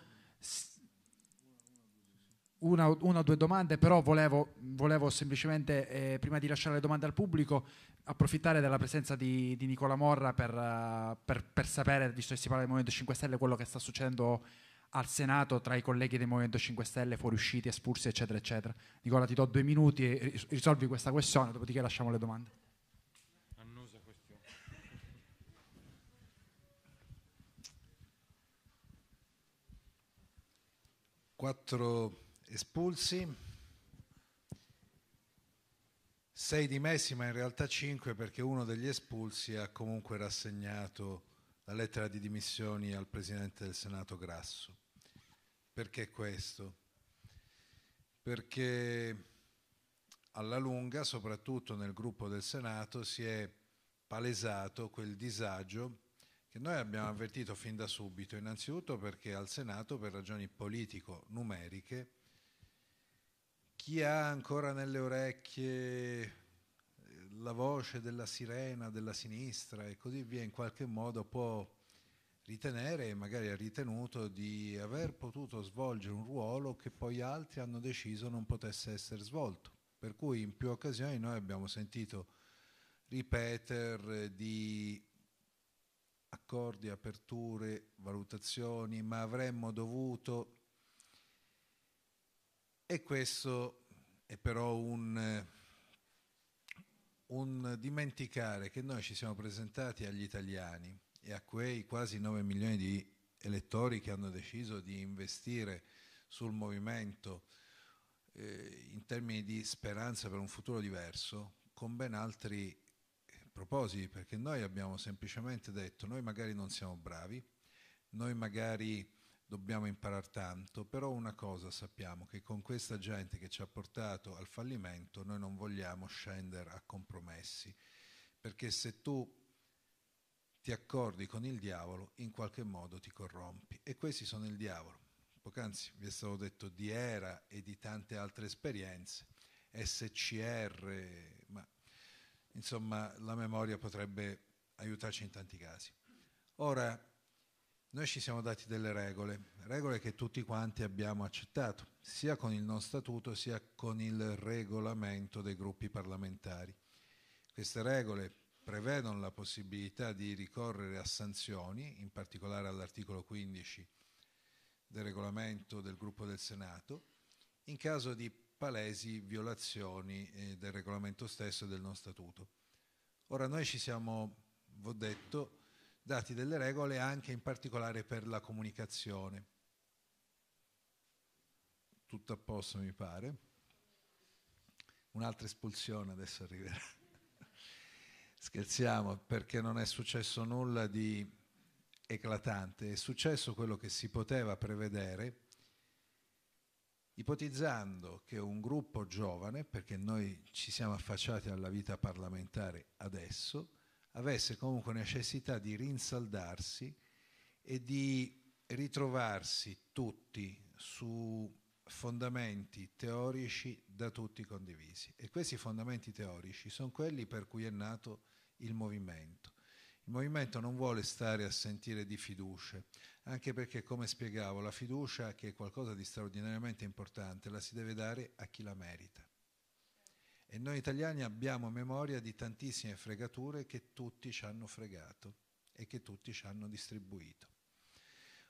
una, una o due domande, però volevo, volevo semplicemente, eh, prima di lasciare le domande al pubblico, approfittare della presenza di, di Nicola Morra per, uh, per, per, sapere, visto che si parla del Movimento 5 Stelle, quello che sta succedendo al Senato tra i colleghi del Movimento 5 Stelle fuoriusciti, espulsi, eccetera, eccetera. Nicola, ti do due minuti e risolvi questa questione, dopodiché lasciamo le domande. 4 espulsi, 6 dimessi, ma in realtà 5 perché uno degli espulsi ha comunque rassegnato la lettera di dimissioni al Presidente del Senato Grasso. Perché questo? Perché alla lunga, soprattutto nel gruppo del Senato, si è palesato quel disagio noi abbiamo avvertito fin da subito, innanzitutto perché al Senato, per ragioni politico-numeriche, chi ha ancora nelle orecchie eh, la voce della sirena, della sinistra e così via, in qualche modo può ritenere e magari ha ritenuto di aver potuto svolgere un ruolo che poi altri hanno deciso non potesse essere svolto. Per cui in più occasioni noi abbiamo sentito ripetere di accordi, aperture, valutazioni, ma avremmo dovuto... E questo è però un, un dimenticare che noi ci siamo presentati agli italiani e a quei quasi 9 milioni di elettori che hanno deciso di investire sul movimento eh, in termini di speranza per un futuro diverso, con ben altri propositi, perché noi abbiamo semplicemente detto, noi magari non siamo bravi, noi magari dobbiamo imparare tanto, però una cosa sappiamo, che con questa gente che ci ha portato al fallimento noi non vogliamo scendere a compromessi, perché se tu ti accordi con il diavolo, in qualche modo ti corrompi. E questi sono il diavolo. Poc'anzi vi è stato detto di Era e di tante altre esperienze, SCR, Insomma, la memoria potrebbe aiutarci in tanti casi. Ora, noi ci siamo dati delle regole, regole che tutti quanti abbiamo accettato, sia con il non statuto sia con il regolamento dei gruppi parlamentari. Queste regole prevedono la possibilità di ricorrere a sanzioni, in particolare all'articolo 15 del regolamento del gruppo del Senato, in caso di palesi violazioni eh, del regolamento stesso e del non statuto. Ora noi ci siamo, ho detto, dati delle regole anche in particolare per la comunicazione. Tutto a posto mi pare. Un'altra espulsione adesso arriverà. Scherziamo perché non è successo nulla di eclatante, è successo quello che si poteva prevedere ipotizzando che un gruppo giovane, perché noi ci siamo affacciati alla vita parlamentare adesso, avesse comunque necessità di rinsaldarsi e di ritrovarsi tutti su fondamenti teorici da tutti condivisi. E questi fondamenti teorici sono quelli per cui è nato il movimento. Il movimento non vuole stare a sentire di fiducia, anche perché, come spiegavo, la fiducia, che è qualcosa di straordinariamente importante, la si deve dare a chi la merita. E noi italiani abbiamo memoria di tantissime fregature che tutti ci hanno fregato e che tutti ci hanno distribuito.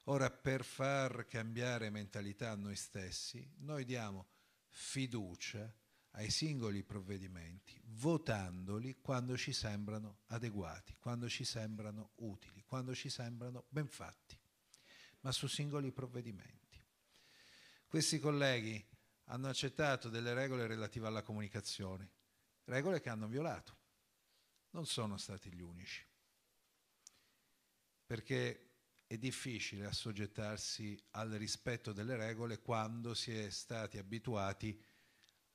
Ora, per far cambiare mentalità a noi stessi, noi diamo fiducia ai singoli provvedimenti, votandoli quando ci sembrano adeguati, quando ci sembrano utili, quando ci sembrano ben fatti, ma su singoli provvedimenti. Questi colleghi hanno accettato delle regole relative alla comunicazione, regole che hanno violato. Non sono stati gli unici, perché è difficile assoggettarsi al rispetto delle regole quando si è stati abituati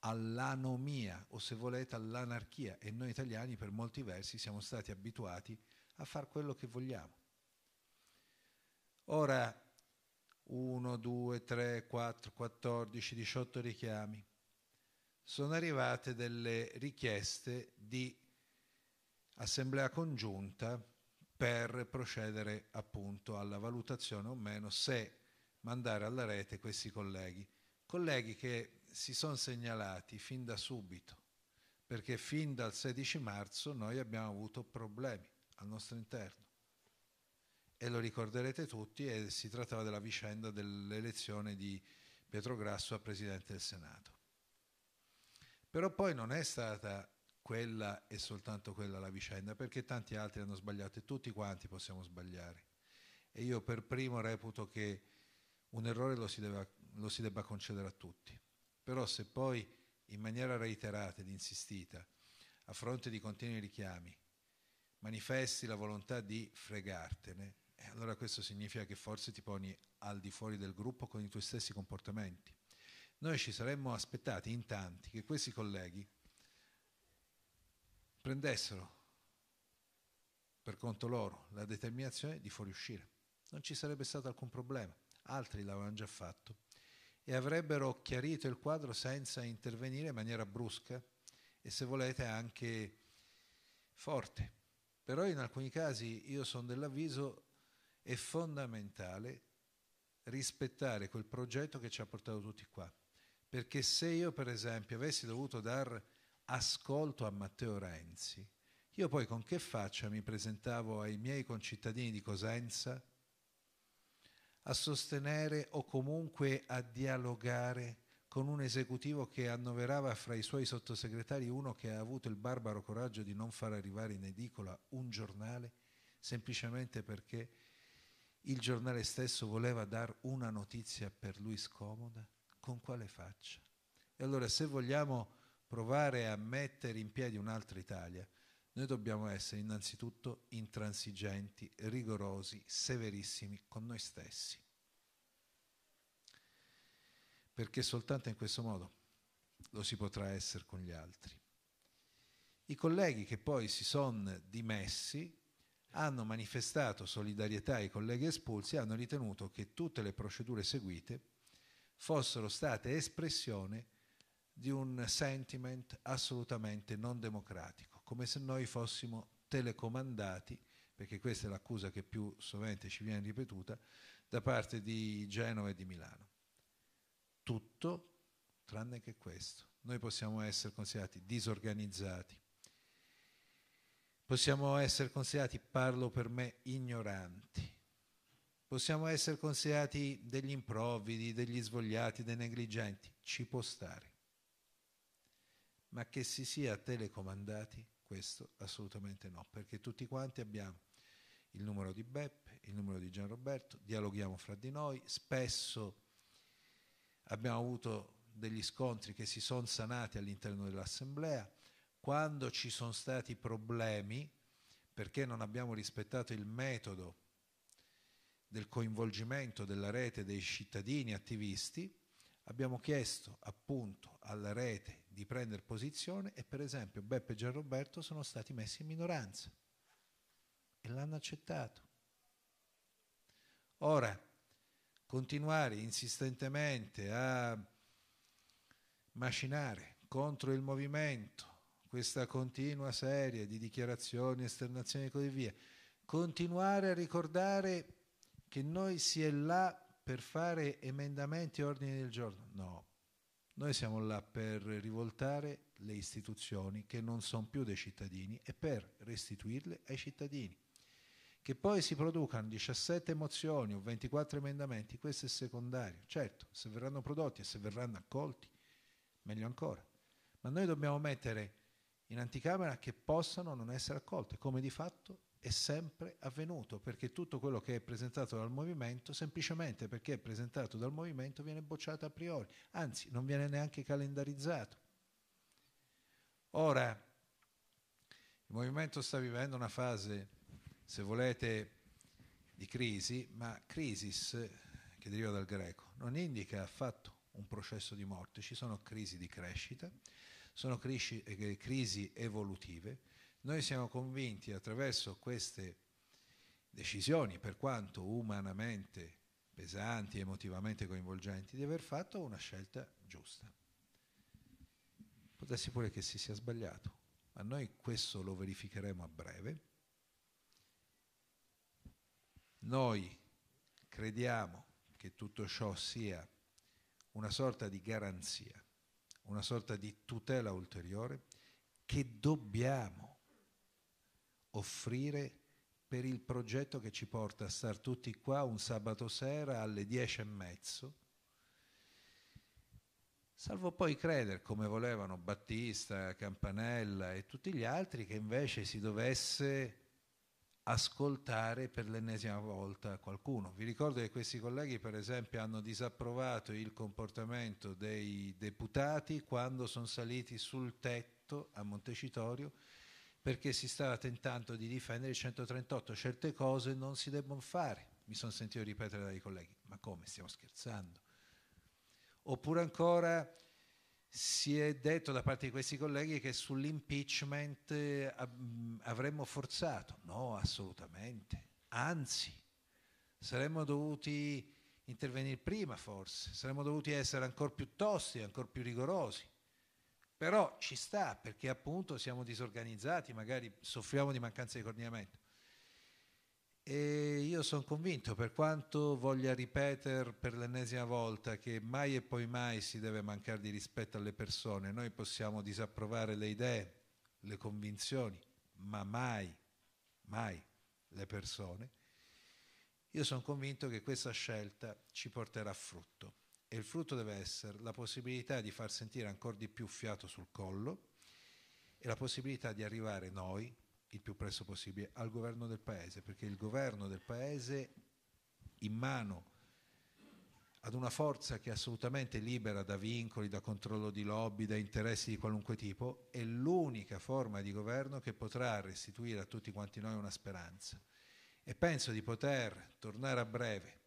all'anomia o se volete all'anarchia e noi italiani per molti versi siamo stati abituati a fare quello che vogliamo. Ora 1, 2, 3, 4, 14, 18 richiami. Sono arrivate delle richieste di assemblea congiunta per procedere appunto alla valutazione o meno se mandare alla rete questi colleghi. Colleghi che si sono segnalati fin da subito, perché fin dal 16 marzo noi abbiamo avuto problemi al nostro interno. E lo ricorderete tutti, e si trattava della vicenda dell'elezione di Pietro Grasso a Presidente del Senato. Però poi non è stata quella e soltanto quella la vicenda, perché tanti altri hanno sbagliato e tutti quanti possiamo sbagliare. E io per primo reputo che un errore lo si, debba, lo si debba concedere a tutti. Però se poi in maniera reiterata ed insistita, a fronte di continui richiami, manifesti la volontà di fregartene, eh, allora questo significa che forse ti poni al di fuori del gruppo con i tuoi stessi comportamenti. Noi ci saremmo aspettati in tanti che questi colleghi prendessero per conto loro la determinazione di fuoriuscire. Non ci sarebbe stato alcun problema, altri l'avevano già fatto e avrebbero chiarito il quadro senza intervenire in maniera brusca e se volete anche forte. Però in alcuni casi io sono dell'avviso è fondamentale rispettare quel progetto che ci ha portato tutti qua. Perché se io per esempio avessi dovuto dar ascolto a Matteo Renzi, io poi con che faccia mi presentavo ai miei concittadini di Cosenza a sostenere o comunque a dialogare con un esecutivo che annoverava fra i suoi sottosegretari uno che ha avuto il barbaro coraggio di non far arrivare in edicola un giornale semplicemente perché il giornale stesso voleva dar una notizia per lui scomoda? Con quale faccia? E allora se vogliamo provare a mettere in piedi un'altra Italia, noi dobbiamo essere innanzitutto intransigenti, rigorosi, severissimi con noi stessi. Perché soltanto in questo modo lo si potrà essere con gli altri. I colleghi che poi si sono dimessi hanno manifestato solidarietà ai colleghi espulsi e hanno ritenuto che tutte le procedure seguite fossero state espressione di un sentiment assolutamente non democratico come se noi fossimo telecomandati, perché questa è l'accusa che più sovente ci viene ripetuta, da parte di Genova e di Milano. Tutto tranne che questo. Noi possiamo essere considerati disorganizzati, possiamo essere considerati, parlo per me, ignoranti, possiamo essere considerati degli improvvidi, degli svogliati, dei negligenti, ci può stare, ma che si sia telecomandati questo assolutamente no, perché tutti quanti abbiamo il numero di Beppe, il numero di Gianroberto, dialoghiamo fra di noi, spesso abbiamo avuto degli scontri che si sono sanati all'interno dell'assemblea, quando ci sono stati problemi perché non abbiamo rispettato il metodo del coinvolgimento della rete dei cittadini attivisti, abbiamo chiesto appunto alla rete di prendere posizione e per esempio Beppe e Gianroberto sono stati messi in minoranza e l'hanno accettato. Ora, continuare insistentemente a macinare contro il movimento questa continua serie di dichiarazioni, esternazioni e così via, continuare a ricordare che noi si è là per fare emendamenti e ordini del giorno, no, noi siamo là per rivoltare le istituzioni che non sono più dei cittadini e per restituirle ai cittadini. Che poi si producano 17 mozioni o 24 emendamenti, questo è secondario. Certo, se verranno prodotti e se verranno accolti, meglio ancora. Ma noi dobbiamo mettere in anticamera che possano non essere accolte, come di fatto è sempre avvenuto perché tutto quello che è presentato dal movimento, semplicemente perché è presentato dal movimento, viene bocciato a priori, anzi non viene neanche calendarizzato. Ora, il movimento sta vivendo una fase, se volete, di crisi, ma crisis, che deriva dal greco, non indica affatto un processo di morte, ci sono crisi di crescita, sono crisi, eh, crisi evolutive, noi siamo convinti attraverso queste decisioni, per quanto umanamente pesanti, emotivamente coinvolgenti, di aver fatto una scelta giusta. Potessi pure che si sia sbagliato, ma noi questo lo verificheremo a breve. Noi crediamo che tutto ciò sia una sorta di garanzia, una sorta di tutela ulteriore che dobbiamo offrire per il progetto che ci porta a star tutti qua un sabato sera alle dieci e mezzo, salvo poi credere, come volevano Battista, Campanella e tutti gli altri, che invece si dovesse ascoltare per l'ennesima volta qualcuno. Vi ricordo che questi colleghi, per esempio, hanno disapprovato il comportamento dei deputati quando sono saliti sul tetto a Montecitorio perché si stava tentando di difendere il 138, certe cose non si debbono fare, mi sono sentito ripetere dai colleghi, ma come stiamo scherzando? Oppure ancora si è detto da parte di questi colleghi che sull'impeachment eh, avremmo forzato, no assolutamente, anzi saremmo dovuti intervenire prima forse, saremmo dovuti essere ancora più tosti, ancora più rigorosi però ci sta perché appunto siamo disorganizzati, magari soffriamo di mancanza di coordinamento. E io sono convinto, per quanto voglia ripetere per l'ennesima volta, che mai e poi mai si deve mancare di rispetto alle persone. Noi possiamo disapprovare le idee, le convinzioni, ma mai, mai le persone. Io sono convinto che questa scelta ci porterà frutto e il frutto deve essere la possibilità di far sentire ancora di più fiato sul collo e la possibilità di arrivare noi, il più presto possibile, al governo del Paese, perché il governo del Paese in mano ad una forza che è assolutamente libera da vincoli, da controllo di lobby, da interessi di qualunque tipo, è l'unica forma di governo che potrà restituire a tutti quanti noi una speranza. E penso di poter tornare a breve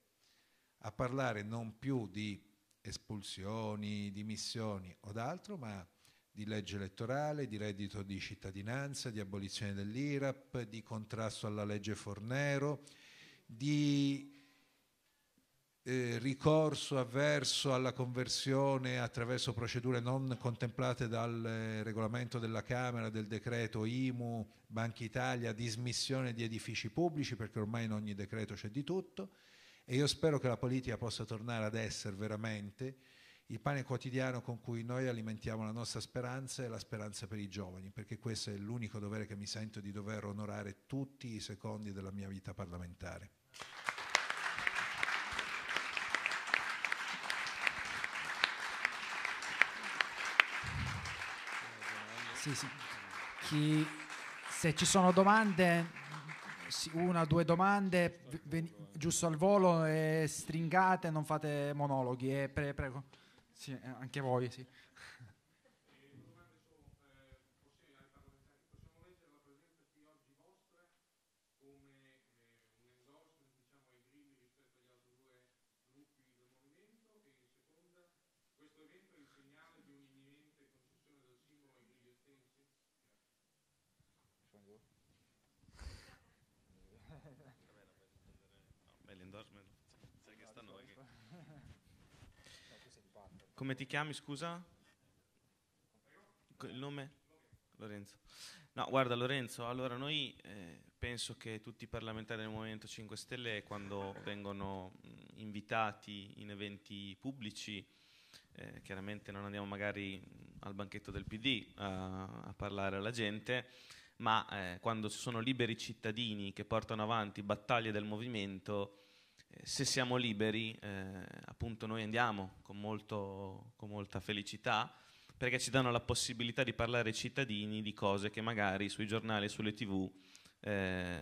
a parlare non più di espulsioni, dimissioni o d'altro, ma di legge elettorale, di reddito di cittadinanza, di abolizione dell'IRAP, di contrasto alla legge Fornero, di eh, ricorso avverso alla conversione attraverso procedure non contemplate dal eh, regolamento della Camera, del decreto IMU, Banca Italia, dismissione di edifici pubblici, perché ormai in ogni decreto c'è di tutto e io spero che la politica possa tornare ad essere veramente il pane quotidiano con cui noi alimentiamo la nostra speranza e la speranza per i giovani, perché questo è l'unico dovere che mi sento di dover onorare tutti i secondi della mia vita parlamentare. Sì, sì. Chi, se ci sono domande sì, una o due domande, ven- giusto al volo, eh, stringate, non fate monologhi. Eh, pre- prego. Sì, eh, anche voi, sì. andarmene. Sai che sta noi. Come ti chiami, scusa? Il nome? Lorenzo. No, guarda Lorenzo, allora noi eh, penso che tutti i parlamentari del Movimento 5 Stelle quando vengono invitati in eventi pubblici, eh, chiaramente non andiamo magari al banchetto del PD a, a parlare alla gente, ma eh, quando ci sono liberi cittadini che portano avanti battaglie del movimento, se siamo liberi, eh, appunto noi andiamo con, molto, con molta felicità perché ci danno la possibilità di parlare ai cittadini di cose che magari sui giornali e sulle tv eh,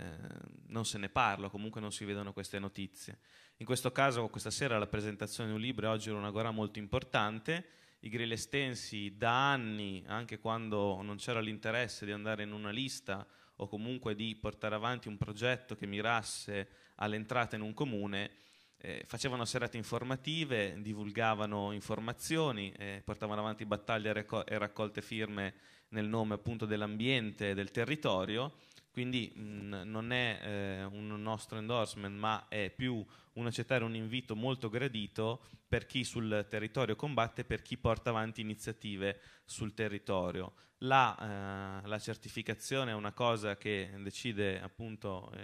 non se ne parla, comunque non si vedono queste notizie. In questo caso, questa sera la presentazione di un libro, oggi era una gara molto importante. I estensi da anni, anche quando non c'era l'interesse di andare in una lista o comunque di portare avanti un progetto che mirasse all'entrata in un comune eh, facevano serate informative, divulgavano informazioni, eh, portavano avanti battaglie e raccolte firme nel nome appunto dell'ambiente e del territorio, quindi mh, non è eh, un nostro endorsement ma è più un accettare un invito molto gradito per chi sul territorio combatte, e per chi porta avanti iniziative sul territorio. La, eh, la certificazione è una cosa che decide appunto eh,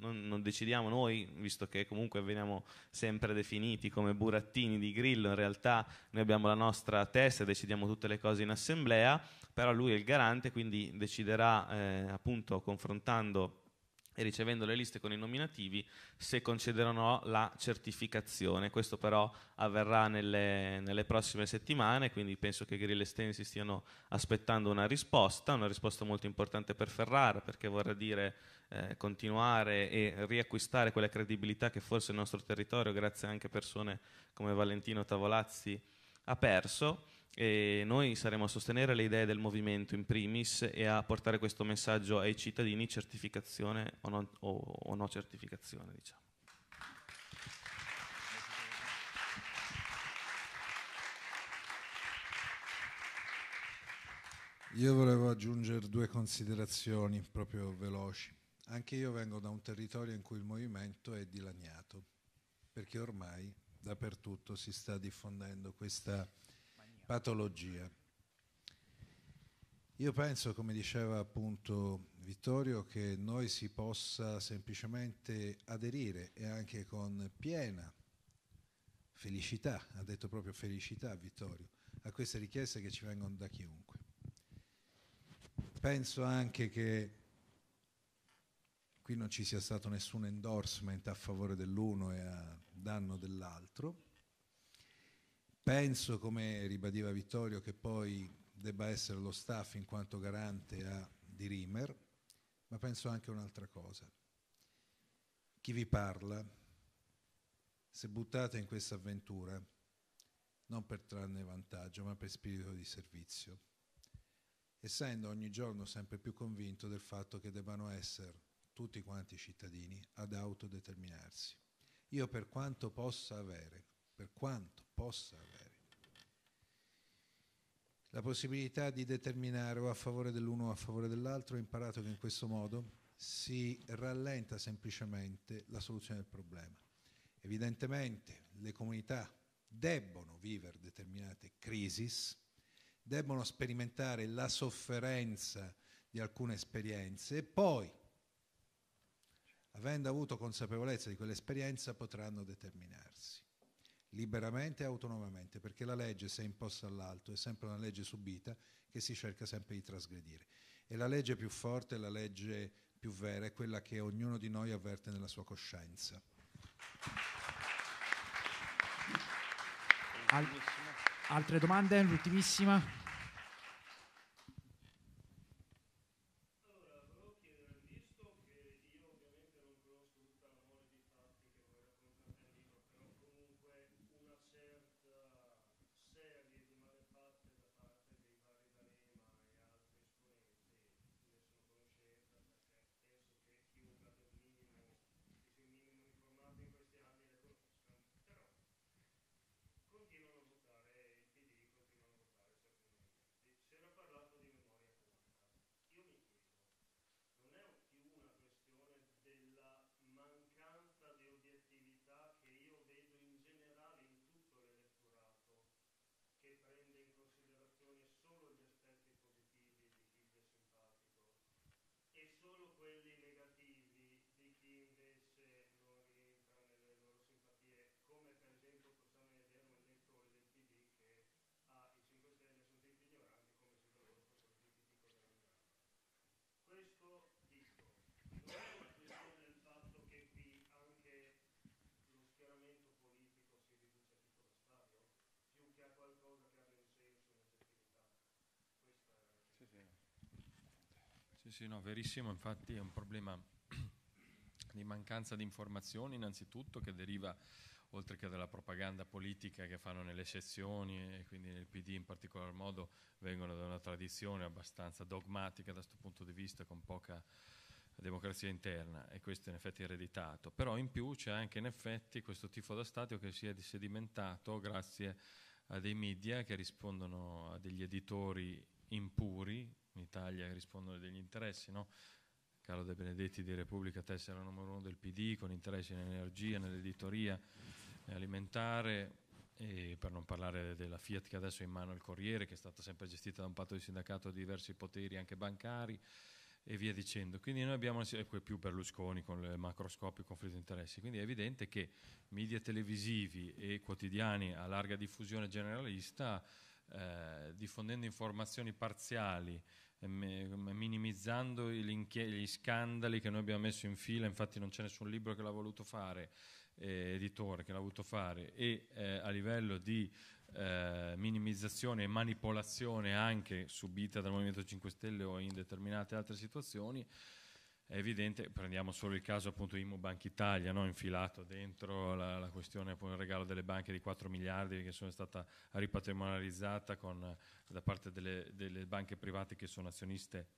non, non, decidiamo noi, visto che comunque veniamo sempre definiti come burattini di grillo, in realtà noi abbiamo la nostra testa e decidiamo tutte le cose in assemblea, però lui è il garante, quindi deciderà eh, appunto confrontando e ricevendo le liste con i nominativi se concederanno la certificazione. Questo però avverrà nelle, nelle prossime settimane, quindi penso che Grill e Stensi stiano aspettando una risposta, una risposta molto importante per Ferrara perché vorrà dire eh, continuare e riacquistare quella credibilità che forse il nostro territorio, grazie anche a persone come Valentino Tavolazzi, ha perso e noi saremo a sostenere le idee del movimento in primis e a portare questo messaggio ai cittadini certificazione o, non, o, o no certificazione diciamo. Io volevo aggiungere due considerazioni proprio veloci. Anche io vengo da un territorio in cui il movimento è dilaniato, perché ormai dappertutto si sta diffondendo questa patologia. Io penso, come diceva appunto Vittorio, che noi si possa semplicemente aderire e anche con piena felicità, ha detto proprio felicità Vittorio, a queste richieste che ci vengono da chiunque. Penso anche che qui non ci sia stato nessun endorsement a favore dell'uno e a danno dell'altro, Penso, come ribadiva Vittorio, che poi debba essere lo staff in quanto garante a dirimer, ma penso anche un'altra cosa. Chi vi parla, se buttate in questa avventura, non per trarne vantaggio, ma per spirito di servizio, essendo ogni giorno sempre più convinto del fatto che debbano essere tutti quanti i cittadini ad autodeterminarsi. Io per quanto possa avere per quanto possa avere, la possibilità di determinare o a favore dell'uno o a favore dell'altro, ho imparato che in questo modo si rallenta semplicemente la soluzione del problema. Evidentemente le comunità debbono vivere determinate crisi, debbono sperimentare la sofferenza di alcune esperienze e poi, avendo avuto consapevolezza di quell'esperienza, potranno determinarsi liberamente e autonomamente, perché la legge se imposta all'alto è sempre una legge subita che si cerca sempre di trasgredire. E la legge più forte, la legge più vera è quella che ognuno di noi avverte nella sua coscienza. altre domande? L'ultimissima. sì, no, verissimo, infatti è un problema di mancanza di informazioni innanzitutto che deriva oltre che dalla propaganda politica che fanno nelle sezioni e quindi nel PD in particolar modo vengono da una tradizione abbastanza dogmatica da questo punto di vista con poca democrazia interna e questo in effetti è ereditato, però in più c'è anche in effetti questo tifo da stadio che si è sedimentato grazie a dei media che rispondono a degli editori impuri in Italia che rispondono degli interessi, no? Carlo De Benedetti di Repubblica, tessera numero uno del PD, con interessi nell'energia, nell'editoria, nell'alimentare, e per non parlare della Fiat che adesso è in mano il Corriere, che è stata sempre gestita da un patto di sindacato di diversi poteri, anche bancari, e via dicendo. Quindi noi abbiamo, e più Berlusconi con il macroscopio conflitto di interessi, quindi è evidente che media televisivi e quotidiani a larga diffusione generalista, eh, diffondendo informazioni parziali, minimizzando gli scandali che noi abbiamo messo in fila, infatti non c'è nessun libro che l'ha voluto fare, eh, editore che l'ha voluto fare, e eh, a livello di eh, minimizzazione e manipolazione anche subita dal Movimento 5 Stelle o in determinate altre situazioni, è evidente, prendiamo solo il caso appunto Immo Banca Italia, no? infilato dentro la, la questione appunto del regalo delle banche di 4 miliardi che sono stata ripatrimonializzata con, da parte delle, delle, banche private che sono azioniste,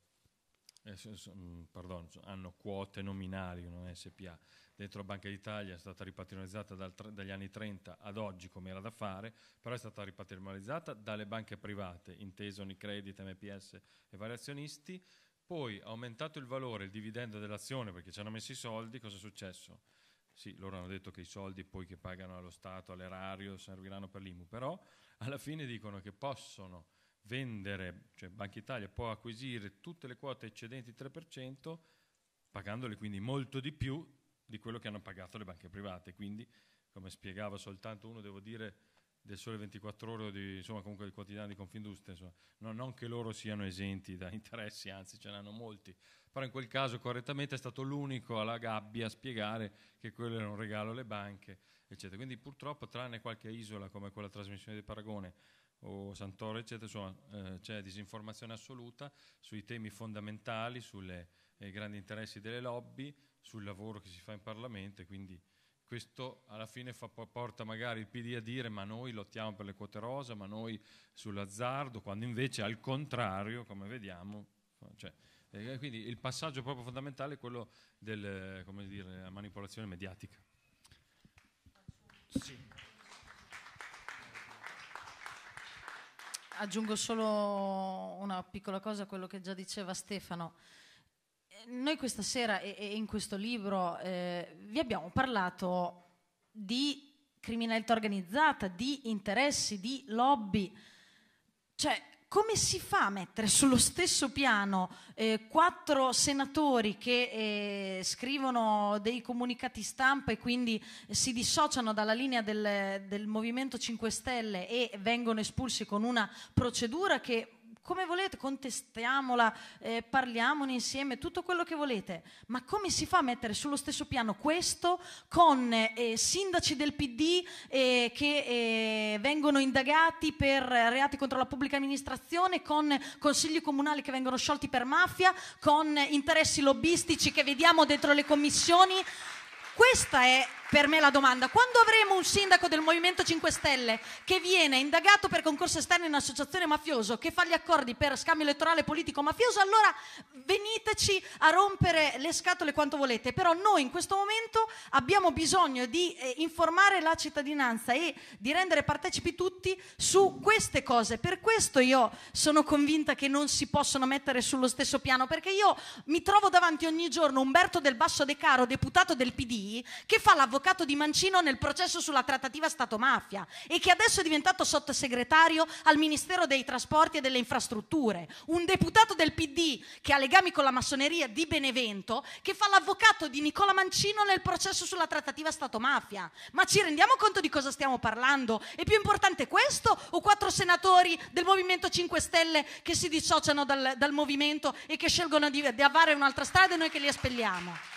eh, mm, pardon, hanno quote nominali, non SPA, dentro la Banca d'Italia, è stata ripatrimonializzata dagli anni 30 ad oggi come era da fare, però è stata ripatrimonializzata dalle banche private, inteso Unicredit, MPS e vari azionisti, poi aumentato il valore, il dividendo dell'azione perché ci hanno messo i soldi, cosa è successo? Sì, loro hanno detto che i soldi poi che pagano allo Stato, all'erario, serviranno per l'IMU, però alla fine dicono che possono vendere, cioè Banca Italia può acquisire tutte le quote eccedenti 3%, pagandole quindi molto di più di quello che hanno pagato le banche private. Quindi, come spiegava soltanto uno, devo dire del Sole 24 Ore o di, insomma, comunque del quotidiano di Confindustria, insomma, no, non che loro siano esenti da interessi, anzi ce ne hanno molti, però in quel caso correttamente è stato l'unico alla gabbia a spiegare che quello era un regalo alle banche, eccetera. Quindi purtroppo, tranne qualche isola come quella trasmissione di Paragone o Santoro, eccetera, insomma, eh, c'è disinformazione assoluta sui temi fondamentali, sui eh, grandi interessi delle lobby, sul lavoro che si fa in Parlamento e quindi questo alla fine fa, porta magari il PD a dire ma noi lottiamo per le quote rosa, ma noi sull'azzardo, quando invece al contrario, come vediamo, cioè, eh, eh, quindi il passaggio proprio fondamentale è quello della manipolazione mediatica. Sì. Aggiungo solo una piccola cosa a quello che già diceva Stefano noi questa sera e, e in questo libro eh, vi abbiamo parlato di criminalità organizzata, di interessi, di lobby. Cioè, come si fa a mettere sullo stesso piano eh, quattro senatori che eh, scrivono dei comunicati stampa e quindi si dissociano dalla linea del, del Movimento 5 Stelle e vengono espulsi con una procedura che come volete, contestiamola, eh, parliamone insieme, tutto quello che volete, ma come si fa a mettere sullo stesso piano questo con eh, sindaci del PD eh, che eh, vengono indagati per reati contro la pubblica amministrazione, con consigli comunali che vengono sciolti per mafia, con interessi lobbistici che vediamo dentro le commissioni? Questa è per me la domanda. Quando avremo un sindaco del Movimento 5 Stelle che viene indagato per concorso esterno in associazione mafioso, che fa gli accordi per scambio elettorale politico mafioso, allora veniteci a rompere le scatole quanto volete, però noi in questo momento abbiamo bisogno di eh, informare la cittadinanza e di rendere partecipi tutti su queste cose. Per questo io sono convinta che non si possono mettere sullo stesso piano, perché io mi trovo davanti ogni giorno Umberto del Basso De Caro, deputato del PD, che fa la avvocato di Mancino nel processo sulla trattativa Stato-mafia e che adesso è diventato sottosegretario al Ministero dei Trasporti e delle Infrastrutture, un deputato del PD che ha legami con la massoneria di Benevento che fa l'avvocato di Nicola Mancino nel processo sulla trattativa Stato-mafia. Ma ci rendiamo conto di cosa stiamo parlando? È più importante questo o quattro senatori del Movimento 5 Stelle che si dissociano dal, dal movimento e che scelgono di, di avvare un'altra strada e noi che li espelliamo?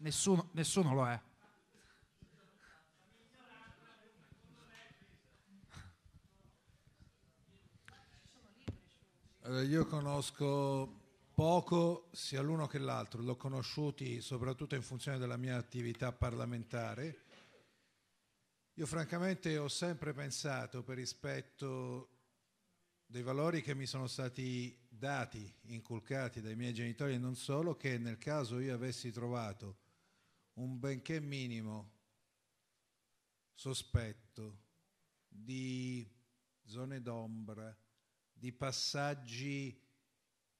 Nessuno, nessuno lo è. io conosco poco sia l'uno che l'altro, l'ho conosciuti soprattutto in funzione della mia attività parlamentare. Io francamente ho sempre pensato per rispetto dei valori che mi sono stati dati, inculcati dai miei genitori e non solo, che nel caso io avessi trovato un benché minimo sospetto di zone d'ombra, di passaggi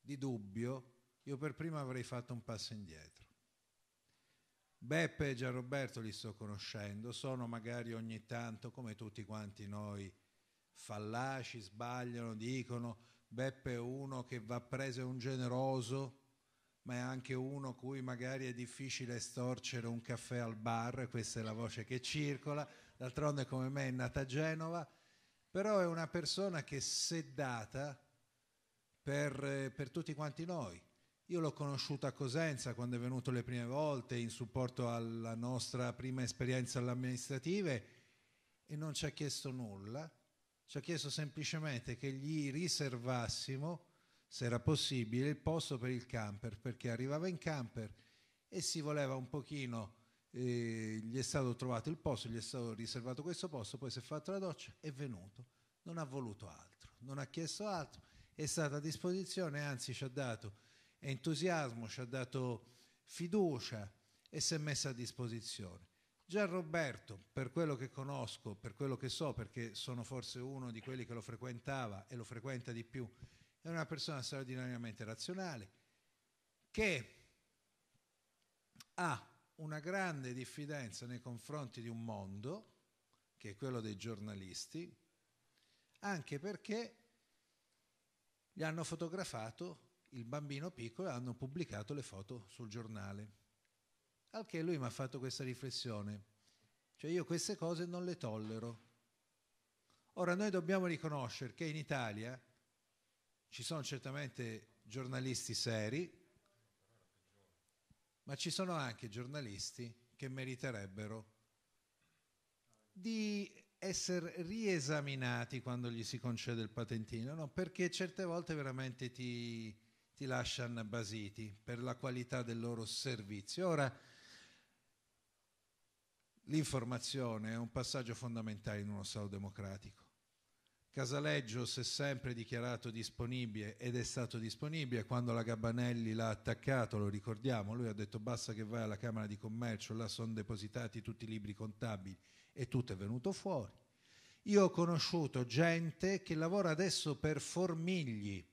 di dubbio, io per prima avrei fatto un passo indietro. Beppe e Gianroberto li sto conoscendo, sono magari ogni tanto, come tutti quanti noi, fallaci, sbagliano, dicono Beppe è uno che va preso, è un generoso, ma è anche uno cui magari è difficile estorcere un caffè al bar, questa è la voce che circola, d'altronde come me è nata a Genova, però è una persona che si è data per, eh, per tutti quanti noi. Io l'ho conosciuto a Cosenza quando è venuto le prime volte in supporto alla nostra prima esperienza all'amministrativa e non ci ha chiesto nulla, ci ha chiesto semplicemente che gli riservassimo se era possibile, il posto per il camper, perché arrivava in camper e si voleva un pochino, eh, gli è stato trovato il posto, gli è stato riservato questo posto, poi si è fatto la doccia, è venuto, non ha voluto altro, non ha chiesto altro, è stata a disposizione, anzi ci ha dato entusiasmo, ci ha dato fiducia e si è messa a disposizione. Gian Roberto, per quello che conosco, per quello che so, perché sono forse uno di quelli che lo frequentava e lo frequenta di più, è una persona straordinariamente razionale che ha una grande diffidenza nei confronti di un mondo, che è quello dei giornalisti, anche perché gli hanno fotografato il bambino piccolo e hanno pubblicato le foto sul giornale. Al che lui mi ha fatto questa riflessione, cioè io queste cose non le tollero. Ora noi dobbiamo riconoscere che in Italia ci sono certamente giornalisti seri, ma ci sono anche giornalisti che meriterebbero di essere riesaminati quando gli si concede il patentino, no? perché certe volte veramente ti, ti lasciano basiti per la qualità del loro servizio. Ora, l'informazione è un passaggio fondamentale in uno Stato democratico. Casaleggio si è sempre dichiarato disponibile ed è stato disponibile quando la Gabanelli l'ha attaccato, lo ricordiamo, lui ha detto basta che vai alla Camera di Commercio, là sono depositati tutti i libri contabili e tutto è venuto fuori. Io ho conosciuto gente che lavora adesso per Formigli,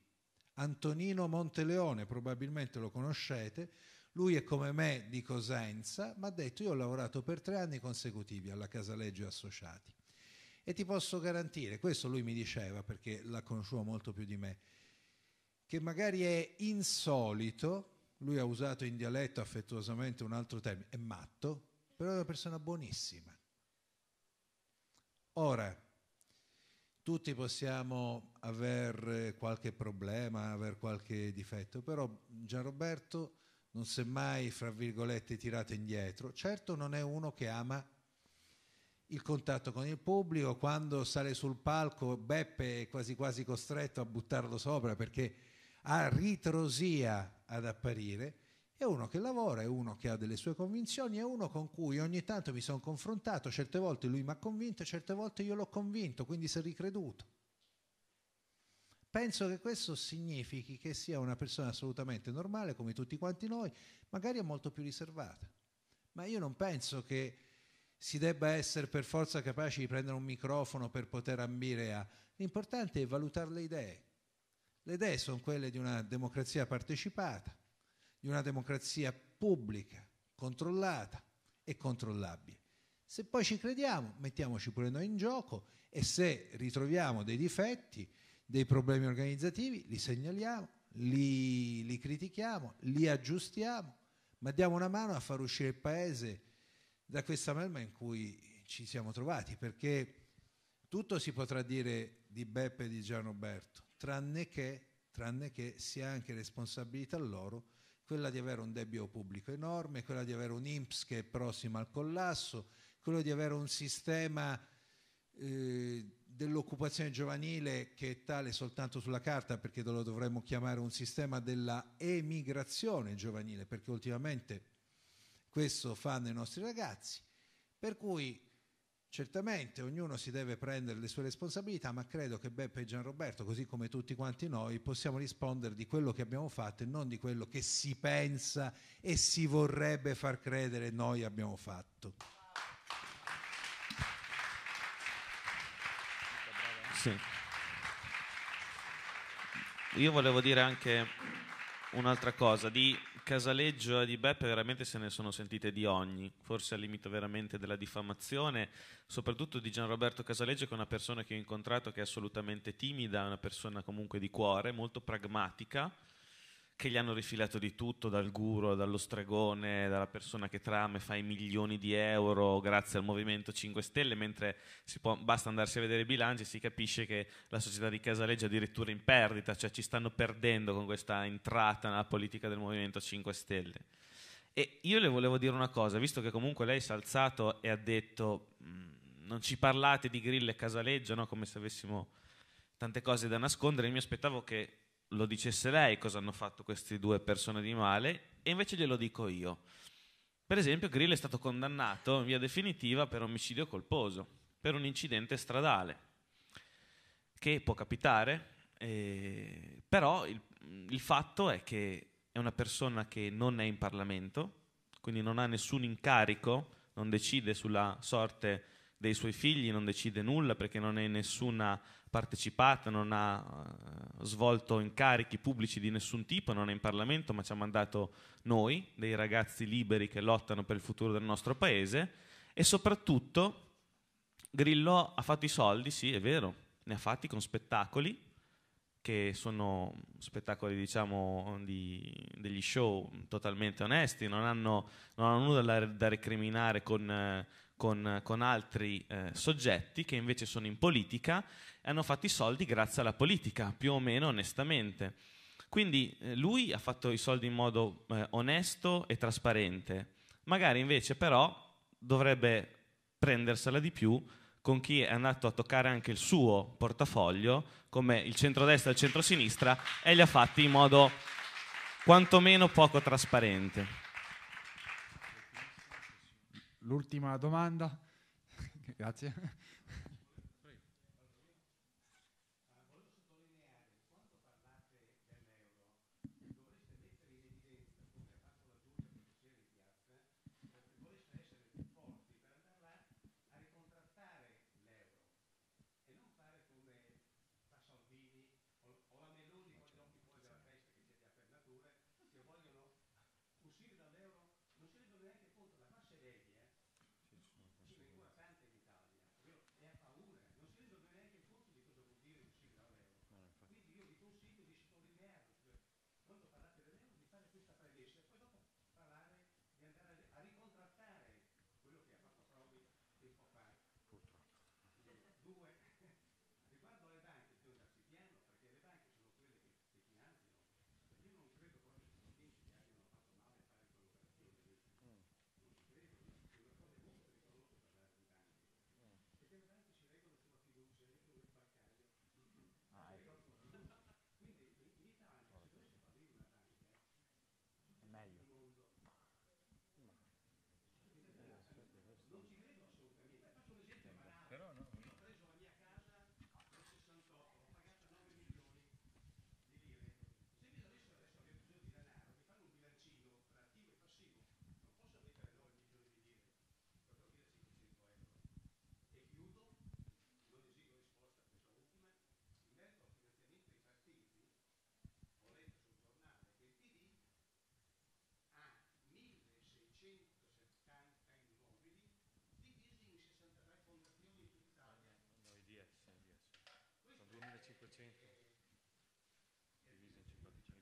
Antonino Monteleone, probabilmente lo conoscete, lui è come me di Cosenza, ma ha detto io ho lavorato per tre anni consecutivi alla Casaleggio Associati e ti posso garantire, questo lui mi diceva perché la conosciuto molto più di me, che magari è insolito, lui ha usato in dialetto affettuosamente un altro termine, è matto, però è una persona buonissima. Ora, tutti possiamo avere qualche problema, avere qualche difetto, però Gianroberto non si è mai, fra virgolette, tirato indietro. Certo non è uno che ama il contatto con il pubblico, quando sale sul palco Beppe è quasi quasi costretto a buttarlo sopra perché ha ritrosia ad apparire, è uno che lavora, è uno che ha delle sue convinzioni, è uno con cui ogni tanto mi sono confrontato, certe volte lui mi ha convinto, certe volte io l'ho convinto, quindi si è ricreduto. Penso che questo significhi che sia una persona assolutamente normale come tutti quanti noi, magari è molto più riservata. Ma io non penso che si debba essere per forza capaci di prendere un microfono per poter ambire a... L'importante è valutare le idee. Le idee sono quelle di una democrazia partecipata, di una democrazia pubblica, controllata e controllabile. Se poi ci crediamo, mettiamoci pure noi in gioco e se ritroviamo dei difetti, dei problemi organizzativi, li segnaliamo, li, li critichiamo, li aggiustiamo, ma diamo una mano a far uscire il Paese da questa melma in cui ci siamo trovati, perché tutto si potrà dire di Beppe e di Gianroberto, tranne che, tranne che sia anche responsabilità loro quella di avere un debito pubblico enorme, quella di avere un INPS che è prossimo al collasso, quello di avere un sistema eh, dell'occupazione giovanile che è tale soltanto sulla carta perché lo dovremmo chiamare un sistema della emigrazione giovanile, perché ultimamente questo fanno i nostri ragazzi, per cui certamente ognuno si deve prendere le sue responsabilità, ma credo che Beppe e Gianroberto, così come tutti quanti noi, possiamo rispondere di quello che abbiamo fatto e non di quello che si pensa e si vorrebbe far credere noi abbiamo fatto. Sì. Io volevo dire anche un'altra cosa, di Casaleggio e di Beppe veramente se ne sono sentite di ogni, forse al limite veramente della diffamazione, soprattutto di Gianroberto Casaleggio che è una persona che ho incontrato che è assolutamente timida, una persona comunque di cuore, molto pragmatica, che gli hanno rifilato di tutto, dal guru, dallo stregone, dalla persona che trama e fa i milioni di euro grazie al Movimento 5 Stelle, mentre può, basta andarsi a vedere i bilanci e si capisce che la società di Casaleggio è addirittura in perdita, cioè ci stanno perdendo con questa entrata nella politica del Movimento 5 Stelle. E io le volevo dire una cosa, visto che comunque lei si è alzato e ha detto mm, non ci parlate di grille e Casaleggio, no? come se avessimo tante cose da nascondere, mi aspettavo che lo dicesse lei cosa hanno fatto queste due persone di male e invece glielo dico io. Per esempio, Grill è stato condannato in via definitiva per omicidio colposo, per un incidente stradale, che può capitare, eh, però il, il fatto è che è una persona che non è in Parlamento, quindi non ha nessun incarico, non decide sulla sorte dei suoi figli, non decide nulla perché non è nessuna partecipata, non ha eh, svolto incarichi pubblici di nessun tipo, non è in Parlamento, ma ci ha mandato noi, dei ragazzi liberi che lottano per il futuro del nostro paese e soprattutto Grillo ha fatto i soldi, sì, è vero, ne ha fatti con spettacoli che sono spettacoli, diciamo, di, degli show totalmente onesti, non hanno, non hanno nulla da, da recriminare con eh, con, con altri eh, soggetti che invece sono in politica e hanno fatto i soldi grazie alla politica, più o meno onestamente. Quindi eh, lui ha fatto i soldi in modo eh, onesto e trasparente, magari invece però dovrebbe prendersela di più con chi è andato a toccare anche il suo portafoglio, come il centrodestra e il centrosinistra, e li ha fatti in modo quantomeno poco trasparente l'ultima domanda, grazie,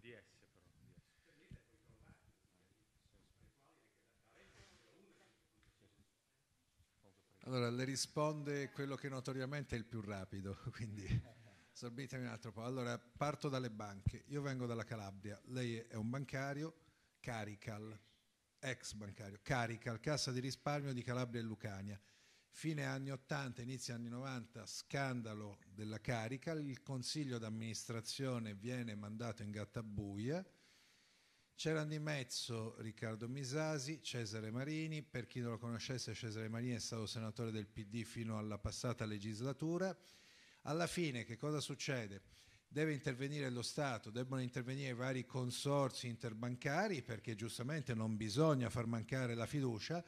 DS però. DS. Allora, le risponde quello che notoriamente è il più rapido, quindi sorbitemi un altro po'. Allora, parto dalle banche. Io vengo dalla Calabria, lei è un bancario, Carical, ex bancario, Carical, Cassa di risparmio di Calabria e Lucania Fine anni 80, inizio anni 90, scandalo della carica, il consiglio d'amministrazione viene mandato in gattabuia, c'erano di mezzo Riccardo Misasi, Cesare Marini, per chi non lo conoscesse Cesare Marini è stato senatore del PD fino alla passata legislatura, alla fine che cosa succede? Deve intervenire lo Stato, debbono intervenire i vari consorsi interbancari perché giustamente non bisogna far mancare la fiducia,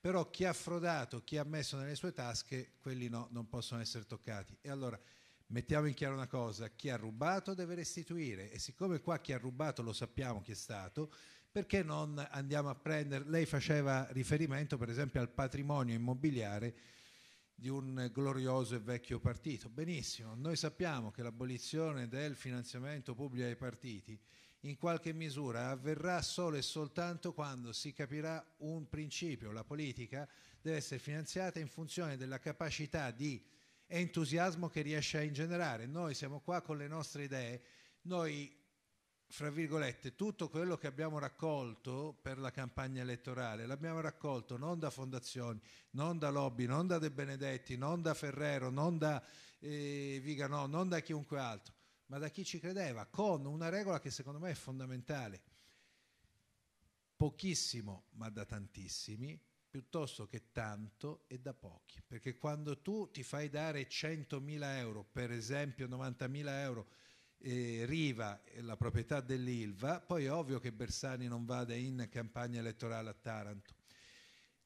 però chi ha frodato, chi ha messo nelle sue tasche, quelli no, non possono essere toccati. E allora mettiamo in chiaro una cosa, chi ha rubato deve restituire e siccome qua chi ha rubato lo sappiamo chi è stato, perché non andiamo a prendere, lei faceva riferimento per esempio al patrimonio immobiliare di un glorioso e vecchio partito. Benissimo, noi sappiamo che l'abolizione del finanziamento pubblico ai partiti in qualche misura avverrà solo e soltanto quando si capirà un principio. La politica deve essere finanziata in funzione della capacità di entusiasmo che riesce a ingenerare. Noi siamo qua con le nostre idee, noi fra virgolette, tutto quello che abbiamo raccolto per la campagna elettorale l'abbiamo raccolto non da fondazioni, non da lobby, non da De Benedetti, non da Ferrero, non da eh, Viganò, non da chiunque altro ma da chi ci credeva, con una regola che secondo me è fondamentale. Pochissimo, ma da tantissimi, piuttosto che tanto e da pochi. Perché quando tu ti fai dare 100.000 euro, per esempio 90.000 euro, eh, Riva eh, la proprietà dell'Ilva, poi è ovvio che Bersani non vada in campagna elettorale a Taranto.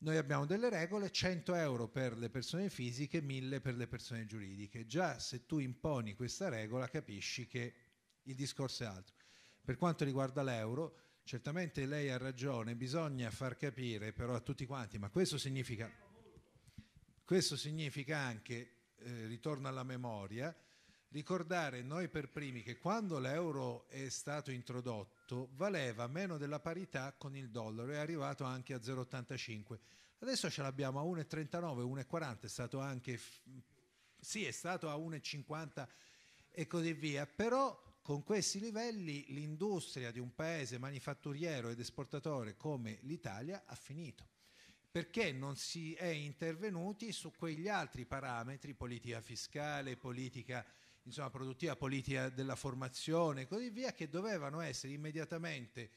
Noi abbiamo delle regole, 100 euro per le persone fisiche, 1000 per le persone giuridiche. Già se tu imponi questa regola capisci che il discorso è altro. Per quanto riguarda l'euro, certamente lei ha ragione, bisogna far capire però a tutti quanti, ma questo significa, questo significa anche, eh, ritorno alla memoria, ricordare noi per primi che quando l'euro è stato introdotto, fatto valeva meno della parità con il dollaro, è arrivato anche a 0,85. Adesso ce l'abbiamo a 1,39, 1,40, è stato anche, sì, è stato a 1,50 e così via, però con questi livelli l'industria di un paese manifatturiero ed esportatore come l'Italia ha finito perché non si è intervenuti su quegli altri parametri, politica fiscale, politica insomma, produttiva, politica della formazione e così via, che dovevano essere immediatamente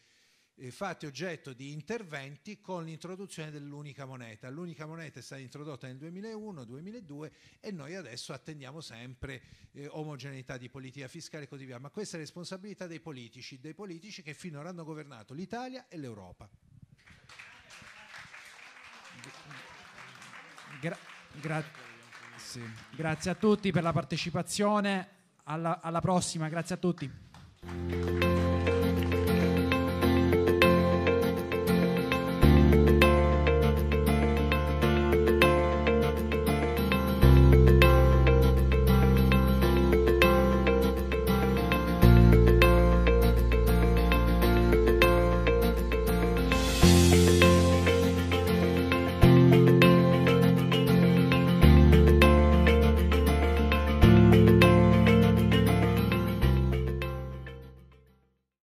eh, fatte oggetto di interventi con l'introduzione dell'unica moneta. L'unica moneta è stata introdotta nel 2001-2002 e noi adesso attendiamo sempre eh, omogeneità di politica fiscale e così via, ma questa è responsabilità dei politici, dei politici che finora hanno governato l'Italia e l'Europa. Grazie. gra- ragazzi. Grazie a tutti per la partecipazione. alla, alla prossima, grazie a tutti.